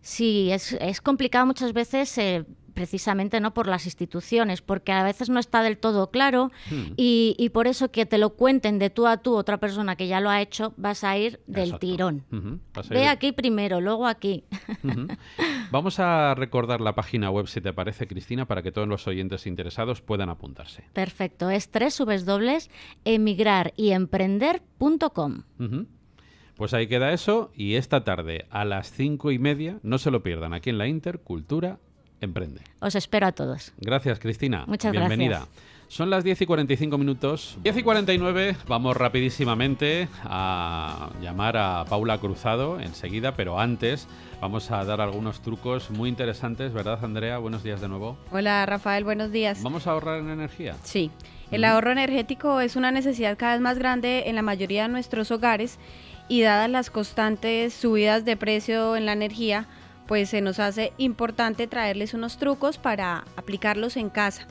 Sí, es, complicado muchas veces. Eh, precisamente no por las instituciones, porque a veces no está del todo claro hmm. y, por eso que te lo cuenten de tú a tú otra persona que ya lo ha hecho, vas a ir del tirón. Ve aquí primero, luego aquí. Vamos a recordar la página web, si te parece, Cristina, para que todos los oyentes interesados puedan apuntarse. Perfecto, es emigrar y emprender.com. Pues ahí queda eso y esta tarde a las cinco y media, no se lo pierdan, aquí en la Intercultura Emprende. Os espero a todos. Gracias, Cristina. Muchas gracias. Bienvenida. Son las 10 y 45 minutos. 10 y 49, vamos rapidísimamente a llamar a Paula Cruzado enseguida, pero antes vamos a dar algunos trucos muy interesantes, ¿verdad, Andrea? Buenos días de nuevo. Hola, Rafael, buenos días. ¿Vamos a ahorrar en energía? Sí. El ahorro energético es una necesidad cada vez más grande en la mayoría de nuestros hogares y dadas las constantes subidas de precio en la energía, pues se nos hace importante traerles unos trucos para aplicarlos en casa.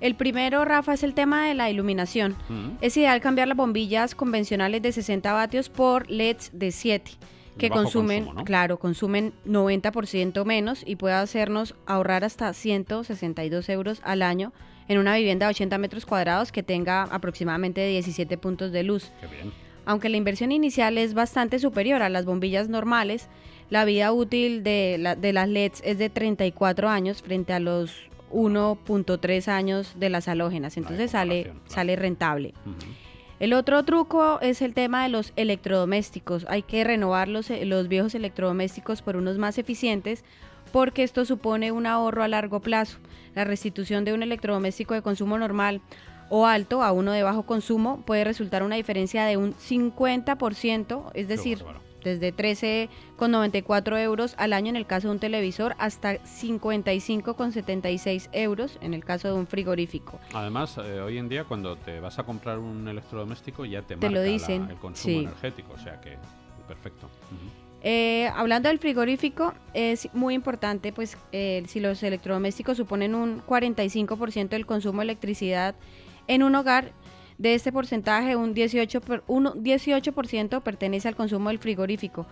El primero, Rafa, es el tema de la iluminación. Es ideal cambiar las bombillas convencionales de 60 vatios por LEDs de 7 que consumen, claro, consumen 90% menos y puede hacernos ahorrar hasta 162 euros al año en una vivienda de 80 metros cuadrados que tenga aproximadamente 17 puntos de luz. Aunque la inversión inicial es bastante superior a las bombillas normales, la vida útil de, las LEDs es de 34 años frente a los 1.3 años de las halógenas, entonces sale, sale rentable. El otro truco es el tema de los electrodomésticos. Hay que renovar eh, los, viejos electrodomésticos por unos más eficientes porque esto supone un ahorro a largo plazo. La restitución de un electrodoméstico de consumo normal o alto a uno de bajo consumo puede resultar una diferencia de un 50%, es decir, desde 13,94 euros al año en el caso de un televisor hasta 55,76 euros en el caso de un frigorífico. Además, eh, hoy en día cuando te vas a comprar un electrodoméstico ya te, lo el consumo energético, o sea que perfecto. Eh, hablando del frigorífico, es muy importante, pues, eh, si los electrodomésticos suponen un 45% del consumo de electricidad en un hogar, de este porcentaje, un 18%, pertenece al consumo del frigorífico.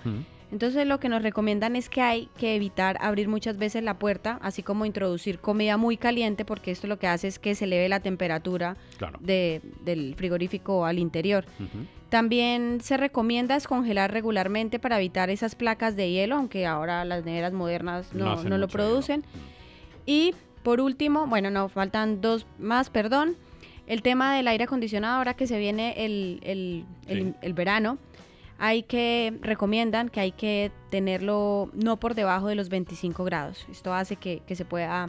Entonces lo que nos recomiendan es que hay que evitar abrir muchas veces la puerta, así como introducir comida muy caliente, porque esto lo que hace es que se eleve la temperatura del frigorífico al interior. También se recomienda descongelar regularmente para evitar esas placas de hielo, aunque ahora las neveras modernas no, lo producen. Y por último, bueno, no, faltan dos más, perdón. El tema del aire acondicionado, ahora que se viene el, el, el, verano, hay que, recomiendan que hay que tenerlo no por debajo de los 25 grados. Esto hace que, se pueda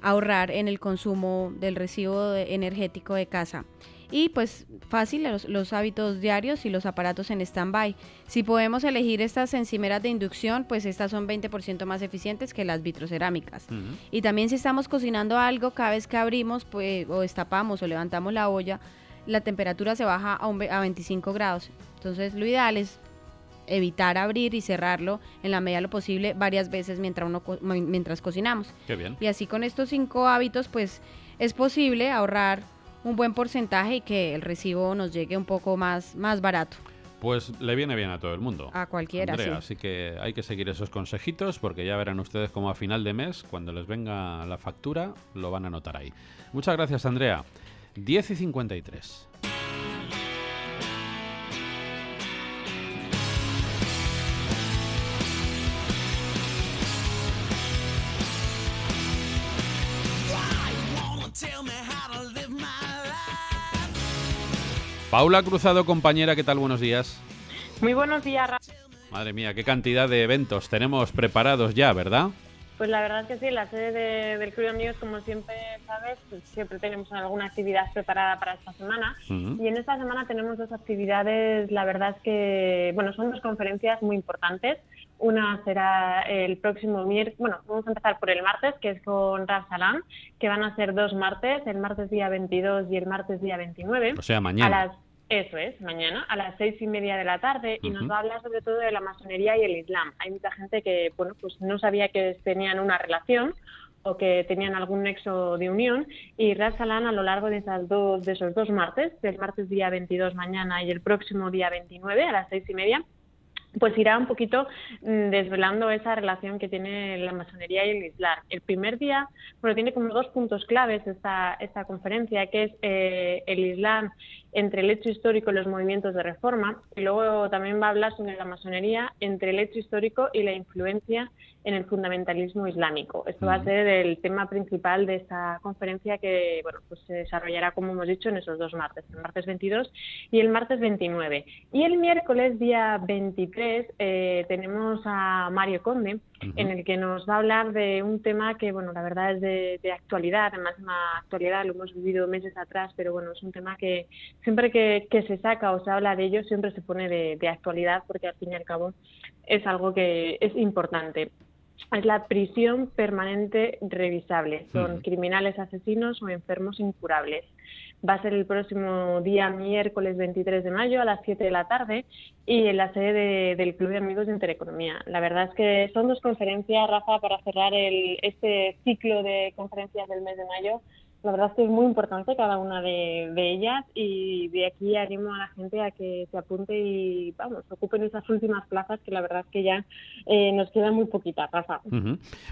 ahorrar en el consumo del recibo energético de casa y pues fácil los, hábitos diarios y los aparatos en stand-by. Si podemos elegir estas encimeras de inducción, pues estas son 20% más eficientes que las vitrocerámicas. Y también si estamos cocinando algo, cada vez que abrimos pues, o destapamos o levantamos la olla, la temperatura se baja a, a 25 grados. Entonces lo ideal es evitar abrir y cerrarlo en la medida lo posible varias veces mientras uno mientras cocinamos. Y así con estos cinco hábitos pues es posible ahorrar un buen porcentaje y que el recibo nos llegue un poco más, más barato. Pues le viene bien a todo el mundo. A cualquiera, sí. Así que hay que seguir esos consejitos porque ya verán ustedes cómo a final de mes, cuando les venga la factura, lo van a notar ahí. Muchas gracias, Andrea. 10 y 53. Paula Cruzado, compañera, ¿qué tal? Buenos días. Muy buenos días, Madre mía, qué cantidad de eventos tenemos preparados ya, ¿verdad? Pues la verdad es que sí, la sede del Club News, como siempre sabes, pues siempre tenemos alguna actividad preparada para esta semana. Y en esta semana tenemos dos actividades, la verdad es que, bueno, son dos conferencias muy importantes. Una será el próximo miércoles, bueno, vamos a empezar por el martes, que es con Ras Salam, que van a ser dos martes, el martes día 22 y el martes día 29. O sea, mañana. eso es, mañana, a las seis y media de la tarde, y nos va a hablar sobre todo de la masonería y el Islam. Hay mucha gente que, bueno, pues no sabía que tenían una relación, o que tenían algún nexo de unión y Ras Alam, a lo largo de, esas dos, de esos dos martes, del martes día 22 mañana y el próximo día 29 a las seis y media, pues irá un poquito mm, desvelando esa relación que tiene la masonería y el Islam. El primer día, bueno, tiene como dos puntos claves esta, esta conferencia, que es eh, el Islam entre el hecho histórico y los movimientos de reforma, y luego también va a hablar sobre la masonería entre el hecho histórico y la influencia en el fundamentalismo islámico. Esto va a ser el tema principal de esta conferencia que bueno, pues se desarrollará, como hemos dicho, en esos dos martes, el martes 22 y el martes 29. Y el miércoles, día 23, eh, tenemos a Mario Conde, en el que nos va a hablar de un tema que, bueno, la verdad es de, actualidad, de máxima actualidad, lo hemos vivido meses atrás, pero bueno, es un tema que siempre que, se saca o se habla de ello, siempre se pone de actualidad, porque al fin y al cabo es algo que es importante es la prisión permanente revisable. Son criminales asesinos o enfermos incurables. Va a ser el próximo día, miércoles 23 de mayo, a las 7 de la tarde, y en la sede del Club de Amigos de Intereconomía. La verdad es que son dos conferencias, Rafa, para cerrar el, este ciclo de conferencias del mes de mayo la verdad es que es muy importante cada una de, ellas y de aquí animo a la gente a que se apunte y vamos, ocupen esas últimas plazas que la verdad es que ya eh, nos queda muy poquita Rafa.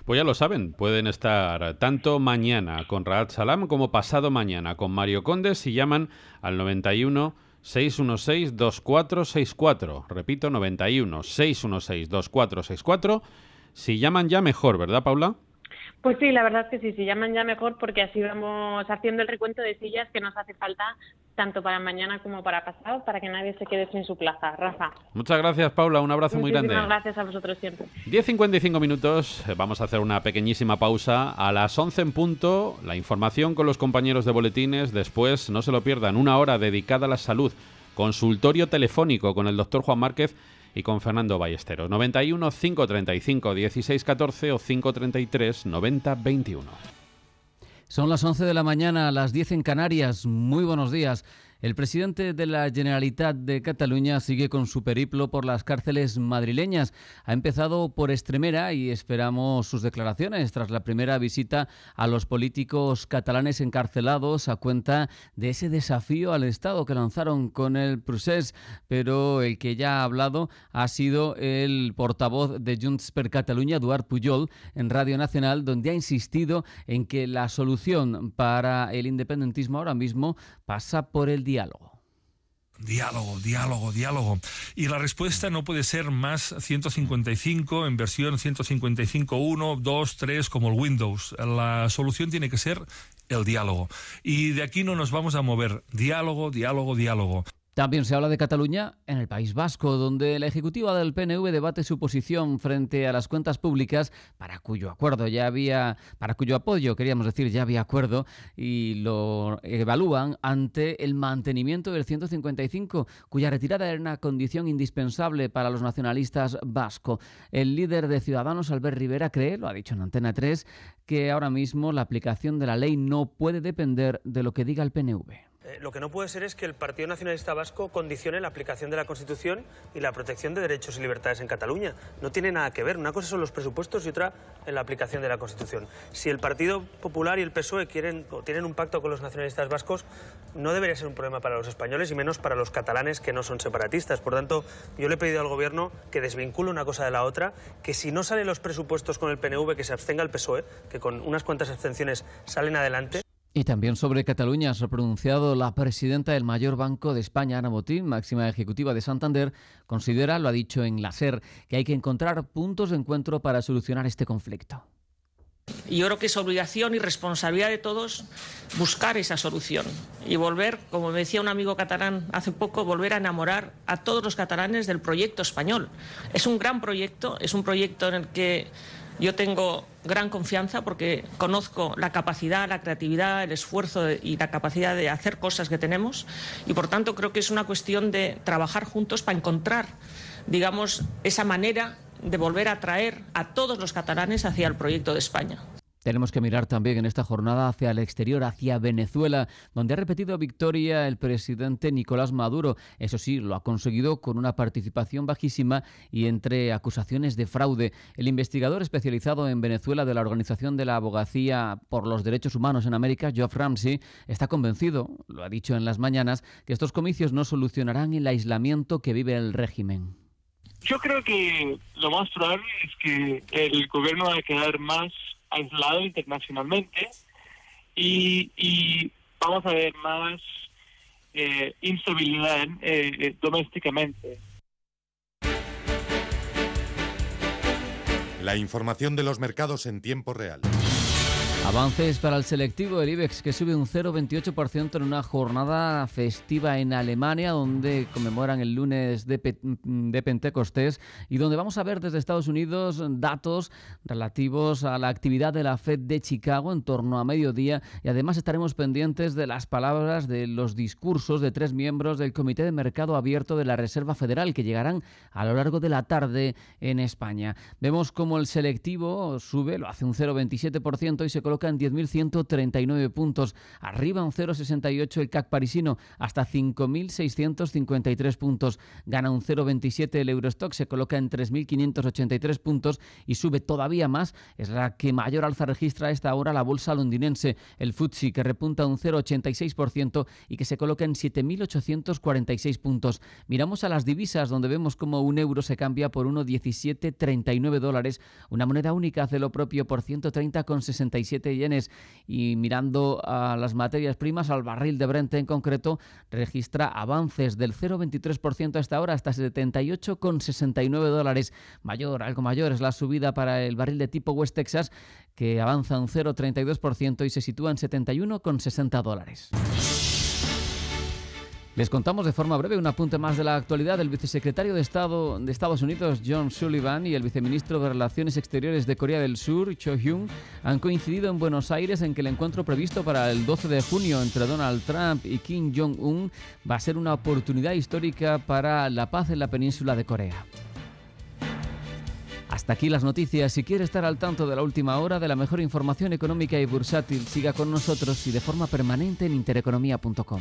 Pues ya lo saben, pueden estar tanto mañana con Raad Salam como pasado mañana con Mario Conde si llaman al 91 616 2464. Repito, 91 616 2464. Si llaman ya mejor, ¿verdad, Paula? Pues sí, la verdad es que sí, se llaman ya mejor porque así vamos haciendo el recuento de sillas que nos hace falta tanto para mañana como para pasado para que nadie se quede sin su plaza. Rafa. Muchas gracias, Paula. Un abrazo muy grande. Muchas gracias a vosotros siempre. 10.55 minutos. Vamos a hacer una pequeñísima pausa. A las 11 en punto, la información con los compañeros de boletines. Después, no se lo pierdan, una hora dedicada a la salud. Consultorio telefónico con el doctor Juan Márquez y con Fernando Ballesteros. 91 535 16 14 o 533 90 21. Son las 11 de la mañana, las 10 en Canarias. Muy buenos días. El presidente de la Generalitat de Cataluña sigue con su periplo por las cárceles madrileñas. Ha empezado por Extremera y esperamos sus declaraciones tras la primera visita a los políticos catalanes encarcelados a cuenta de ese desafío al Estado que lanzaron con el procés. Pero el que ya ha hablado ha sido el portavoz de Junts per Cataluña, Eduard Puyol, en Radio Nacional, donde ha insistido en que la solución para el independentismo ahora mismo pasa por el diálogo. Diálogo, diálogo, diálogo. Y la respuesta no puede ser más 155 en versión 155.1, 2, 3 como el Windows. La solución tiene que ser el diálogo. Y de aquí no nos vamos a mover. Diálogo, diálogo, diálogo. También se habla de Cataluña en el País Vasco, donde la ejecutiva del PNV debate su posición frente a las cuentas públicas para cuyo acuerdo ya había, para cuyo apoyo, queríamos decir, ya había acuerdo y lo evalúan ante el mantenimiento del 155, cuya retirada era una condición indispensable para los nacionalistas vasco. El líder de Ciudadanos, Albert Rivera, cree, lo ha dicho en Antena 3, que ahora mismo la aplicación de la ley no puede depender de lo que diga el PNV. Eh, lo que no puede ser es que el Partido Nacionalista Vasco condicione la aplicación de la Constitución y la protección de derechos y libertades en Cataluña. No tiene nada que ver. Una cosa son los presupuestos y otra eh, la aplicación de la Constitución. Si el Partido Popular y el PSOE quieren o tienen un pacto con los nacionalistas vascos, no debería ser un problema para los españoles y menos para los catalanes que no son separatistas. Por tanto, yo le he pedido al Gobierno que desvincule una cosa de la otra, que si no salen los presupuestos con el PNV, que se abstenga el PSOE, que con unas cuantas abstenciones salen adelante. Y también sobre Cataluña se ha pronunciado la presidenta del mayor banco de España, Ana Botín, máxima ejecutiva de Santander, considera, lo ha dicho en la SER, que hay que encontrar puntos de encuentro para solucionar este conflicto. yo creo que es obligación y responsabilidad de todos buscar esa solución y volver, como me decía un amigo catalán hace poco, volver a enamorar a todos los catalanes del proyecto español. Es un gran proyecto, es un proyecto en el que yo tengo gran confianza porque conozco la capacidad, la creatividad, el esfuerzo y la capacidad de hacer cosas que tenemos y por tanto creo que es una cuestión de trabajar juntos para encontrar, digamos, esa manera de volver a atraer a todos los catalanes hacia el proyecto de España. Tenemos que mirar también en esta jornada hacia el exterior, hacia Venezuela, donde ha repetido victoria el presidente Nicolás Maduro. Eso sí, lo ha conseguido con una participación bajísima y entre acusaciones de fraude. El investigador especializado en Venezuela de la Organización de la Abogacía por los Derechos Humanos en América, Geoff Ramsey, está convencido, lo ha dicho en las mañanas, que estos comicios no solucionarán el aislamiento que vive el régimen. Yo creo que lo más probable es que el gobierno va a quedar más aislado internacionalmente y, y vamos a ver más eh, instabilidad eh, eh domésticamente. La información de los mercados en tiempo real. Avances para el selectivo del IBEX que sube un 0,28% en una jornada festiva en Alemania donde conmemoran el lunes mm, de, Pentecostés y donde vamos a ver desde Estados Unidos datos relativos a la actividad de la Fed de Chicago en torno a mediodía y además estaremos pendientes de las palabras de los discursos de tres miembros del Comité de Mercado Abierto de la Reserva Federal que llegarán a lo largo de la tarde en España. Vemos como el selectivo sube, lo hace un 0,27% y se coloca en 10.139 puntos. Arriba un 0,68 el CAC parisino, hasta 5.653 puntos. Gana un 0,27 el Eurostock, se coloca en 3.583 puntos y sube todavía más. Es la que mayor alza registra esta hora la bolsa londinense, el FTSE, que repunta un 0,86% y que se coloca en 7.846 puntos. Miramos a las divisas, donde vemos como un euro se cambia por 1,1739 dólares. Una moneda única hace lo propio por 130,67 yenes. Y mirando a las materias primas, al barril de Brent en concreto, registra avances del 0,23% hasta ahora, hasta 78,69 dólares. Mayor, algo mayor es la subida para el barril de tipo West Texas, que avanza un 0,32% y se sitúa en 71,60 dólares. Les contamos de forma breve un apunte más de la actualidad. El vicesecretario de Estado de Estados Unidos, John Sullivan, y el viceministro de Relaciones Exteriores de Corea del Sur, Cho Hyun, han coincidido en Buenos Aires en que el encuentro previsto para el 12 de junio entre Donald Trump y Kim Jong-un va a ser una oportunidad histórica para la paz en la península de Corea. Hasta aquí las noticias. Si quiere estar al tanto de la última hora, de la mejor información económica y bursátil, siga con nosotros y de forma permanente en intereconomía.com.